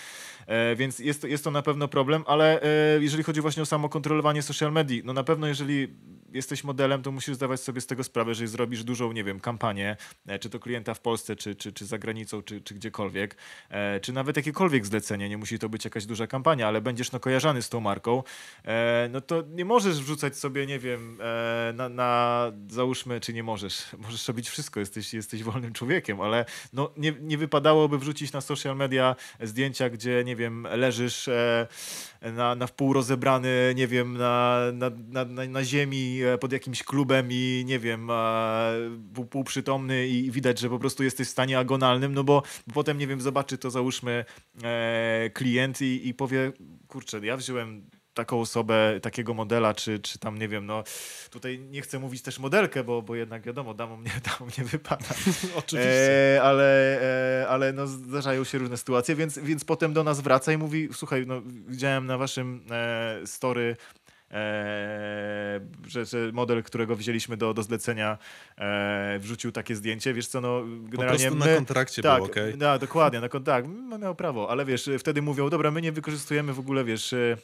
E, więc jest, jest to na pewno problem, ale e, jeżeli chodzi właśnie o samo kontrolowanie social media, no na pewno jeżeli jesteś modelem, to musisz zdawać sobie z tego sprawę, że zrobisz dużą, nie wiem, kampanię, e, czy to klienta w Polsce, czy, czy, czy za granicą, czy, czy gdziekolwiek, e, czy nawet jakiekolwiek zlecenie, nie musi to być jakaś duża kampania, ale będziesz no, kojarzany z tą marką, e, no to nie możesz wrzucać sobie, nie wiem, na, na załóżmy, czy nie możesz, możesz robić wszystko, jesteś, jesteś wolnym człowiekiem, ale no, nie, nie wypadałoby wrzucić na social media zdjęcia, gdzie, nie wiem, leżysz na, na wpół rozebrany, nie wiem, na, na, na, na ziemi, E, pod jakimś klubem i nie wiem, e, półprzytomny i widać, że po prostu jesteś w stanie agonalnym, no bo potem, nie wiem, zobaczy to załóżmy e, klient i, i powie, kurczę, ja wziąłem taką osobę, takiego modela, czy, czy tam, nie wiem, no tutaj nie chcę mówić też modelkę, bo, bo jednak wiadomo, damo mnie, damo mnie wypada. Oczywiście. E, ale e, ale no, zdarzają się różne sytuacje, więc, więc potem do nas wraca i mówi, słuchaj, no, widziałem na waszym e, story E, że, że model, którego wzięliśmy do, do zlecenia, e, wrzucił takie zdjęcie. Wiesz co, no generalnie. Po prostu my, na kontrakcie tak, było, okej. Okay. dokładnie, na kont- tak, no, miał prawo, ale wiesz, wtedy mówią, dobra, my nie wykorzystujemy w ogóle, wiesz e,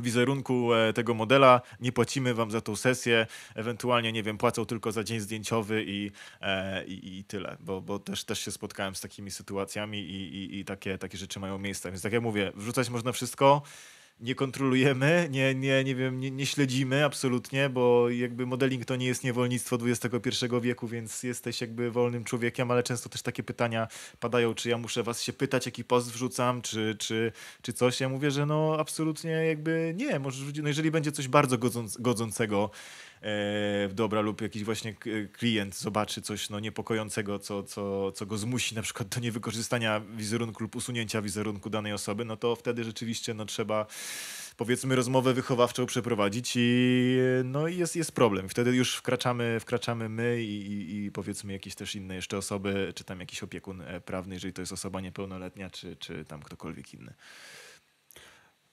wizerunku tego modela, nie płacimy wam za tą sesję, ewentualnie, nie wiem, płacą tylko za dzień zdjęciowy i, i, i tyle, bo, bo też, też się spotkałem z takimi sytuacjami i, i, i takie, takie rzeczy mają miejsce. Więc tak jak mówię, wrzucać można wszystko, nie kontrolujemy, nie, nie, nie wiem, nie, nie, śledzimy absolutnie, bo jakby modeling to nie jest niewolnictwo XXI wieku, więc jesteś jakby wolnym człowiekiem, ale często też takie pytania padają, czy ja muszę was się pytać, jaki post wrzucam, czy, czy, czy coś. Ja mówię, że no absolutnie jakby nie, możesz, no jeżeli będzie coś bardzo godząc, godzącego e, dobra lub jakiś właśnie klient zobaczy coś no, niepokojącego, co, co, co go zmusi na przykład do niewykorzystania wizerunku lub usunięcia wizerunku danej osoby, no to wtedy rzeczywiście no, trzeba powiedzmy rozmowę wychowawczą przeprowadzić i no jest, jest problem. Wtedy już wkraczamy, wkraczamy my i, i, i powiedzmy jakieś też inne jeszcze osoby, czy tam jakiś opiekun e, prawny, jeżeli to jest osoba niepełnoletnia, czy, czy tam ktokolwiek inny.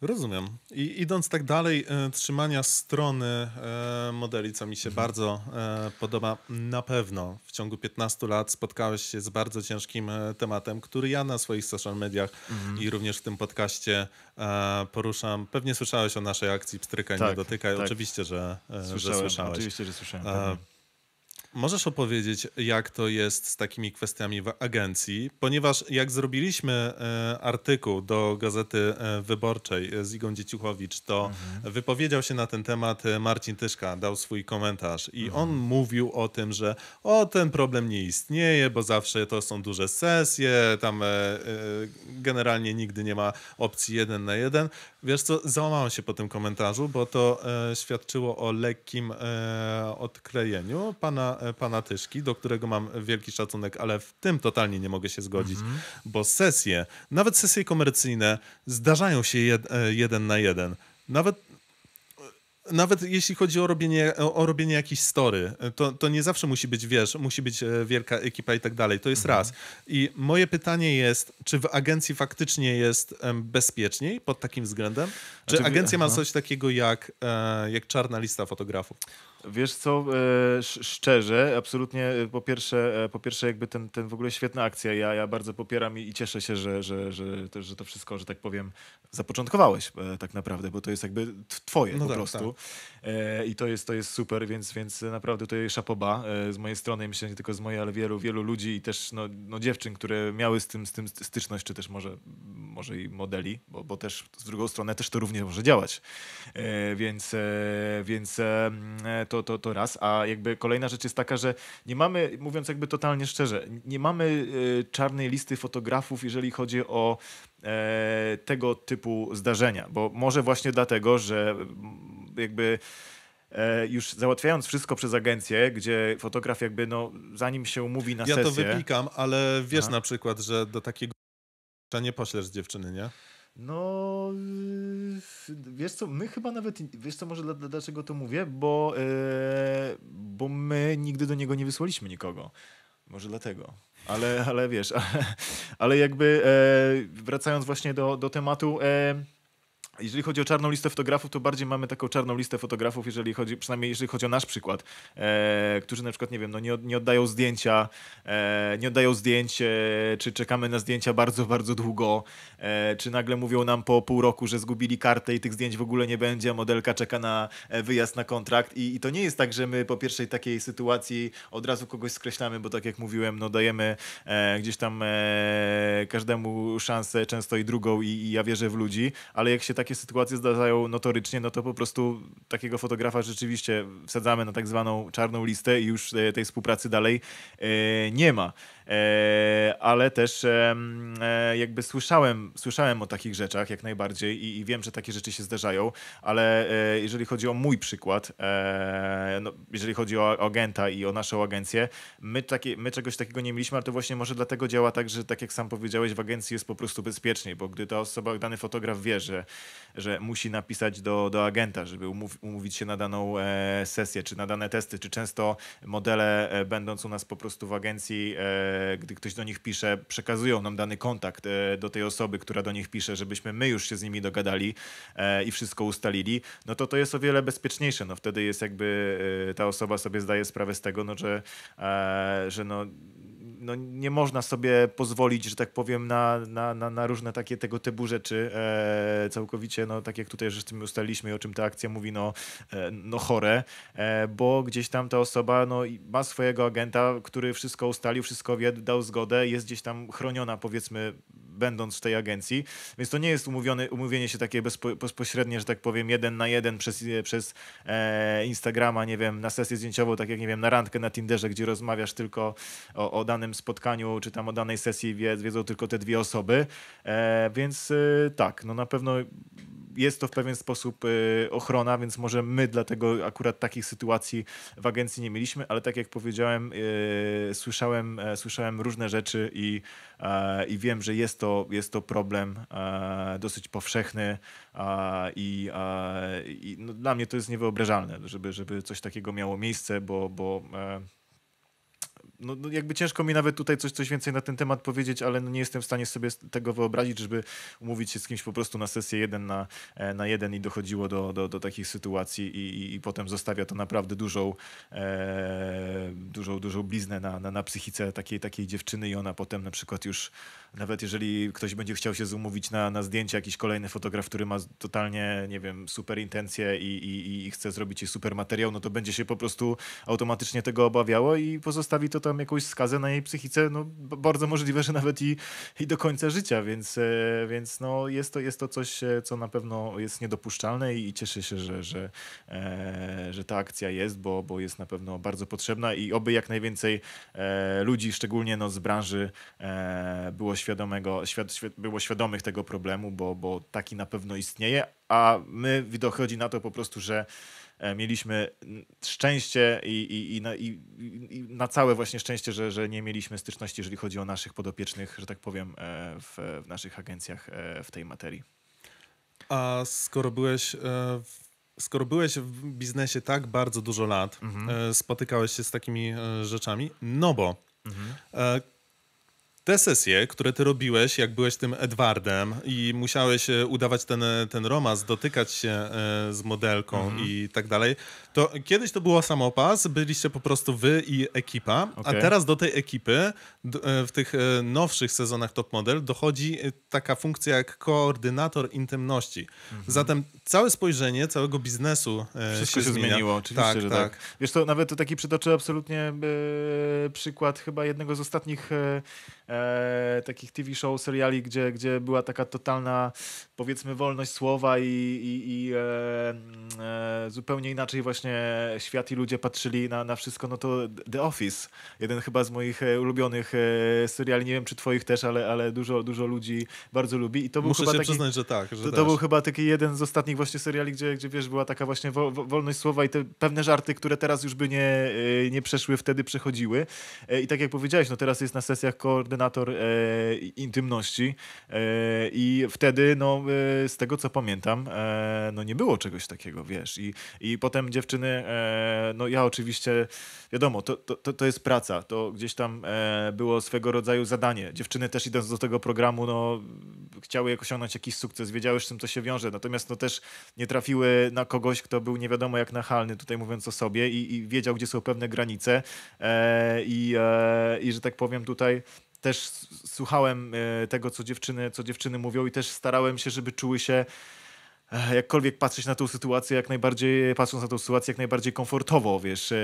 Rozumiem. I idąc tak dalej, e, trzymania strony e, modeli, co mi się mhm. bardzo e, podoba, na pewno w ciągu 15 lat spotkałeś się z bardzo ciężkim e, tematem, który ja na swoich social mediach mhm. i również w tym podcaście poruszam. Pewnie słyszałeś o naszej akcji Pstrykaj, tak, nie dotykaj. Tak. Oczywiście, że, słyszałem, że słyszałeś. Oczywiście, że słyszałem. Możesz opowiedzieć, jak to jest z takimi kwestiami w agencji, ponieważ jak zrobiliśmy e, artykuł do Gazety e, Wyborczej e, z Igą Dzieciuchowicz, to mhm. wypowiedział się na ten temat Marcin Tyszka, dał swój komentarz i mhm. on mówił o tym, że o, ten problem nie istnieje, bo zawsze to są duże sesje, tam generalnie nigdy nie ma opcji jeden na jeden. Wiesz co, załamałem się po tym komentarzu, bo to świadczyło o lekkim odklejeniu pana E, pana Tyszki, do którego mam wielki szacunek, ale w tym totalnie nie mogę się zgodzić, mhm. bo sesje, nawet sesje komercyjne zdarzają się jed, e, jeden na jeden. Nawet e, nawet jeśli chodzi o robienie, o robienie jakichś story, to, to nie zawsze musi być, wiesz, musi być wielka ekipa i tak dalej. To jest mhm. raz. I moje pytanie jest, czy w agencji faktycznie jest bezpieczniej pod takim względem? Czy znaczy, agencja ma coś takiego jak, e, jak czarna lista fotografów? Wiesz co, e, szczerze, absolutnie e, po pierwsze, e, po pierwsze jakby ten, ten w ogóle świetna akcja, ja, ja bardzo popieram i, i cieszę się, że, że, że, to, że to wszystko, że tak powiem, zapoczątkowałeś e, tak naprawdę, bo to jest jakby twoje no po tak, prostu. Tak. E, i to jest, to jest super, więc, więc naprawdę jest szapoba e, z mojej strony, myślę nie tylko z mojej, ale wielu, wielu ludzi i też no, no dziewczyn, które miały z tym, z tym styczność, czy też może, może i modeli, bo, bo też z drugą strony też to również może działać. E, więc, więc mm, to, to, to raz. A jakby kolejna rzecz jest taka, że nie mamy, mówiąc jakby totalnie szczerze, nie mamy czarnej listy fotografów, jeżeli chodzi o tego typu zdarzenia, bo może właśnie dlatego, że jakby e, już załatwiając wszystko przez agencję, gdzie fotograf jakby, no, zanim się umówi na ja sesję... Ja to wypikam, ale wiesz Aha. na przykład, że do takiego nie poślesz dziewczyny, nie? No, wiesz co, my chyba nawet, wiesz co, może dlaczego to mówię, bo, yy, bo my nigdy do niego nie wysłaliśmy nikogo. Może dlatego. Ale, ale wiesz, ale, ale jakby e, wracając właśnie do, do tematu... Jeżeli chodzi o czarną listę fotografów, to bardziej mamy taką czarną listę fotografów, jeżeli chodzi, przynajmniej jeżeli chodzi o nasz przykład, e, którzy na przykład, nie wiem, no nie, nie oddają zdjęcia, e, nie oddają zdjęć, e, czy czekamy na zdjęcia bardzo, bardzo długo, e, czy nagle mówią nam po pół roku, że zgubili kartę i tych zdjęć w ogóle nie będzie, a modelka czeka na e, wyjazd na kontrakt I, i to nie jest tak, że my po pierwszej takiej sytuacji od razu kogoś skreślamy, bo tak jak mówiłem, no dajemy e, gdzieś tam każdemu szansę, często i drugą i, i ja wierzę w ludzi, ale jak się tak takie sytuacje zdarzają notorycznie, no to po prostu takiego fotografa rzeczywiście wsadzamy na tak zwaną czarną listę i już e, tej współpracy dalej e, nie ma. E, ale też e, jakby słyszałem, słyszałem o takich rzeczach jak najbardziej i, i wiem, że takie rzeczy się zdarzają, ale e, jeżeli chodzi o mój przykład, no, jeżeli chodzi o agenta i o naszą agencję, my, takie, my czegoś takiego nie mieliśmy, ale to właśnie może dlatego działa tak, że tak jak sam powiedziałeś, w agencji jest po prostu bezpieczniej, bo gdy ta osoba, dany fotograf wie, że, że musi napisać do, do agenta, żeby umów, umówić się na daną sesję, czy na dane testy, czy często modele będąc u nas po prostu w agencji gdy ktoś do nich pisze, przekazują nam dany kontakt e, do tej osoby, która do nich pisze, żebyśmy my już się z nimi dogadali e, i wszystko ustalili, no to to jest o wiele bezpieczniejsze. No wtedy jest jakby e, ta osoba sobie zdaje sprawę z tego, no, że, że no, no, nie można sobie pozwolić, że tak powiem, na, na, na, na różne takie tego typu rzeczy e, całkowicie, no tak jak tutaj już z tym ustaliliśmy, o czym ta akcja mówi, no, e, no chore, e, bo gdzieś tam ta osoba no, ma swojego agenta, który wszystko ustalił, wszystko wie, dał zgodę, jest gdzieś tam chroniona powiedzmy będąc w tej agencji, więc to nie jest umówione, umówienie się takie bezpośrednie, że tak powiem, jeden na jeden przez, e, przez e, Instagrama, nie wiem, na sesję zdjęciową, tak jak, nie wiem, na randkę na Tinderze, gdzie rozmawiasz tylko o, o danym spotkaniu, czy tam o danej sesji, wiedzą tylko te dwie osoby, e, więc e, tak, no na pewno jest to w pewien sposób y, ochrona, więc może my dlatego akurat takich sytuacji w agencji nie mieliśmy, ale tak jak powiedziałem, y, słyszałem, e, słyszałem różne rzeczy i, e, i wiem, że jest to, jest to problem e, dosyć powszechny i, i no, dla mnie to jest niewyobrażalne, żeby, żeby coś takiego miało miejsce, bo, bo no, no, jakby ciężko mi nawet tutaj coś, coś więcej na ten temat powiedzieć, ale no nie jestem w stanie sobie tego wyobrazić, żeby umówić się z kimś po prostu na sesję jeden na, e, na jeden i dochodziło do, do, do takich sytuacji i, i, i potem zostawia to naprawdę dużą, e, dużą, dużą bliznę na, na, na psychice takiej, takiej dziewczyny i ona potem na przykład już, nawet jeżeli ktoś będzie chciał się zumówić na, na zdjęcie, jakiś kolejny fotograf, który ma totalnie, nie wiem, super intencje i, i, i chce zrobić jej super materiał, no to będzie się po prostu automatycznie tego obawiało i pozostawi to tak tam jakąś skazę na jej psychice, no bardzo możliwe, że nawet i, i do końca życia, więc, e, więc no jest, to, jest to coś, e, co na pewno jest niedopuszczalne i, cieszę się, że, że, e, że ta akcja jest, bo, bo jest na pewno bardzo potrzebna i oby jak najwięcej e, ludzi, szczególnie no z branży, e, było, świadomego, świad, świad, było świadomych tego problemu, bo, bo taki na pewno istnieje, a my, chodzi na to po prostu, że E, mieliśmy szczęście i, i, i, na, i, na, całe właśnie szczęście, że, że nie mieliśmy styczności, jeżeli chodzi o naszych podopiecznych, że tak powiem, e, w, w naszych agencjach e, w tej materii. A skoro byłeś w skoro byłeś w biznesie tak bardzo dużo lat, mhm. spotykałeś się z takimi rzeczami, no bo mhm te sesje, które ty robiłeś, jak byłeś tym Edwardem i musiałeś e, udawać ten, ten romans, dotykać się e, z modelką mhm. i tak dalej, to kiedyś to było samopas, byliście po prostu wy i ekipa, okay. a teraz do tej ekipy e, w tych e, nowszych sezonach Top Model dochodzi e, taka funkcja jak koordynator intymności. Mhm. Zatem całe spojrzenie całego biznesu Wszystko się, się zmieniło, oczywiście, tak, że tak. tak. Wiesz, to nawet taki przytoczę absolutnie yy, przykład chyba jednego z ostatnich yy, takich TV show, seriali, gdzie, gdzie była taka totalna, powiedzmy, wolność słowa i, i, i yy, zupełnie inaczej właśnie właśnie świat i ludzie patrzyli na, na wszystko, no to The Office. Jeden chyba z moich e, ulubionych e, seriali, nie wiem czy twoich też, ale, ale dużo, dużo ludzi bardzo lubi. I to był Muszę chyba się taki, przyznać, że tak. Że to, to był chyba taki jeden z ostatnich właśnie seriali, gdzie, gdzie wiesz, była taka właśnie wolność słowa i te pewne żarty, które teraz już by nie, e, nie przeszły, wtedy przechodziły. I tak jak powiedziałeś, no teraz jest na sesjach koordynator e, intymności e, i wtedy, no e, z tego co pamiętam, no nie było czegoś takiego, wiesz. I, i potem dziewczyny dziewczyny, e, no ja oczywiście, wiadomo, to, to, to jest praca, to gdzieś tam e, było swego rodzaju zadanie. Dziewczyny też idąc do tego programu, no chciały osiągnąć jakiś sukces, wiedziały z czym to się wiąże, natomiast no też nie trafiły na kogoś, kto był nie wiadomo jak nachalny, tutaj mówiąc o sobie i, i wiedział, gdzie są pewne granice e, i, i że tak powiem tutaj też słuchałem tego, co dziewczyny, co dziewczyny mówią i też starałem się, żeby czuły się jakkolwiek patrzeć na tą sytuację, jak najbardziej, patrząc na tą sytuację jak najbardziej komfortowo, wiesz, e,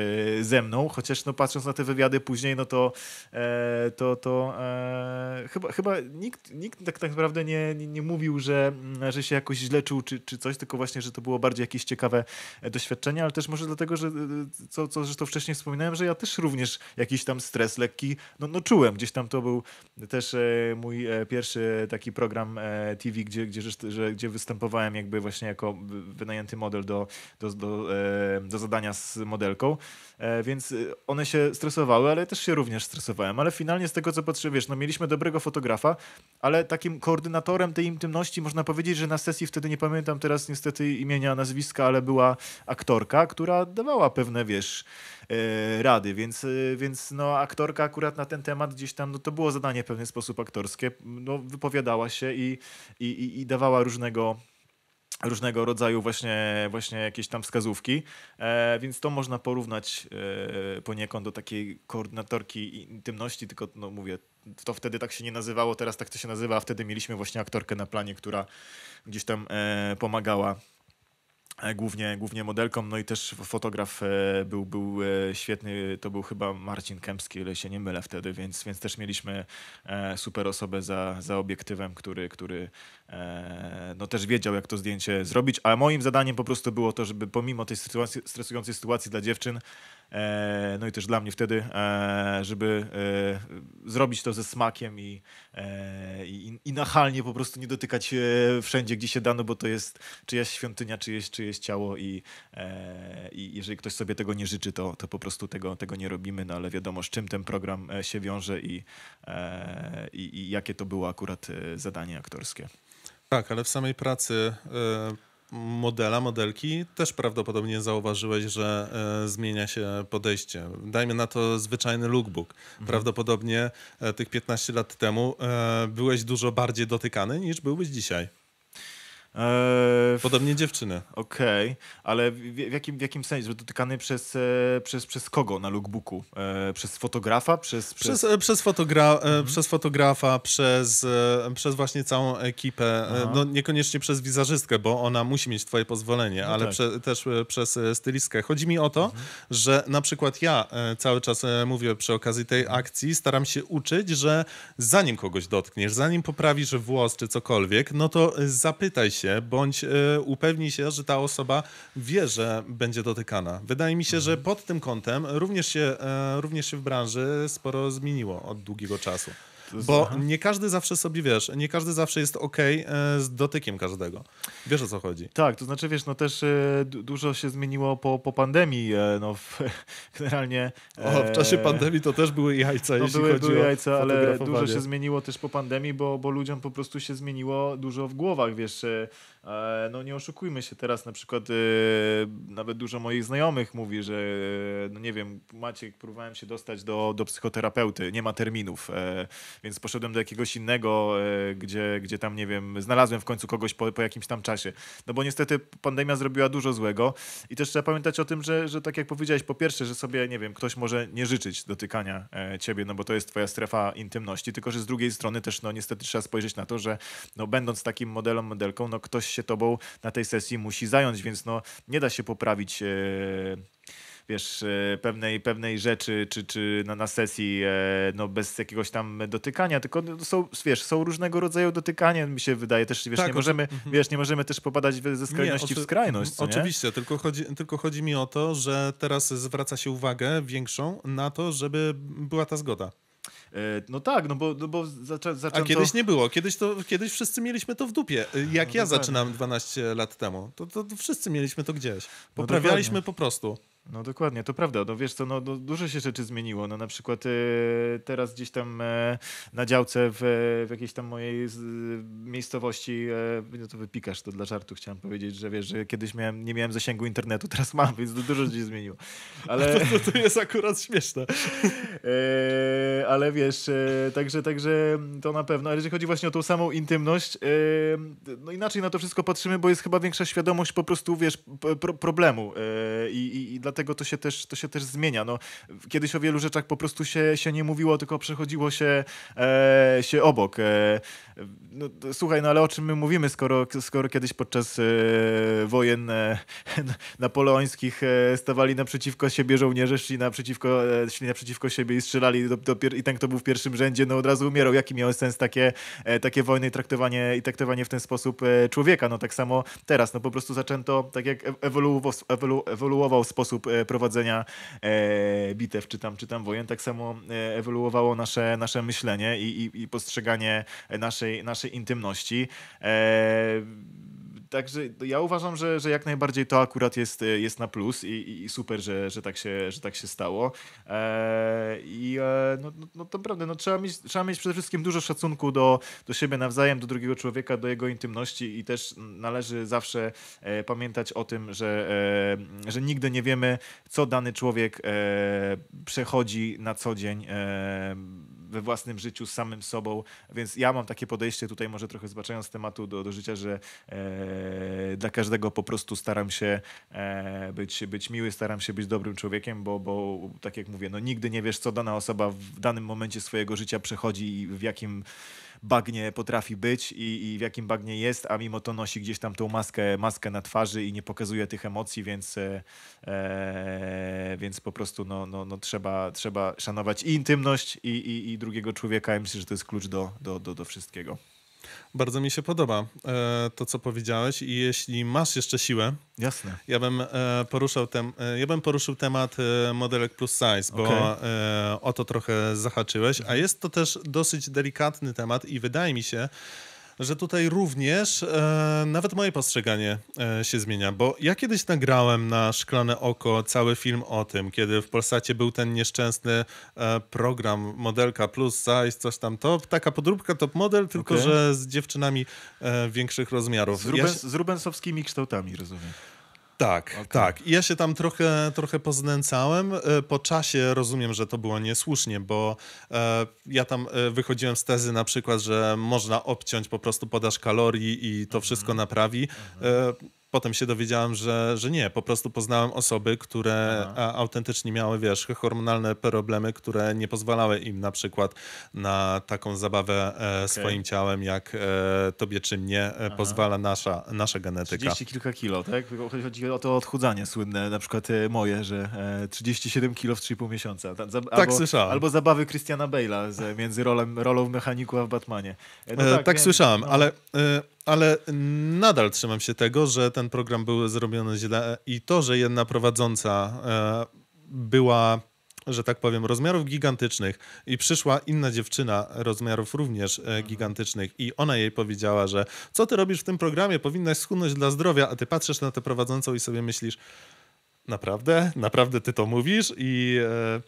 ze mną, chociaż no patrząc na te wywiady później, no to e, to, to e, chyba, chyba nikt, nikt tak, tak naprawdę nie, nie, nie, mówił, że, mm, że się jakoś źle czuł czy, czy coś, tylko właśnie, że to było bardziej jakieś ciekawe e, doświadczenie, ale też może dlatego, że co, co zresztą wcześniej wspominałem, że ja też również jakiś tam stres lekki, no, no czułem, gdzieś tam to był też mój pierwszy taki program TV, gdzie, gdzie, że, gdzie występowałem jakby jakby właśnie jako wynajęty model do, do, do, e, do zadania z modelką, e, więc e, one się stresowały, ale też się również stresowałem, ale finalnie z tego co potrzebujesz, no mieliśmy dobrego fotografa, ale takim koordynatorem tej intymności można powiedzieć, że na sesji wtedy nie pamiętam teraz niestety imienia, nazwiska, ale była aktorka, która dawała pewne, wiesz, rady, więc, więc no, aktorka akurat na ten temat gdzieś tam, no to było zadanie w pewien sposób aktorskie, no, wypowiadała się i, i, i dawała różnego różnego rodzaju właśnie, właśnie jakieś tam wskazówki, e, więc to można porównać e, poniekąd do takiej koordynatorki intymności, tylko no mówię, to wtedy tak się nie nazywało, teraz tak to się nazywa, a wtedy mieliśmy właśnie aktorkę na planie, która gdzieś tam e, pomagała E, głównie, głównie modelką, no i też fotograf e, był, był e, świetny, to był chyba Marcin Kępski, ile się nie mylę wtedy, więc, więc też mieliśmy super osobę za, za obiektywem, który, który no też wiedział, jak to zdjęcie zrobić, a moim zadaniem po prostu było to, żeby pomimo tej sytuacji, stresującej sytuacji dla dziewczyn, E, no i też dla mnie wtedy, e, żeby e, zrobić to ze smakiem i, i, i nachalnie po prostu nie dotykać wszędzie, gdzie się dano, bo to jest czyjaś świątynia, czyjeś, czyjeś ciało i, i jeżeli ktoś sobie tego nie życzy, to, to po prostu tego, tego nie robimy, no ale wiadomo, z czym ten program się wiąże i, i, i jakie to było akurat zadanie aktorskie. Tak, ale w samej pracy y modela, modelki, też prawdopodobnie zauważyłeś, że e, zmienia się podejście. Dajmy na to zwyczajny lookbook. Mhm. Prawdopodobnie e, tych 15 lat temu e, byłeś dużo bardziej dotykany niż byłbyś dzisiaj. Eee, Podobnie dziewczynę. Okej, okay. ale w, w, jakim, w jakim sensie? Dotykany przez, e, przez, przez kogo na lookbooku? E, przez fotografa? Przez, przez... przez, e, przez, fotogra e, mhm. przez fotografa, przez, e, przez właśnie całą ekipę. No, niekoniecznie przez wizerzystkę, bo ona musi mieć twoje pozwolenie, no ale tak. prze, też przez stylistkę. Chodzi mi o to, mhm. że na przykład ja cały czas mówię przy okazji tej mhm. akcji, staram się uczyć, że zanim kogoś dotkniesz, zanim poprawisz włos czy cokolwiek, no to zapytaj się, się, bądź y, upewnij się, że ta osoba wie, że będzie dotykana. Wydaje mi się, że pod tym kątem również się, e, również się w branży sporo zmieniło od długiego czasu. Bo Aha. nie każdy zawsze sobie, wiesz, nie każdy zawsze jest ok e, z dotykiem każdego. Wiesz o co chodzi. Tak, to znaczy, wiesz, no też e, dużo się zmieniło po, po pandemii, e, no w, generalnie... O, w czasie pandemii to też były jajca, no, jeśli były, chodzi były jajca, ale dużo się zmieniło też po pandemii, bo, bo ludziom po prostu się zmieniło dużo w głowach, wiesz, E, no nie oszukujmy się teraz, na przykład e, nawet dużo moich znajomych mówi, że e, no nie wiem, Maciek, próbowałem się dostać do, do psychoterapeuty, nie ma terminów, więc poszedłem do jakiegoś innego, gdzie, gdzie tam, nie wiem, znalazłem w końcu kogoś po, po jakimś tam czasie. No bo niestety pandemia zrobiła dużo złego i też trzeba pamiętać o tym, że, że tak jak powiedziałeś, po pierwsze, że sobie, nie wiem, ktoś może nie życzyć dotykania ciebie, no bo to jest twoja strefa intymności, tylko że z drugiej strony też, no niestety trzeba spojrzeć na to, że no będąc takim modelem, modelką, no ktoś się tobą na tej sesji musi zająć, więc no, nie da się poprawić e, wiesz, e, pewnej, pewnej rzeczy, czy, czy no, na sesji e, no, bez jakiegoś tam dotykania, tylko są, wiesz, są różnego rodzaju dotykanie, mi się wydaje też, wiesz, tak, nie, możemy, mhm. wiesz nie możemy też popadać ze skrajności nie, oczy... w skrajność. Co, oczywiście, nie? tylko chodzi, tylko chodzi mi o to, że teraz zwraca się uwagę większą na to, żeby była ta zgoda. E, no tak, no bo, no bo zaczę, A kiedyś nie było. Kiedyś, to, kiedyś wszyscy mieliśmy to w dupie. E, tak, jak no ja zaczynałem 12 lat temu, to, to, to wszyscy mieliśmy to gdzieś. No Poprawialiśmy no po prostu. No dokładnie, to prawda. No wiesz co, no, no, dużo się rzeczy zmieniło. No na przykład e, teraz gdzieś tam e, na działce w, w jakiejś tam mojej z, miejscowości, e, no to wypikasz, to dla żartu chciałem powiedzieć, że wiesz, że kiedyś miałem, nie miałem zasięgu internetu, teraz mam, więc dużo się zmieniło. Ale to, to, to jest akurat śmieszne. E, ale wiesz, e, także, także to na pewno. Ale jeżeli chodzi właśnie o tą samą intymność, e, no inaczej na to wszystko patrzymy, bo jest chyba większa świadomość po prostu, wiesz, pro, problemu i, i, i dlatego to się też, to się też zmienia. No, kiedyś o wielu rzeczach po prostu się, się nie mówiło, tylko przechodziło się, e, się obok. E, no, słuchaj, no ale o czym my mówimy, skoro, skoro kiedyś podczas e, wojen e, napoleońskich e, stawali naprzeciwko siebie żołnierze, szli naprzeciwko, e, szli naprzeciwko siebie i strzelali do, do, i ten, tak kto był w pierwszym rzędzie, no od razu umierał. Jaki miał sens takie, takie wojny i traktowanie, i traktowanie w ten sposób człowieka? No tak samo teraz, no po prostu zaczęto, tak jak ewoluował, ewoluował sposób E, prowadzenia e, bitew czy tam, czy tam wojen, tak samo e, ewoluowało nasze, nasze myślenie i, i, i postrzeganie naszej, naszej intymności. Także ja uważam, że, że jak najbardziej to akurat jest, e, jest na plus i, i super, że, że, tak się, że tak się stało. Eee, I e, no, no, no to prawda, no, trzeba, mieć, trzeba mieć przede wszystkim dużo szacunku do, do siebie nawzajem, do drugiego człowieka, do jego intymności i też należy zawsze e, pamiętać o tym, że, e, że nigdy nie wiemy, co dany człowiek e, przechodzi na co dzień e, we własnym życiu z samym sobą. Więc ja mam takie podejście tutaj, może trochę zbaczając tematu do, do życia, że e, dla każdego po prostu staram się e, być, być miły, staram się być dobrym człowiekiem, bo, bo tak jak mówię, no nigdy nie wiesz, co dana osoba w danym momencie swojego życia przechodzi i w jakim bagnie potrafi być i, i w jakim bagnie jest, a mimo to nosi gdzieś tam tą maskę, maskę na twarzy i nie pokazuje tych emocji, więc, e, e więc po prostu no, no, no trzeba, trzeba szanować i intymność i, i, i drugiego człowieka. Ja myślę, że to jest klucz do, do, do, do wszystkiego. Bardzo mi się podoba e, to, co powiedziałeś i jeśli masz jeszcze siłę, Jasne. Ja bym, e, poruszał, tem, e, ja bym poruszył temat e, modelek plus size, bo okay. E, o to trochę zahaczyłeś, a jest to też dosyć delikatny temat i wydaje mi się, że tutaj również e, nawet moje postrzeganie e, się zmienia, bo ja kiedyś nagrałem na Szklane Oko cały film o tym, kiedy w Polsacie był ten nieszczęsny e, program Modelka Plus Size, coś tam, to taka podróbka top model, tylko okay. że z dziewczynami e, większych rozmiarów. Z, Ruben, ja się... z rubensowskimi kształtami, rozumiem. Tak, okay. tak. I ja się tam trochę, trochę poznęcałem. E, po czasie rozumiem, że to było niesłusznie, bo e, ja tam e, wychodziłem z tezy na przykład, że można obciąć, po prostu podaż kalorii i to mm -hmm. wszystko naprawi. Mm -hmm. e, potem się dowiedziałam, że, że nie, po prostu poznałem osoby, które Aha. autentycznie miały, wiesz, hormonalne problemy, które nie pozwalały im na przykład na taką zabawę e, okay. swoim ciałem, jak e, tobie czy mnie e, Aha. pozwala nasza, nasza genetyka. 30 kilka kilo, tak? Chodzi o to odchudzanie słynne, na przykład moje, że 37 kilo w 3,5 miesiąca. tak słyszałem. Albo zabawy Christiana Bale'a między rolem, rolą mechaniku w Batmanie. No tak, tak słyszałem, no. ale ale nadal trzymam się tego, że ten program był zrobiony źle i to, że jedna prowadząca e, była że tak powiem, rozmiarów gigantycznych i przyszła inna dziewczyna rozmiarów również e, mhm. gigantycznych i ona jej powiedziała, że co ty robisz w tym programie, powinnaś schudnąć dla zdrowia, a ty patrzysz na tę prowadzącą i sobie myślisz, naprawdę? Naprawdę ty to mówisz? I, e,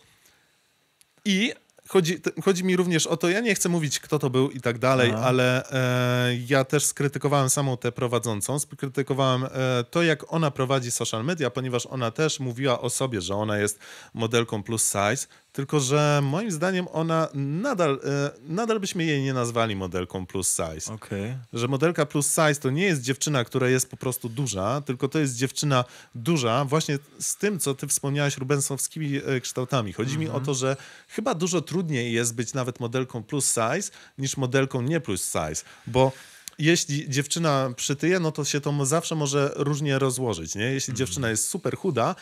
i chodzi, chodzi mi również o to, ja nie chcę mówić, kto to był i tak dalej, Aha. ale e, ja też skrytykowałem samą tę prowadzącą, skrytykowałem e, to, jak ona prowadzi social media, ponieważ ona też mówiła o sobie, że ona jest modelką plus size, tylko, że moim zdaniem ona nadal, e, nadal byśmy jej nie nazwali modelką plus size. Okay. Że modelka plus size to nie jest dziewczyna, która jest po prostu duża, tylko to jest dziewczyna duża właśnie z tym, co ty wspomniałaś, rubensowskimi e, kształtami. Chodzi mm -hmm. mi o mhm. to, że chyba dużo trudniej jest być nawet modelką plus size niż modelką nie plus size, bo jeśli dziewczyna przytyje, no to się to zawsze może różnie rozłożyć. Nie? Jeśli mhm. dziewczyna jest super chuda,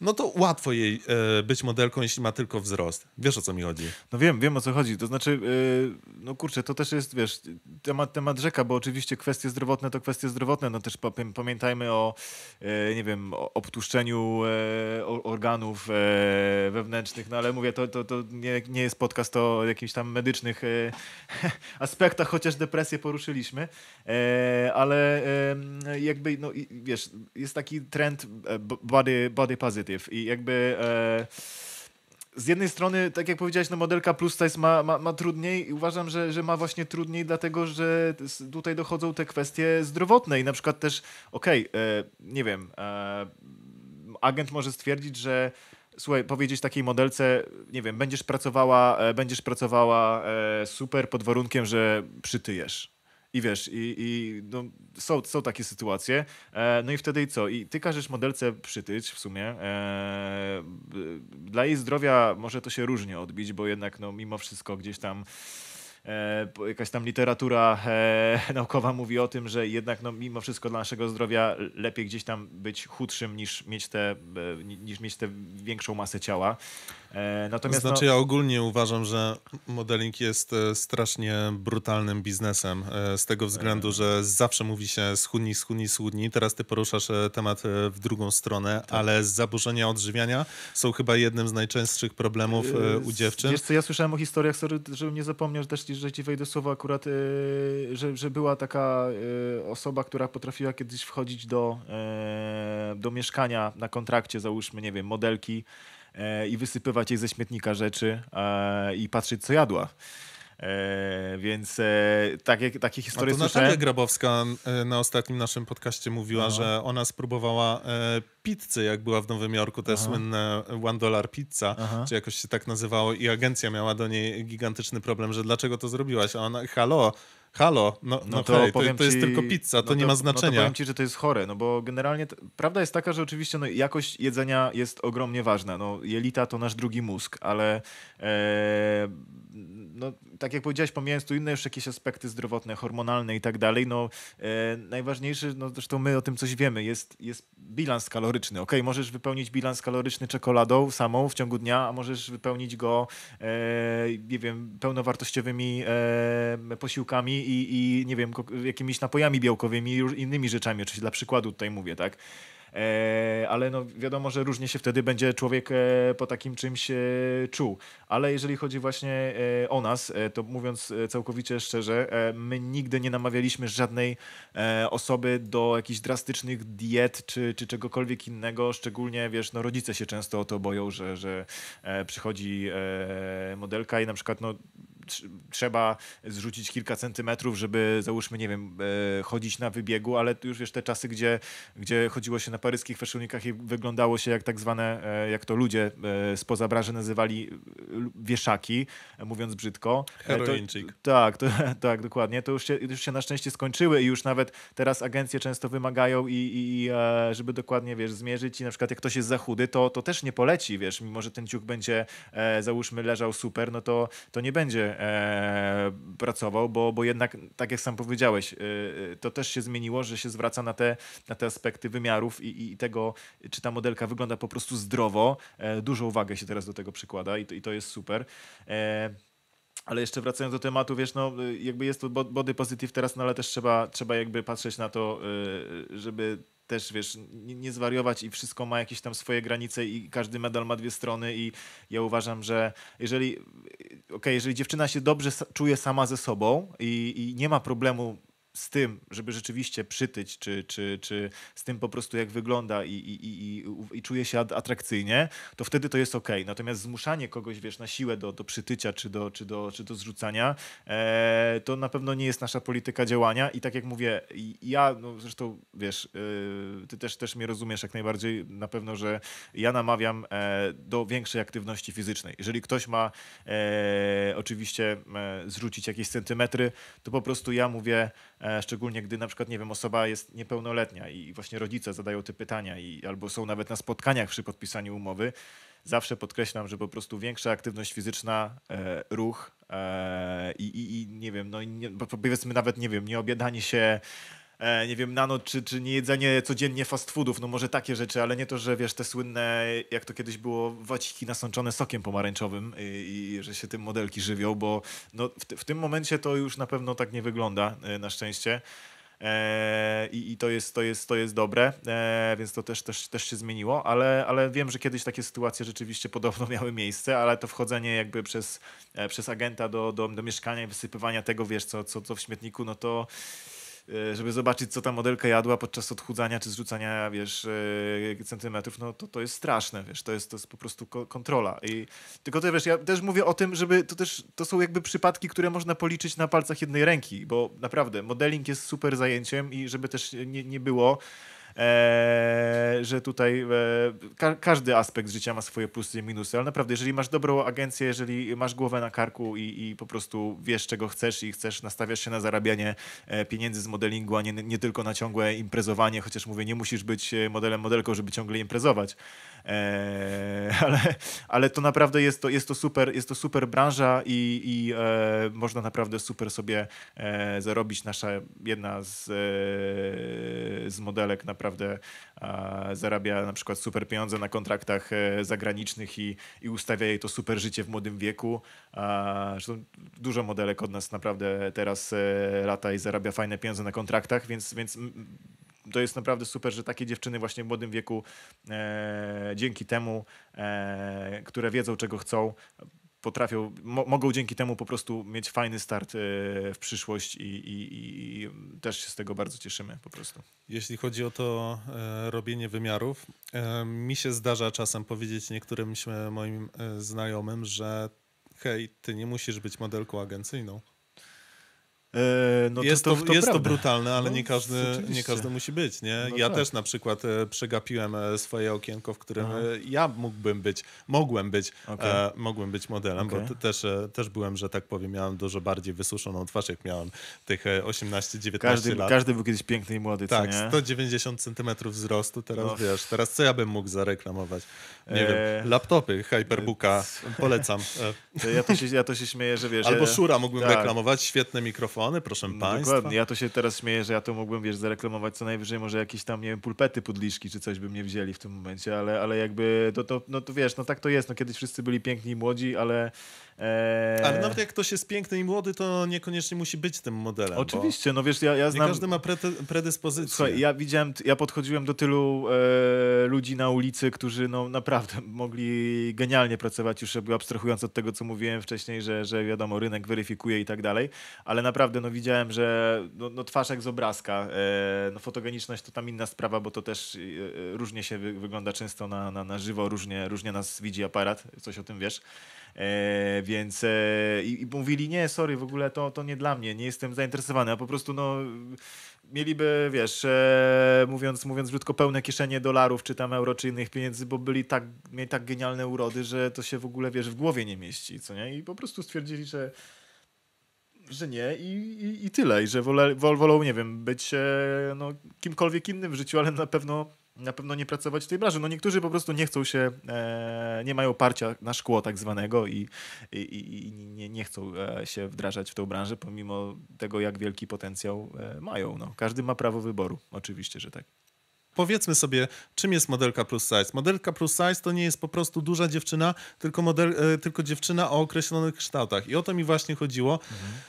no to łatwo jej e, być modelką, jeśli ma tylko wzrost. Wiesz o co mi chodzi? No wiem, wiem o co chodzi. To znaczy, e, no kurczę, to też jest, wiesz, temat, temat rzeka, bo oczywiście kwestie zdrowotne to kwestie zdrowotne. No też pamiętajmy o, e, nie wiem, o obtłuszczeniu organów wewnętrznych, no ale mówię, to, to, to nie, nie jest podcast o jakichś tam medycznych aspektach, chociaż depresję poruszyliśmy, ale jakby, no i wiesz, jest taki trend body, body positive, i jakby... E, z jednej strony, tak jak powiedziałeś, no modelka plus size ma, ma, ma trudniej i uważam, że, że ma właśnie trudniej, dlatego że tutaj dochodzą te kwestie zdrowotne i na przykład też, okej, okay, e, nie wiem, e, agent może stwierdzić, że słuchaj, powiedzieć takiej modelce, nie wiem, będziesz pracowała, e, będziesz pracowała e, super pod warunkiem, że przytyjesz i wiesz, i, i no, są, są takie sytuacje. E, no i wtedy co? I ty każesz modelce przytyć w sumie. E, dla jej zdrowia może to się różnie odbić, bo jednak no, mimo wszystko gdzieś tam E, jakaś tam literatura e, naukowa mówi o tym, że jednak no, mimo wszystko dla naszego zdrowia lepiej gdzieś tam być chudszym niż mieć tę e, niż mieć te większą masę ciała. natomiast znaczy no... ja ogólnie uważam, że modeling jest strasznie brutalnym biznesem z tego względu, że zawsze mówi się schudni, schudni, schudni. Teraz ty poruszasz temat w drugą stronę, tak. ale zaburzenia odżywiania są chyba jednym z najczęstszych problemów u dziewczyn. Wiesz co, ja słyszałem o historiach, sorry, żebym nie zapomniał, że też że ci wejdę słowo akurat, yy, że, że była taka yy, osoba, która potrafiła kiedyś wchodzić do, yy, do mieszkania na kontrakcie, załóżmy, nie wiem, modelki i wysypywać jej ze śmietnika rzeczy i patrzeć, co jadła. E, więc e, takie, takie historie A to słyszę. Natalia Grabowska e, na ostatnim naszym podcaście mówiła, no. że ona spróbowała e, pizzy, jak była w Nowym Jorku, te Aha. słynne One Dollar Pizza, Aha. czy jakoś się tak nazywało i agencja miała do niej gigantyczny problem, że dlaczego to zrobiłaś? A ona, halo, halo, no, no, no to, hej, to, to, jest ci, tylko pizza, to, no to, nie ma znaczenia. No to powiem ci, że to jest chore, no bo generalnie prawda jest taka, że oczywiście no, jakość jedzenia jest ogromnie ważna. No, jelita to nasz drugi mózg, ale e, no, tak jak powiedziałeś, pomijając tu inne jeszcze jakieś aspekty zdrowotne, hormonalne i tak dalej, no e, najważniejsze, no zresztą my o tym coś wiemy, jest, jest bilans kaloryczny. Ok, możesz wypełnić bilans kaloryczny czekoladą samą w ciągu dnia, a możesz wypełnić go, e, nie wiem, pełnowartościowymi e, posiłkami i, i, nie wiem, jakimiś napojami białkowymi i innymi rzeczami. Oczywiście dla przykładu tutaj mówię, tak? E, ale no wiadomo, że różnie się wtedy będzie człowiek e, po takim czymś e, czuł. Ale jeżeli chodzi właśnie o nas, to mówiąc całkowicie szczerze, my nigdy nie namawialiśmy żadnej osoby do jakichś drastycznych diet czy, czy czegokolwiek innego, szczególnie wiesz, no rodzice się często o to boją, że, że przychodzi modelka i na przykład no trzeba zrzucić kilka centymetrów, żeby załóżmy, nie wiem, e, chodzić na wybiegu, ale już wiesz, te czasy, gdzie, gdzie chodziło się na paryskich feszulnikach i wyglądało się jak tak zwane, e, jak to ludzie e, spoza branży nazywali wieszaki, mówiąc brzydko. Heroinczyk. tak, to, tak, dokładnie. To już się, już się na szczęście skończyły i już nawet teraz agencje często wymagają i, i, i żeby dokładnie, wiesz, zmierzyć i na przykład jak ktoś jest za chudy, to, to też nie poleci, wiesz, mimo że ten ciuk będzie, załóżmy, leżał super, no to, to nie będzie e, pracował, bo, bo jednak, tak jak sam powiedziałeś, e, e, to też się zmieniło, że się zwraca na te, na te aspekty wymiarów i, i tego, czy ta modelka wygląda po prostu zdrowo. E, uwagi uwagę się teraz do tego przykłada i to, i to jest super. E, ale jeszcze wracając do tematu, wiesz, no jakby jest to body positive teraz, no ale też trzeba, trzeba jakby patrzeć na to, e, żeby też, wiesz, nie, nie zwariować i wszystko ma jakieś tam swoje granice i każdy medal ma dwie strony i ja uważam, że jeżeli, okay, jeżeli dziewczyna się dobrze czuje sama ze sobą i, i nie ma problemu z tym, żeby rzeczywiście przytyć, czy, czy, czy z tym po prostu jak wygląda i, i, i, i czuje się atrakcyjnie, to wtedy to jest ok. Natomiast zmuszanie kogoś, wiesz, na siłę do, do przytycia, czy do, czy do, czy do zrzucania, e, to na pewno nie jest nasza polityka działania i tak jak mówię, ja, no zresztą, wiesz, e, ty też, też mnie rozumiesz jak najbardziej, na pewno, że ja namawiam e, do większej aktywności fizycznej. Jeżeli ktoś ma e, oczywiście e, zrzucić jakieś centymetry, to po prostu ja mówię, E, szczególnie gdy na przykład, nie wiem, osoba jest niepełnoletnia i właśnie rodzice zadają te pytania i albo są nawet na spotkaniach przy podpisaniu umowy, zawsze podkreślam, że po prostu większa aktywność fizyczna, e, ruch e, i, i, nie wiem, no nie, powiedzmy nawet, nie wiem, nie obiadanie się e, nie wiem, nano, czy, czy nie jedzenie codziennie fast foodów, no może takie rzeczy, ale nie to, że wiesz, te słynne, jak to kiedyś było, waciki nasączone sokiem pomarańczowym y, i, i że się tym modelki żywią, bo no, w, w, tym momencie to już na pewno tak nie wygląda, y, na szczęście. E, i, I, to, jest, to, jest, to jest dobre, e, więc to też, też, też się zmieniło, ale, ale wiem, że kiedyś takie sytuacje rzeczywiście podobno miały miejsce, ale to wchodzenie jakby przez, e, przez agenta do, do, do mieszkania i wysypywania tego, wiesz, co, co, co w śmietniku, no to E, żeby zobaczyć, co ta modelka jadła podczas odchudzania czy zrzucania, wiesz, e, centymetrów, no to, to jest straszne, wiesz, to jest, to jest po prostu kontrola. I tylko to, wiesz, ja też mówię o tym, żeby, to też, to są jakby przypadki, które można policzyć na palcach jednej ręki, bo naprawdę, modeling jest super zajęciem i żeby też nie, nie było, e, że tutaj e, ka każdy aspekt życia ma swoje plusy i minusy, ale naprawdę, jeżeli masz dobrą agencję, jeżeli masz głowę na karku i, i po prostu wiesz, czego chcesz i chcesz, nastawiasz się na zarabianie e, pieniędzy z modelingu, a nie, nie tylko na ciągłe imprezowanie, chociaż mówię, nie musisz być e, modelem, modelką, żeby ciągle imprezować. Eee, ale, ale to naprawdę jest to, jest to, super, jest to super branża i, i e, można naprawdę super sobie e, zarobić. Nasza jedna z, e, z modelek naprawdę naprawdę zarabia na przykład super pieniądze na kontraktach e, zagranicznych i, i ustawia jej to super życie w młodym wieku. Zresztą dużo modelek od nas naprawdę teraz e, lata i zarabia fajne pieniądze na kontraktach, więc, więc to jest naprawdę super, że takie dziewczyny właśnie w młodym wieku, e, dzięki temu, e, które wiedzą czego chcą, potrafią, mo mogą dzięki temu po prostu mieć fajny start e, w przyszłość i, i, i, też się z tego bardzo cieszymy po prostu. Jeśli chodzi o to e, robienie wymiarów, e, mi się zdarza czasem powiedzieć niektórym e, moim e, znajomym, że hej, ty nie musisz być modelką agencyjną. E, no to, jest to, to, to jest brutalne, ale no, nie, każdy, nie każdy musi być. Nie? No ja tak. też na przykład e, przegapiłem e, swoje okienko, w którym ja mógłbym być, mogłem być, okay. e, mogłem być modelem, okay. bo też, też byłem, że tak powiem, miałem dużo bardziej wysuszoną twarz, jak miałem tych 18-19 lat. Każdy był kiedyś piękny i młody, Tak, nie? 190 centymetrów wzrostu, teraz no. wiesz, teraz co ja bym mógł zareklamować? Nie e... wiem, laptopy, Hyperbooka, polecam. ja, to się, ja to się śmieję, że wiesz... Albo Szura mógłbym tak. reklamować, świetne mikrofony mikrofony, proszę no, państwa. Dokładnie, ja to się teraz śmieję, że ja to mógłbym, wiesz, zareklamować co najwyżej, może jakieś tam, nie wiem, pulpety, pudliszki czy coś by mnie wzięli w tym momencie, ale, ale jakby, to, to, no to wiesz, no tak to jest, no kiedyś wszyscy byli piękni i młodzi, ale Eee. Ale nawet jak ktoś jest piękny i młody, to niekoniecznie musi być tym modelem. Oczywiście, no wiesz, ja, ja znam... Nie każdy ma pre predyspozycję. Słuchaj, ja widziałem, ja podchodziłem do tylu e, ludzi na ulicy, którzy no naprawdę mogli genialnie pracować, już abstrahując od tego, co mówiłem wcześniej, że, że wiadomo, rynek weryfikuje i tak dalej, ale naprawdę no widziałem, że no, no twarz jak z obrazka, e, no fotogeniczność to tam inna sprawa, bo to też e, e, różnie się wy wygląda często na, na, na żywo, różnie, różnie nas widzi aparat, coś o tym wiesz. E, więc e, i, i, mówili, nie, sorry, w ogóle to, to nie dla mnie, nie jestem zainteresowany, a po prostu no mieliby, wiesz, e, mówiąc, mówiąc brzydko, pełne kieszenie dolarów, czy tam euro, czy innych pieniędzy, bo byli tak, mieli tak genialne urody, że to się w ogóle, wiesz, w głowie nie mieści, co nie? I po prostu stwierdzili, że że nie i, i, i tyle, i że wolę, wol, wolą, nie wiem, być e, no, kimkolwiek innym w życiu, ale na pewno na pewno nie pracować w tej branży. No niektórzy po prostu nie chcą się, e, nie mają parcia na szkło tak zwanego i, i, i nie, nie, chcą e, się wdrażać w tą branżę, pomimo tego, jak wielki potencjał e, mają. No, każdy ma prawo wyboru, oczywiście, że tak powiedzmy sobie, czym jest modelka plus size. Modelka plus size to nie jest po prostu duża dziewczyna, tylko, model, e, tylko dziewczyna o określonych kształtach. I o to mi właśnie chodziło,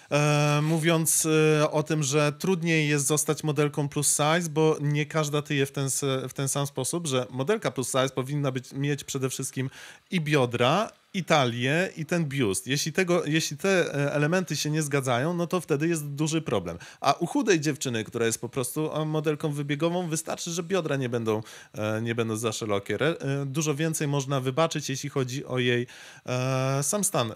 mhm. mówiąc e, o tym, że trudniej jest zostać modelką plus size, bo nie każda tyje w ten, w ten sam sposób, że modelka plus size powinna być, mieć przede wszystkim i biodra, i talię, i ten biust. Jeśli, tego, jeśli te e, elementy się nie zgadzają, no to wtedy jest duży problem. A u chudej dziewczyny, która jest po prostu modelką wybiegową, wystarczy, że biodra nie będą, e, nie będą za szerokie. E, dużo więcej można wybaczyć, jeśli chodzi o jej sam stan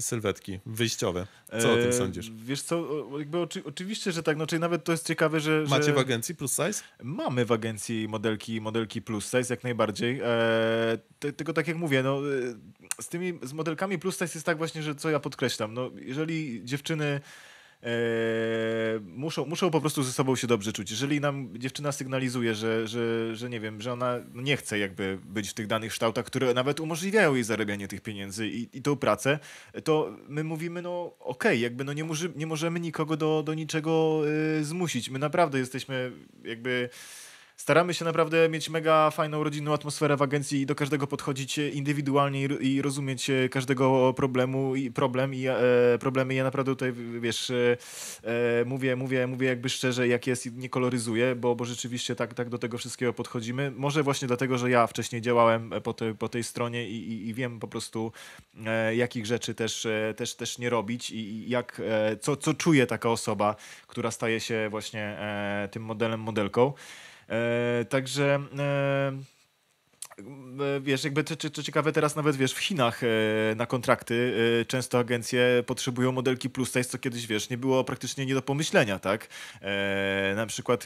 sylwetki wyjściowe. Co o tym sądzisz? Wiesz co, jakby oczy, oczywiście, że tak, no, nawet to jest ciekawe, że... Macie że... w agencji plus size? Mamy w agencji modelki, modelki plus size, jak najbardziej. Eee, tylko tak jak mówię, no, z tymi z modelkami plus size jest tak właśnie, że co ja podkreślam, no jeżeli dziewczyny e, muszą, muszą po prostu ze sobą się dobrze czuć. Jeżeli nam dziewczyna sygnalizuje, że, że, że nie wiem, że ona nie chce jakby być w tych danych kształtach, które nawet umożliwiają jej zarabianie tych pieniędzy i, i tą pracę, to my mówimy, no okej, okay, jakby no nie, może nie możemy nikogo do, do niczego y, zmusić. My naprawdę jesteśmy jakby staramy się naprawdę mieć mega fajną, rodzinną atmosferę w agencji i do każdego podchodzić indywidualnie i, i rozumieć e, każdego problemu i problem i e, problemy. Ja naprawdę tutaj, wiesz, e, e, mówię, mówię, mówię jakby szczerze, jak jest i nie koloryzuję, bo, bo rzeczywiście tak, tak do tego wszystkiego podchodzimy. Może właśnie dlatego, że ja wcześniej działałem e, po, te, po tej stronie i, i, i wiem po prostu, e, jakich rzeczy też, też, też nie robić i, jak, co, co czuje taka osoba, która staje się właśnie tym modelem, modelką. E, także e, E, wiesz, jakby to, to, ciekawe teraz nawet, wiesz, w Chinach e, na kontrakty e, często agencje potrzebują modelki plus size, co kiedyś, wiesz, nie było praktycznie nie do pomyślenia, tak? na przykład,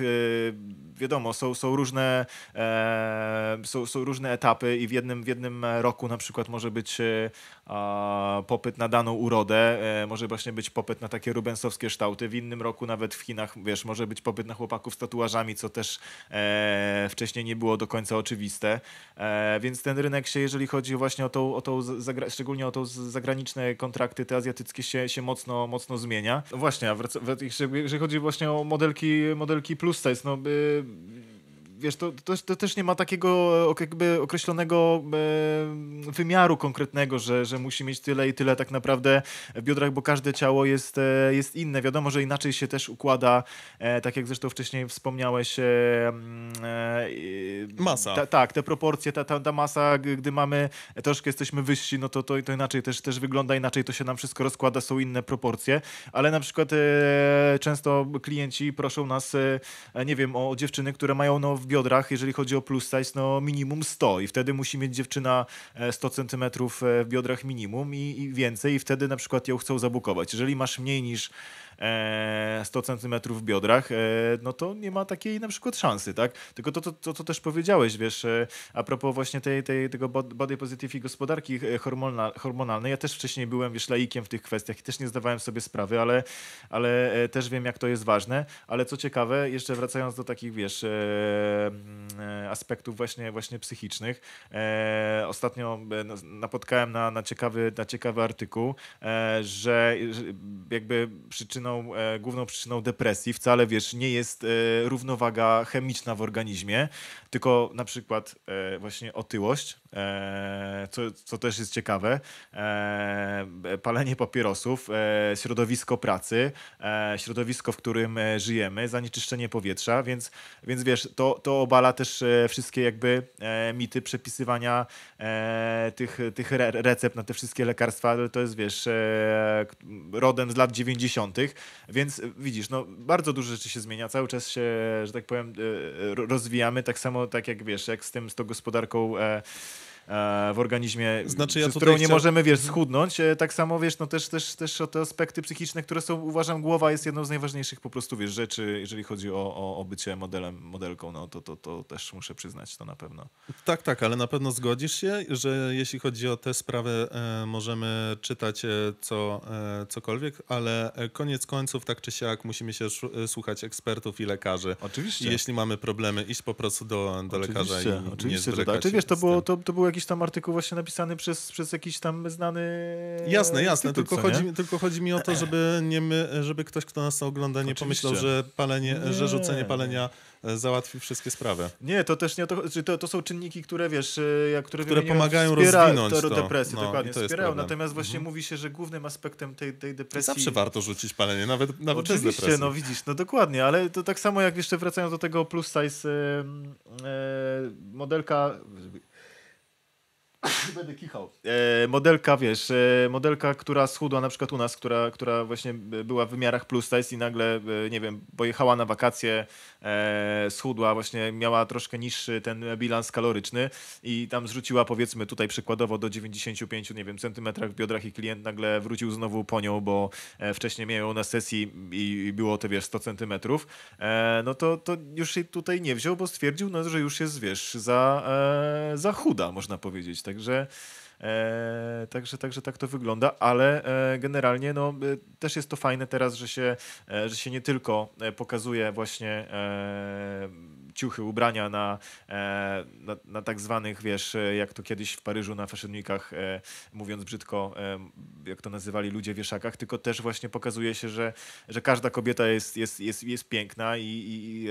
wiadomo, są, są, różne, są, są różne etapy i w jednym, w jednym roku na przykład może być popyt na daną urodę, może właśnie być popyt na takie rubensowskie kształty, w innym roku nawet w Chinach, wiesz, może być popyt na chłopaków z tatuażami, co też wcześniej nie było do końca oczywiste. E, więc ten rynek się, jeżeli chodzi właśnie o tą, o tą szczególnie o to zagraniczne kontrakty, te azjatyckie się, się mocno, mocno zmienia. No właśnie, a wrac- jeżeli chodzi właśnie o modelki, modelki plus size, no... Y, wiesz, to, to, to, też nie ma takiego jakby określonego e, wymiaru konkretnego, że, że musi mieć tyle i tyle tak naprawdę w biodrach, bo każde ciało jest, e, jest inne. Wiadomo, że inaczej się też układa, e, tak jak zresztą wcześniej wspomniałeś. E, mm, e, masa. Ta, tak, te proporcje, ta, ta, ta, masa, gdy mamy, e, troszkę jesteśmy wyżsi, no to, to, to inaczej też, też wygląda, inaczej to się nam wszystko rozkłada, są inne proporcje, ale na przykład często klienci proszą nas, nie wiem, o dziewczyny, które mają no, biodrach, jeżeli chodzi o plus size, no minimum 100 i wtedy musi mieć dziewczyna 100 e, cm e, w biodrach minimum i, i więcej i wtedy na przykład ją chcą zabukować. Jeżeli masz mniej niż 100 e, centymetrów w biodrach, e, no to nie ma takiej na przykład szansy, tak? Tylko to, to, to, to też powiedziałeś, wiesz, e, a propos właśnie tej, tej, tego body positive i gospodarki hormonalnej, ja też wcześniej byłem, wiesz, laikiem w tych kwestiach i też nie zdawałem sobie sprawy, ale, ale też wiem, jak to jest ważne, ale co ciekawe, jeszcze wracając do takich, wiesz, mm, aspektów właśnie, właśnie psychicznych, ostatnio no, napotkałem na, na, ciekawy, na ciekawy artykuł, że jakby przyczyna przyczyną, e, główną przyczyną depresji wcale, wiesz, nie jest e, równowaga chemiczna w organizmie, tylko na przykład e, właśnie otyłość, e, co, co też jest ciekawe, e, palenie papierosów, e, środowisko pracy, środowisko, w którym żyjemy, zanieczyszczenie powietrza, więc, więc wiesz, to, to obala też wszystkie jakby mity przepisywania tych, tych recept na te wszystkie lekarstwa, ale to jest, wiesz, rodem z lat 90., więc e, widzisz, no bardzo dużo rzeczy się zmienia, cały czas się, że tak powiem, e, e, rozwijamy, tak samo tak jak wiesz, jak z tym, z tą gospodarką E, w organizmie, znaczy, ja z którą nie możemy, wiesz, mhm. schudnąć. E, tak samo, wiesz, no też, też, też o te aspekty psychiczne, które są, uważam, głowa jest jedną z najważniejszych po prostu, wiesz, rzeczy, jeżeli chodzi o, o, o bycie modelem, modelką, no to, to, to też muszę przyznać, to na pewno. Tak, tak, ale na pewno zgodzisz się, że jeśli chodzi o tę sprawę, e, możemy czytać e, co, e, cokolwiek, ale koniec końców, tak czy siak, musimy się słuchać ekspertów i lekarzy. Oczywiście. I jeśli mamy problemy, iść po prostu do, do oczywiście, lekarza i oczywiście, nie Oczywiście, tak. Czy wiesz, to było, to, to było jakiś tam artykuł właśnie napisany przez, przez jakiś tam znany... Jasne, jasne, tylko, co, chodzi, mi, tylko chodzi mi o to, eee. żeby, nie my, żeby ktoś, kto nas ogląda, nie Oczywiście. pomyślał, że, palenie, nie. że rzucenie palenia e, załatwi wszystkie sprawy. Nie, to też nie, to, to, to są czynniki, które wiesz, e, jak, które, które pomagają rozwinąć to. depresję, no, dokładnie, to wspierają, natomiast właśnie mhm. mówi się, że głównym aspektem tej, tej depresji... Zawsze warto rzucić palenie, nawet, nawet Oczywiście, bez depresji. no widzisz, no dokładnie, ale to tak samo jak jeszcze wracając do tego plus size yy, yy, modelka Będę kichał. E, modelka, wiesz, e, modelka, która schudła na przykład u nas, która, która właśnie e, była w wymiarach plus size i nagle, e, nie wiem, pojechała na wakacje, e, schudła, właśnie miała troszkę niższy ten bilans kaloryczny i tam zrzuciła powiedzmy tutaj przykładowo do 95, nie wiem, centymetrach w biodrach i klient nagle wrócił znowu po nią, bo e, wcześniej miał ją na sesji i, i było to, wiesz, 100 centymetrów, no to, to już jej tutaj nie wziął, bo stwierdził, no, że już jest, wiesz, za, za chuda, można powiedzieć, tak? Także, e, także, także tak to wygląda, ale e, generalnie no, e, też jest to fajne teraz, że się, e, że się nie tylko e, pokazuje właśnie e, ciuchy, ubrania na, e, na, na, tak zwanych, wiesz, e, jak to kiedyś w Paryżu na fashionnikach, e, mówiąc brzydko, jak to nazywali ludzie wieszakach, tylko też właśnie pokazuje się, że, że każda kobieta jest, jest, jest, jest piękna i, i,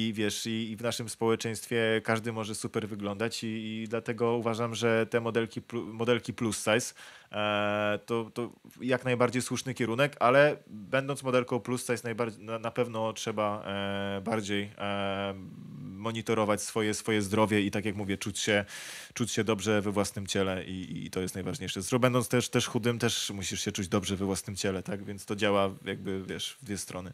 i wiesz, i, i, w naszym społeczeństwie każdy może super wyglądać i, i dlatego uważam, że te modelki, modelki plus size E, to, to jak najbardziej słuszny kierunek, ale będąc modelką plus jest najbardziej, na, na pewno trzeba e, bardziej e, monitorować swoje, swoje zdrowie i tak jak mówię, czuć się, czuć się dobrze we własnym ciele i, i to jest najważniejsze. Zresztą będąc też, też chudym, też musisz się czuć dobrze we własnym ciele, tak? Więc to działa jakby, wiesz, w dwie strony.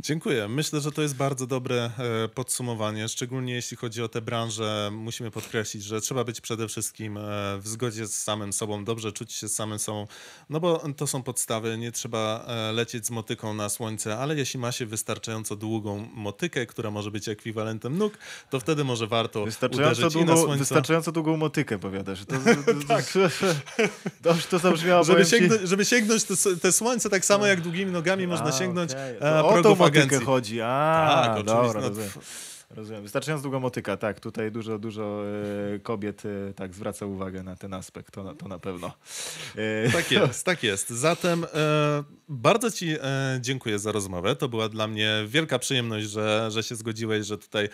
Dziękuję. Myślę, że to jest bardzo dobre e, podsumowanie, szczególnie jeśli chodzi o tę branżę. Musimy podkreślić, że trzeba być przede wszystkim e, w zgodzie z samym sobą, dobrze czuć się z samym sobą, no bo to są podstawy, nie trzeba e, lecieć z motyką na słońce, ale jeśli ma się wystarczająco długą motykę, która może być ekwiwalentem nóg, to wtedy może warto uderzyć długą, i na słońce. Wystarczająco długą motykę, powiadasz. To, tak. Dobrze to zabrzmiało. Żeby, sięgnąć, żeby sięgnąć te, te, słońce tak samo jak długimi nogami można sięgnąć okay. e, motykę chodzi. A, tak, no dobra, rozumiem. rozumiem. Wystarczająco długo motyka, tak. Tutaj dużo, dużo e, kobiet e, tak zwraca uwagę na ten aspekt, to na, to na pewno. E, tak jest, tak jest. Zatem bardzo Ci dziękuję za rozmowę. To była dla mnie wielka przyjemność, że, że się zgodziłeś, że tutaj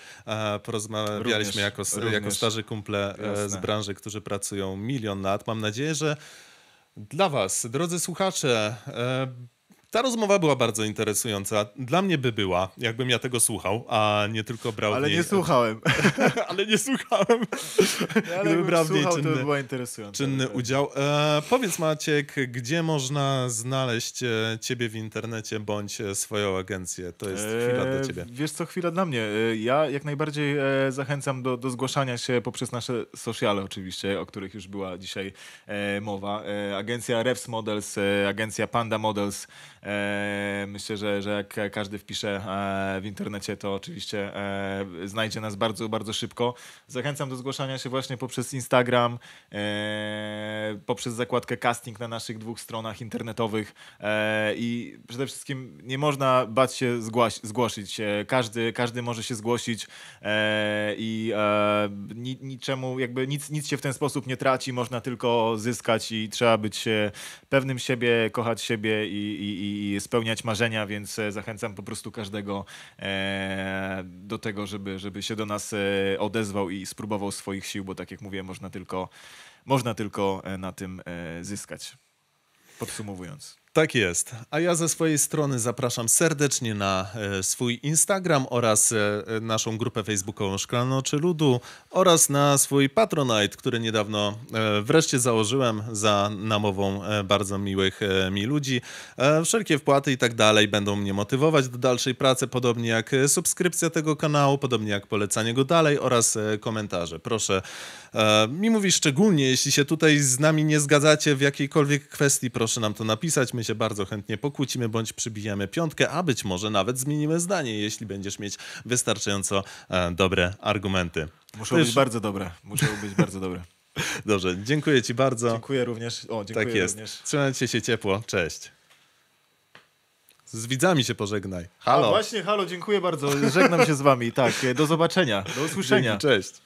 porozmawialiśmy również, jako, również. jako starzy kumple z branży, którzy pracują milion lat. Mam nadzieję, że dla Was, drodzy słuchacze, ta rozmowa była bardzo interesująca. Dla mnie by była, jakbym ja tego słuchał, a nie tylko brał Ale niej... nie słuchałem. ale nie słuchałem. ale Gdybym brał słuchał, czynny, to by była interesująca. Czynny udział. E, powiedz Maciek, gdzie można znaleźć e, ciebie w internecie bądź e, swoją agencję? To jest e, chwila dla ciebie. Wiesz co, chwila dla mnie. E, ja jak najbardziej zachęcam do, do zgłaszania się poprzez nasze sociale oczywiście, o których już była dzisiaj mowa. agencja Revs Models, agencja Panda Models, E, myślę, że, że jak każdy wpisze e, w internecie, to oczywiście e, znajdzie nas bardzo, bardzo szybko. Zachęcam do zgłaszania się właśnie poprzez Instagram, poprzez zakładkę casting na naszych dwóch stronach internetowych i przede wszystkim nie można bać się zgłosić. Każdy, każdy może się zgłosić i niczemu, jakby nic, nic się w ten sposób nie traci, można tylko zyskać i trzeba być pewnym siebie, kochać siebie i, i, i i spełniać marzenia, więc e, zachęcam po prostu każdego e, do tego, żeby, żeby się do nas e, odezwał i spróbował swoich sił, bo tak jak mówię, można tylko, można tylko na tym zyskać. Podsumowując. Tak jest. A ja ze swojej strony zapraszam serdecznie na e, swój Instagram oraz e, e, naszą grupę facebookową Szklano czy Ludu oraz na swój Patronite, który niedawno wreszcie założyłem za namową bardzo miłych mi ludzi. Wszelkie wpłaty i tak dalej będą mnie motywować do dalszej pracy, podobnie jak subskrypcja tego kanału, podobnie jak polecanie go dalej oraz komentarze. Proszę mi mówić szczególnie, jeśli się tutaj z nami nie zgadzacie w jakiejkolwiek kwestii, proszę nam to napisać. My się bardzo chętnie pokłócimy bądź przybijemy piątkę, a być może nawet zmienimy zdanie, jeśli będziesz mieć wystarczająco e, dobre argumenty. Muszą być bardzo dobre. Muszą być bardzo dobre. Dobrze, dziękuję Ci bardzo. Dziękuję również. O, tak dziękuję tak jest. Również. Trzymajcie się ciepło. Cześć. Z widzami się pożegnaj. Halo. A właśnie, halo, dziękuję bardzo. Żegnam się z Wami. Tak, e, do zobaczenia. Do usłyszenia. Dzięki, cześć.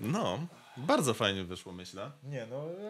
No, bardzo fajnie wyszło, myślę. Nie, no, elegancko.